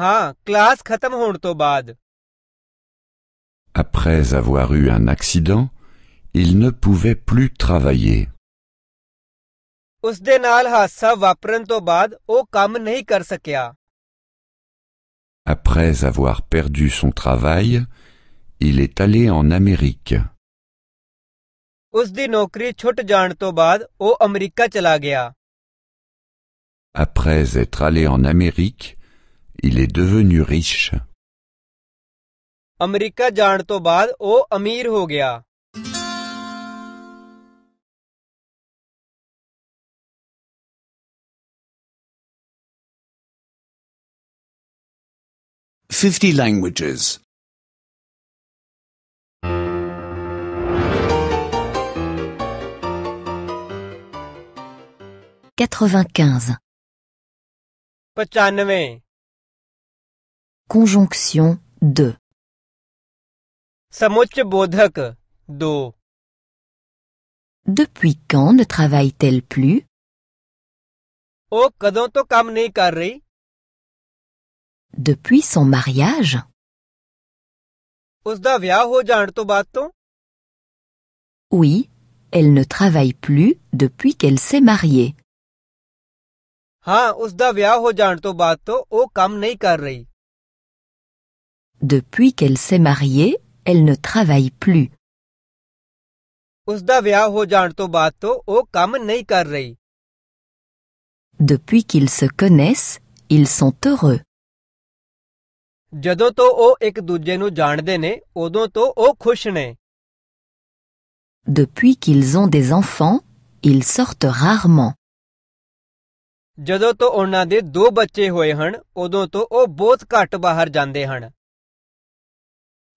Après avoir eu un accident, il ne pouvait plus travailler. Après avoir perdu son travail, il est allé en Amérique. Après être allé en Amérique, il est devenu riche. America Fifty languages. Quatre-vingt-quinze. Conjonction 2 bodhak Depuis quand ne travaille-t-elle plus kam Depuis son mariage Oui, elle ne travaille plus depuis qu'elle s'est mariée. Depuis qu'elle s'est mariée, elle ne travaille plus. Depuis qu'ils se connaissent, ils sont heureux. Depuis qu'ils ont des enfants, ils sortent rarement.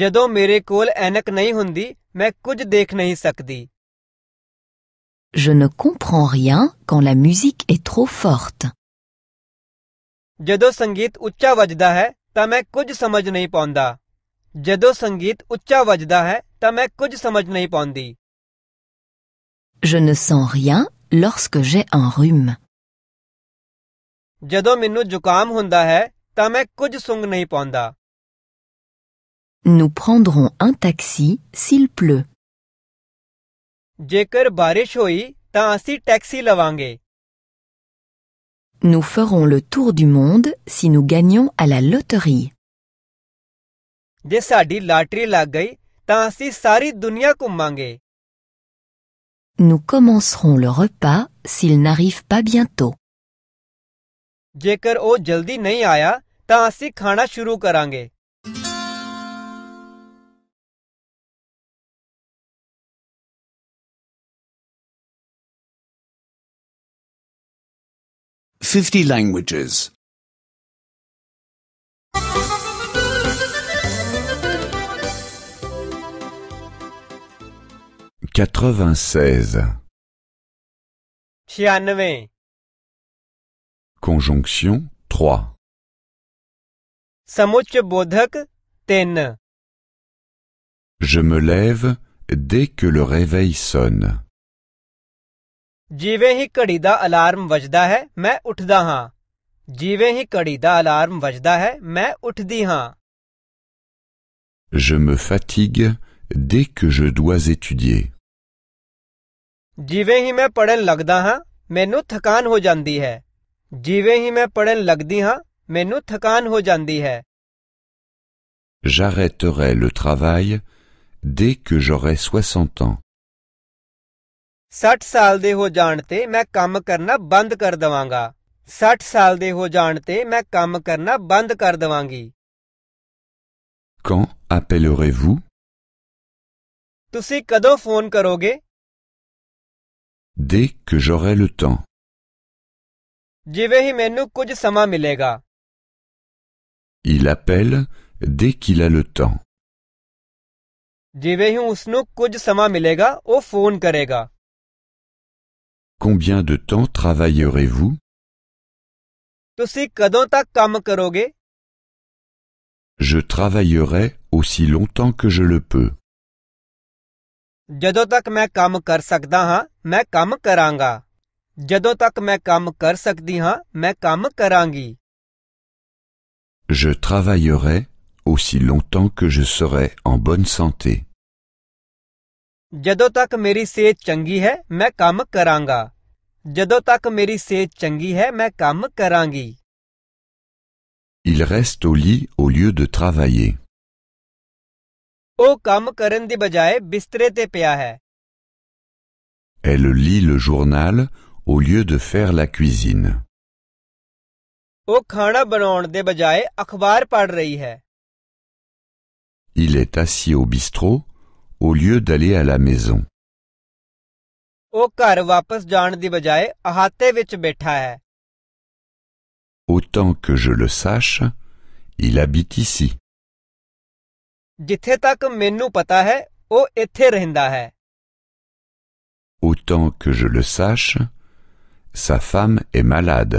ਜਦੋਂ ਮੇਰੇ ਕੋਲ ਐਨਕ ਨਹੀਂ ਹੁੰਦੀ ਮੈਂ ਕੁਝ ਦੇਖ ਨਹੀਂ ਸਕਦੀ Je ne comprends rien quand la musique est trop forte. ਜਦੋਂ ਸੰਗੀਤ ਉੱਚਾ ਵੱਜਦਾ ਹੈ ਤਾਂ ਮੈਂ ਕੁਝ ਸਮਝ ਨਹੀਂ ਪਾਉਂਦਾ ਜਦੋਂ ਸੰਗੀਤ ਉੱਚਾ ਵੱਜਦਾ ਹੈ ਤਾਂ ਮੈਂ ਕੁਝ ਸਮਝ ਨਹੀਂ ਪਾਉਂਦੀ Je ne sens rien lorsque j'ai un rhume. ਜਦੋਂ ਮੈਨੂੰ ਜ਼ੁਕਾਮ ਹੁੰਦਾ ਹੈ ਤਾਂ ਮੈਂ ਕੁਝ ਸੁੰਘ ਨਹੀਂ ਪਾਉਂਦਾ Nous prendrons un taxi s'il pleut. Jekar barish hoi, ta assi taxi lavange. Nous ferons le tour du monde si nous gagnons à la loterie. Je saadi lag gayi, ta assi sari duniya kumange. Nous commencerons le repas s'il n'arrive pas bientôt. Jekar o jaldi nahi aaya, ta assi khana shuru karange. 50 languages. 96. 96. Conjonction 3. Samuchbodhak ten. Je me lève dès que le réveil sonne. ਜਿਵੇਂ ਹੀ ਘੜੀ ਦਾ ਅਲਾਰਮ ਵੱਜਦਾ ਹੈ ਮੈਂ ਉੱਠਦਾ ਹਾਂ ਜਿਵੇਂ ਹੀ ਘੜੀ ਦਾ ਅਲਾਰਮ ਵੱਜਦਾ ਹੈ ਮੈਂ ਉੱਠਦੀ ਹਾਂ Je me fatigue dès que je dois étudier. ਜਿਵੇਂ ਹੀ ਮੈਂ ਪੜਨ ਲੱਗਦਾ ਹਾਂ ਮੈਨੂੰ ਥਕਾਨ ਹੋ ਜਾਂਦੀ ਹੈ ਜਿਵੇਂ ਹੀ ਮੈਂ ਪੜਨ ਲੱਗਦੀ ਹਾਂ ਮੈਨੂੰ ਥਕਾਨ ਹੋ ਜਾਂਦੀ ਹੈ J'arrêterai le travail dès que j'aurai 60 ans. 60 ਸਾਲ ਦੇ ਹੋ ਜਾਣ ਤੇ ਮੈਂ ਕੰਮ ਕਰਨਾ ਬੰਦ ਕਰ ਦਵਾਂਗਾ 60 ਸਾਲ ਦੇ ਹੋ ਜਾਣ ਤੇ ਮੈਂ ਕੰਮ ਕਰਨਾ ਬੰਦ ਕਰ ਦਵਾਂਗੀ Quand appellerez-vous ਤੁਸੀਂ ਕਦੋਂ ਫੋਨ ਕਰੋਗੇ Dès que j'aurai le temps. ਜਿਵੇਂ ਹੀ ਮੈਨੂੰ ਕੁਝ ਸਮਾਂ ਮਿਲੇਗਾ Il appelle dès qu'il a le temps. ਜਿਵੇਂ ਹੀ ਉਸਨੂੰ ਕੁਝ ਸਮਾਂ ਮਿਲੇਗਾ ਉਹ ਫੋਨ ਕਰੇਗਾ Combien de temps travaillerez-vous Je travaillerai aussi longtemps que je le peux. Je travaillerai aussi longtemps que je serai en bonne santé. ਜਦੋਂ ਤੱਕ ਮੇਰੀ ਸਿਹਤ ਚੰਗੀ ਹੈ ਮੈਂ ਕੰਮ ਕਰਾਂਗਾ ਜਦੋਂ ਤੱਕ ਮੇਰੀ ਸਿਹਤ ਚੰਗੀ ਹੈ ਮੈਂ ਕੰਮ ਕਰਾਂਗੀ Il reste au lit au lieu de travailler. ਉਹ ਕੰਮ ਕਰਨ ਦੀ ਬਜਾਏ ਬਿਸਤਰੇ ਤੇ ਪਿਆ ਹੈ Elle lit le journal au lieu de faire la cuisine. ਉਹ ਖਾਣਾ ਬਣਾਉਣ ਦੇ ਬਜਾਏ ਅਖਬਾਰ ਪੜ੍ਹ ਰਹੀ ਹੈ Il est assis au bistrot au lieu d'aller à la maison. Autant que je le sache, il habite ici. Autant que je le sache, sa femme est malade.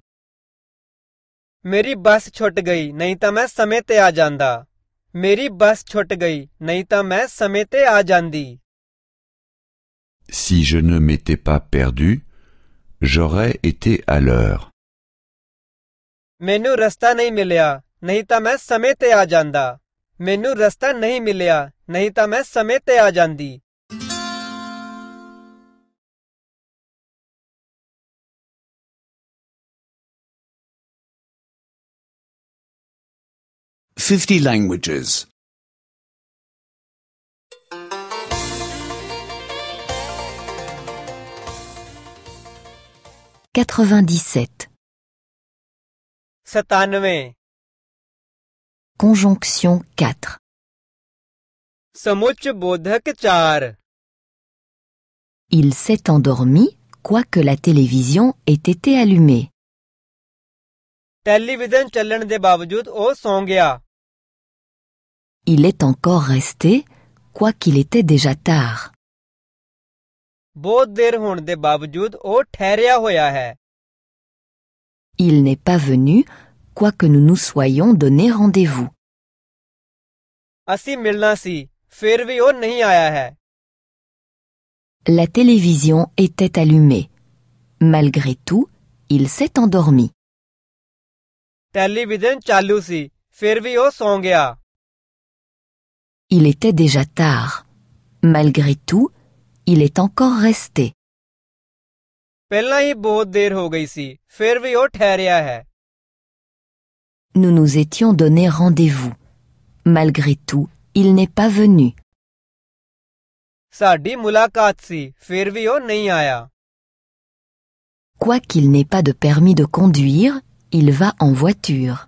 मेरी बस छुੱਟ ਗਈ ਨਹੀਂ ਤਾਂ ਮੈਂ ਸਮੇਂ ਤੇ ਆ ਜਾਂਦਾ ਮੇਰੀ ਬੱਸ ਛੁੱਟ ਗਈ ਨਹੀਂ ਤਾਂ ਮੈਂ ਸਮੇਂ ਤੇ ਆ ਜਾਂਦੀ Si je ne m'étais pas perdu, j'aurais été à l'heure. ਮੈਨੂੰ ਰਸਤਾ ਨਹੀਂ ਮਿਲਿਆ ਨਹੀਂ ਤਾਂ ਮੈਂ ਸਮੇਂ ਤੇ ਆ ਜਾਂਦਾ ਮੈਨੂੰ ਰਸਤਾ ਨਹੀਂ ਮਿਲਿਆ ਨਹੀਂ ਤਾਂ ਮੈਂ ਸਮੇਂ ਤੇ ਆ ਜਾਂਦੀ 50 languages. 97. 97. Conjonction 4. समुच्च Bodhak 4. Il s'est endormi, quoique la télévision ait été allumée. Télévision चलण de बावजूद ओ सो गया il est encore resté, quoiqu'il était déjà tard. Il n'est pas venu, quoique nous nous soyons donné rendez-vous. La télévision était allumée. Malgré tout, il s'est endormi. Il était déjà tard. Malgré tout, il est encore resté. Nous nous étions donné rendez-vous. Malgré tout, il n'est pas venu. Quoiqu'il n'ait pas de permis de conduire, il va en voiture.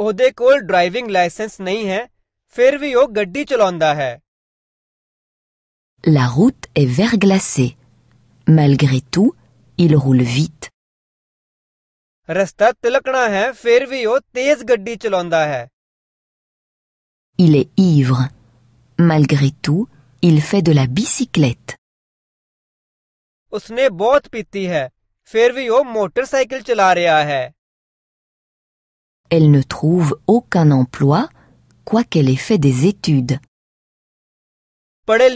ਉਹਦੇ ਕੋਲ driving licence नहीं है फिर भी ਉਹ गड्डी ਚਲਾਉਂਦਾ है La route est verglacée. Malgré tout, il roule vite. ਰਸਤਾ ਤਿਲਕਣਾ ਹੈ ਫਿਰ ਵੀ ਉਹ ਤੇਜ਼ ਗੱਡੀ ਚਲਾਉਂਦਾ ਹੈ Il est ivre. Malgré tout, il fait de la bicyclette. ਉਸਨੇ ਬਹੁਤ ਪੀਤੀ ਹੈ ਫਿਰ ਵੀ ਉਹ ਮੋਟਰਸਾਈਕਲ ਚਲਾ ਰਿਹਾ ਹੈ Elle ne trouve aucun emploi, quoiqu'elle ait fait des études. Elle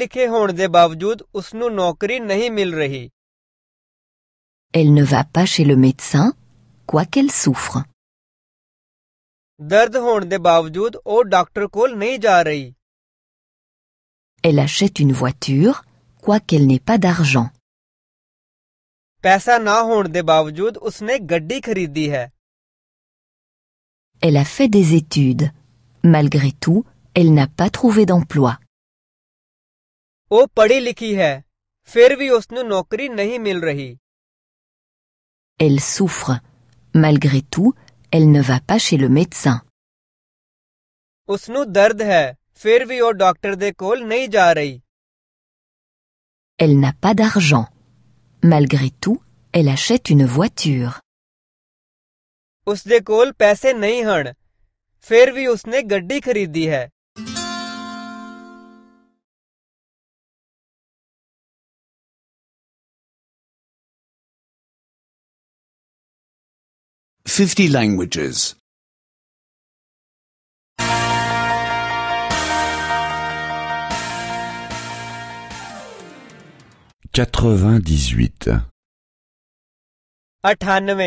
ne va pas chez le médecin, quoiqu'elle souffre. Elle achète une voiture, quoiqu'elle n'ait pas d'argent elle a fait des études. Malgré tout, elle n'a pas trouvé d'emploi. Elle souffre. Malgré tout, elle ne va pas chez le médecin. Elle n'a pas d'argent. Malgré tout, elle achète une voiture. उसके कोल पैसे नहीं ਨਹੀਂ फिर भी उसने गड्डी खरीदी है Fifty languages. Quatre-vingt-dix-huit. Athanve.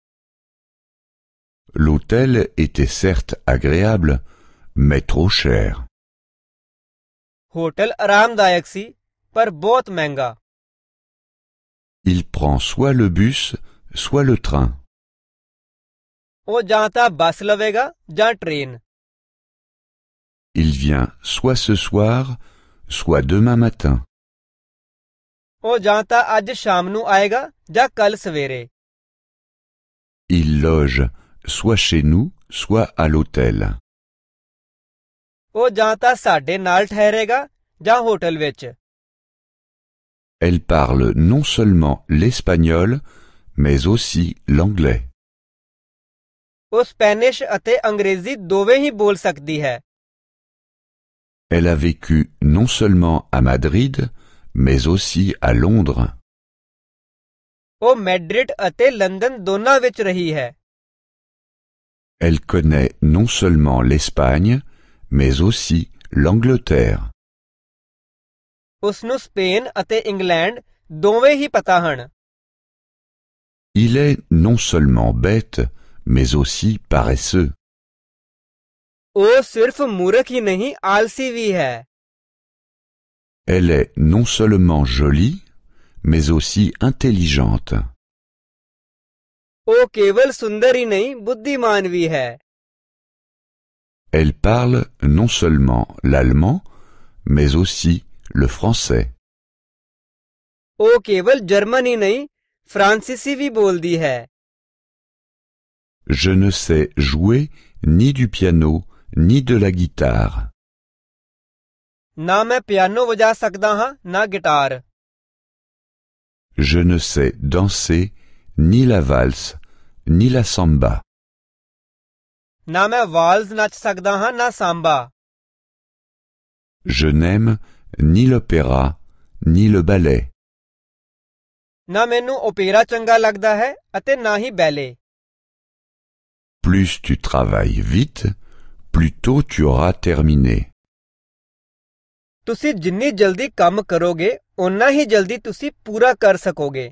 L'hôtel était certes agréable, mais trop cher. Hôtel आरामदायक सी पर Menga. Il prend soit le bus, soit le train. ਉਹ ਜਾਂ ਤਾਂ ਬੱਸ ਲਵੇਗਾ ਜਾਂ Il vient soit ce soir, soit demain matin. ਉਹ ਜਾਂ ਤਾਂ ਅੱਜ ਸ਼ਾਮ ਨੂੰ ਆਏਗਾ ਜਾਂ Il loge soit chez nous, soit à l'hôtel. Elle parle non seulement l'espagnol, mais aussi l'anglais. Elle a vécu non seulement à Madrid, mais aussi à Londres. Elle connaît non seulement l'Espagne, mais aussi l'Angleterre. Il est non seulement bête, mais aussi paresseux. Elle est non seulement jolie, mais aussi intelligente. Oh, केवल सुंदरी नहीं बुद्धिमान भी है. Elle parle non seulement l'allemand, mais aussi le français. Oh, केवल Germany नहीं फ्रांसीसी भी बोलती है. Je ne sais jouer ni du piano ni de la guitare. ना मैं पियानो बजा सकता हाँ ना guitar. Je ne sais danser ni la valse, ni la samba. Na main valz nach sakda Je n'aime ni l'opéra ni le ballet. Na menu opera changa lagda hai ballet. Plus tu travailles vite, plus tôt tu auras terminé. Tusi jinni jaldi kamm karoge, onna hi jaldi tusi poora kar sakoge.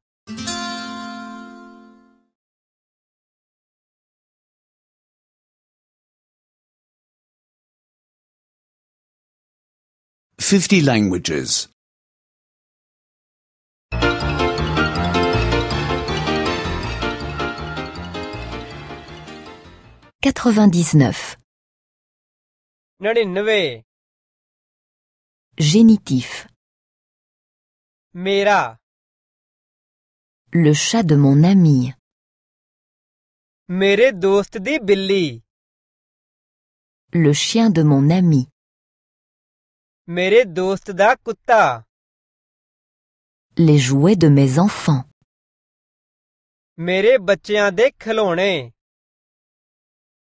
50 languages. 99. 99 Génitif. Mera. Le chat de mon ami. Mere dost di billi. Le chien de mon ami. Les jouets de mes enfants.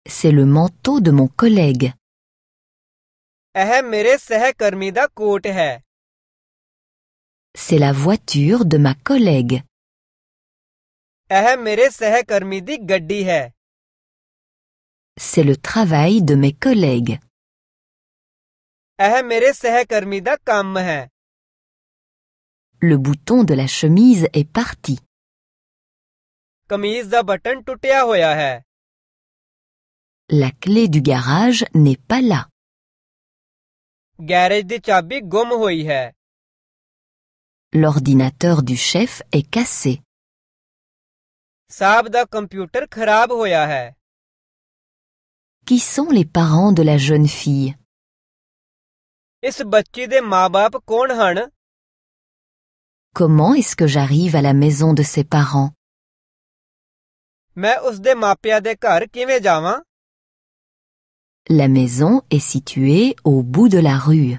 C'est le manteau de mon collègue. C'est la voiture de ma collègue. C'est le travail de mes collègues. Le bouton de la chemise est parti. La clé du garage n'est pas là. L'ordinateur du chef est cassé. Qui sont les parents de la jeune fille Comment est-ce que j'arrive à la maison de ses parents La maison est située au bout de la rue.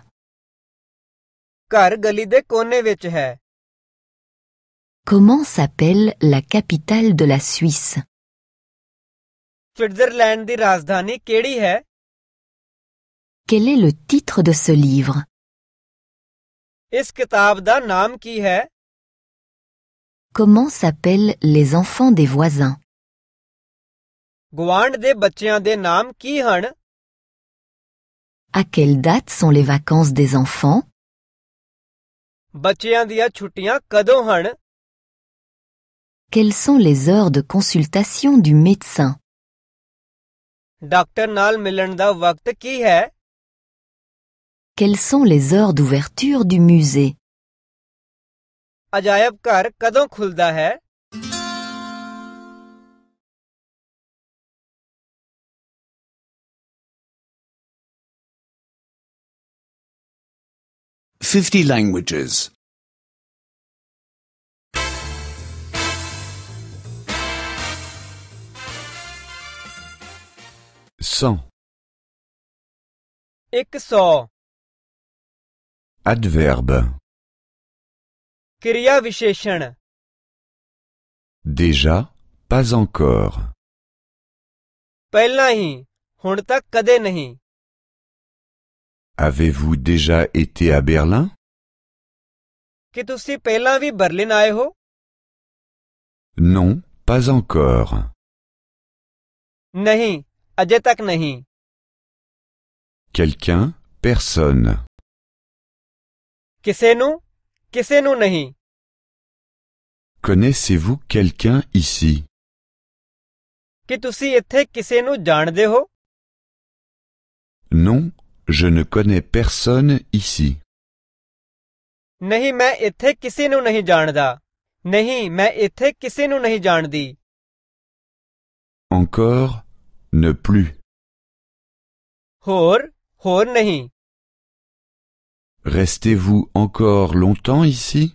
Comment s'appelle la capitale de la Suisse quel est le titre de ce livre Comment s'appellent les enfants des voisins À quelle date sont les vacances des enfants Quelles sont les heures de consultation du médecin quelles sont les heures d'ouverture du musée Fifty languages. Cent adverbe kriya visheshana déjà pas encore pehla hi hun Avez-vous déjà été à Berlin ਕੀ tu ਪਹਿਲਾਂ ਵੀ berlin Non, pas encore. Nahi, ਅਜੇ Nahi. Quelqu'un Personne. किसी नु किसी नु नहीं कनेसे वो कैल क्या इसी कि तुसी इथे किसी नु जान दे हो नो Je ne connais personne ici. नहीं मैं इथे किसी नु नहीं जानदा नहीं मैं इथे किसी नु नहीं जानदी Encore ne plus. होर होर नहीं Restez-vous encore longtemps ici?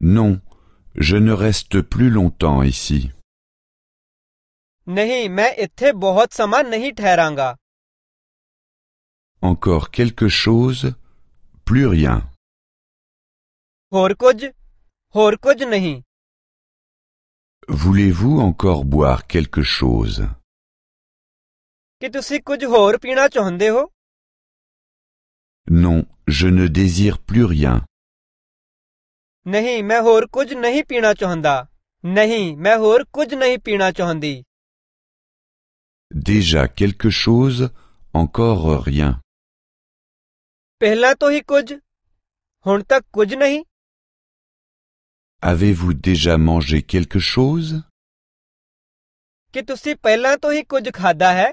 Non, je ne reste plus longtemps ici. Encore quelque chose? Plus rien. Voulez-vous encore boire quelque chose? ਕਿ ਤੁਸੀਂ ਕੁਝ ਹੋਰ ਪੀਣਾ ਚਾਹੁੰਦੇ ਹੋ Non, je ne désire plus rien. ਨਹੀਂ ਮੈਂ ਹੋਰ ਕੁਝ ਨਹੀਂ ਪੀਣਾ ਚਾਹੁੰਦਾ ਨਹੀਂ ਮੈਂ ਹੋਰ ਕੁਝ ਨਹੀਂ ਪੀਣਾ ਚਾਹੁੰਦੀ Déjà quelque chose, encore rien. ਪਹਿਲਾਂ ਤੋਂ ਹੀ ਕੁਝ ਹੁਣ ਤੱਕ ਕੁਝ ਨਹੀਂ Avez-vous déjà mangé quelque chose ਕਿ ਤੁਸੀਂ ਪਹਿਲਾਂ ਤੋਂ ਹੀ ਕੁਝ ਖਾਦਾ ਹੈ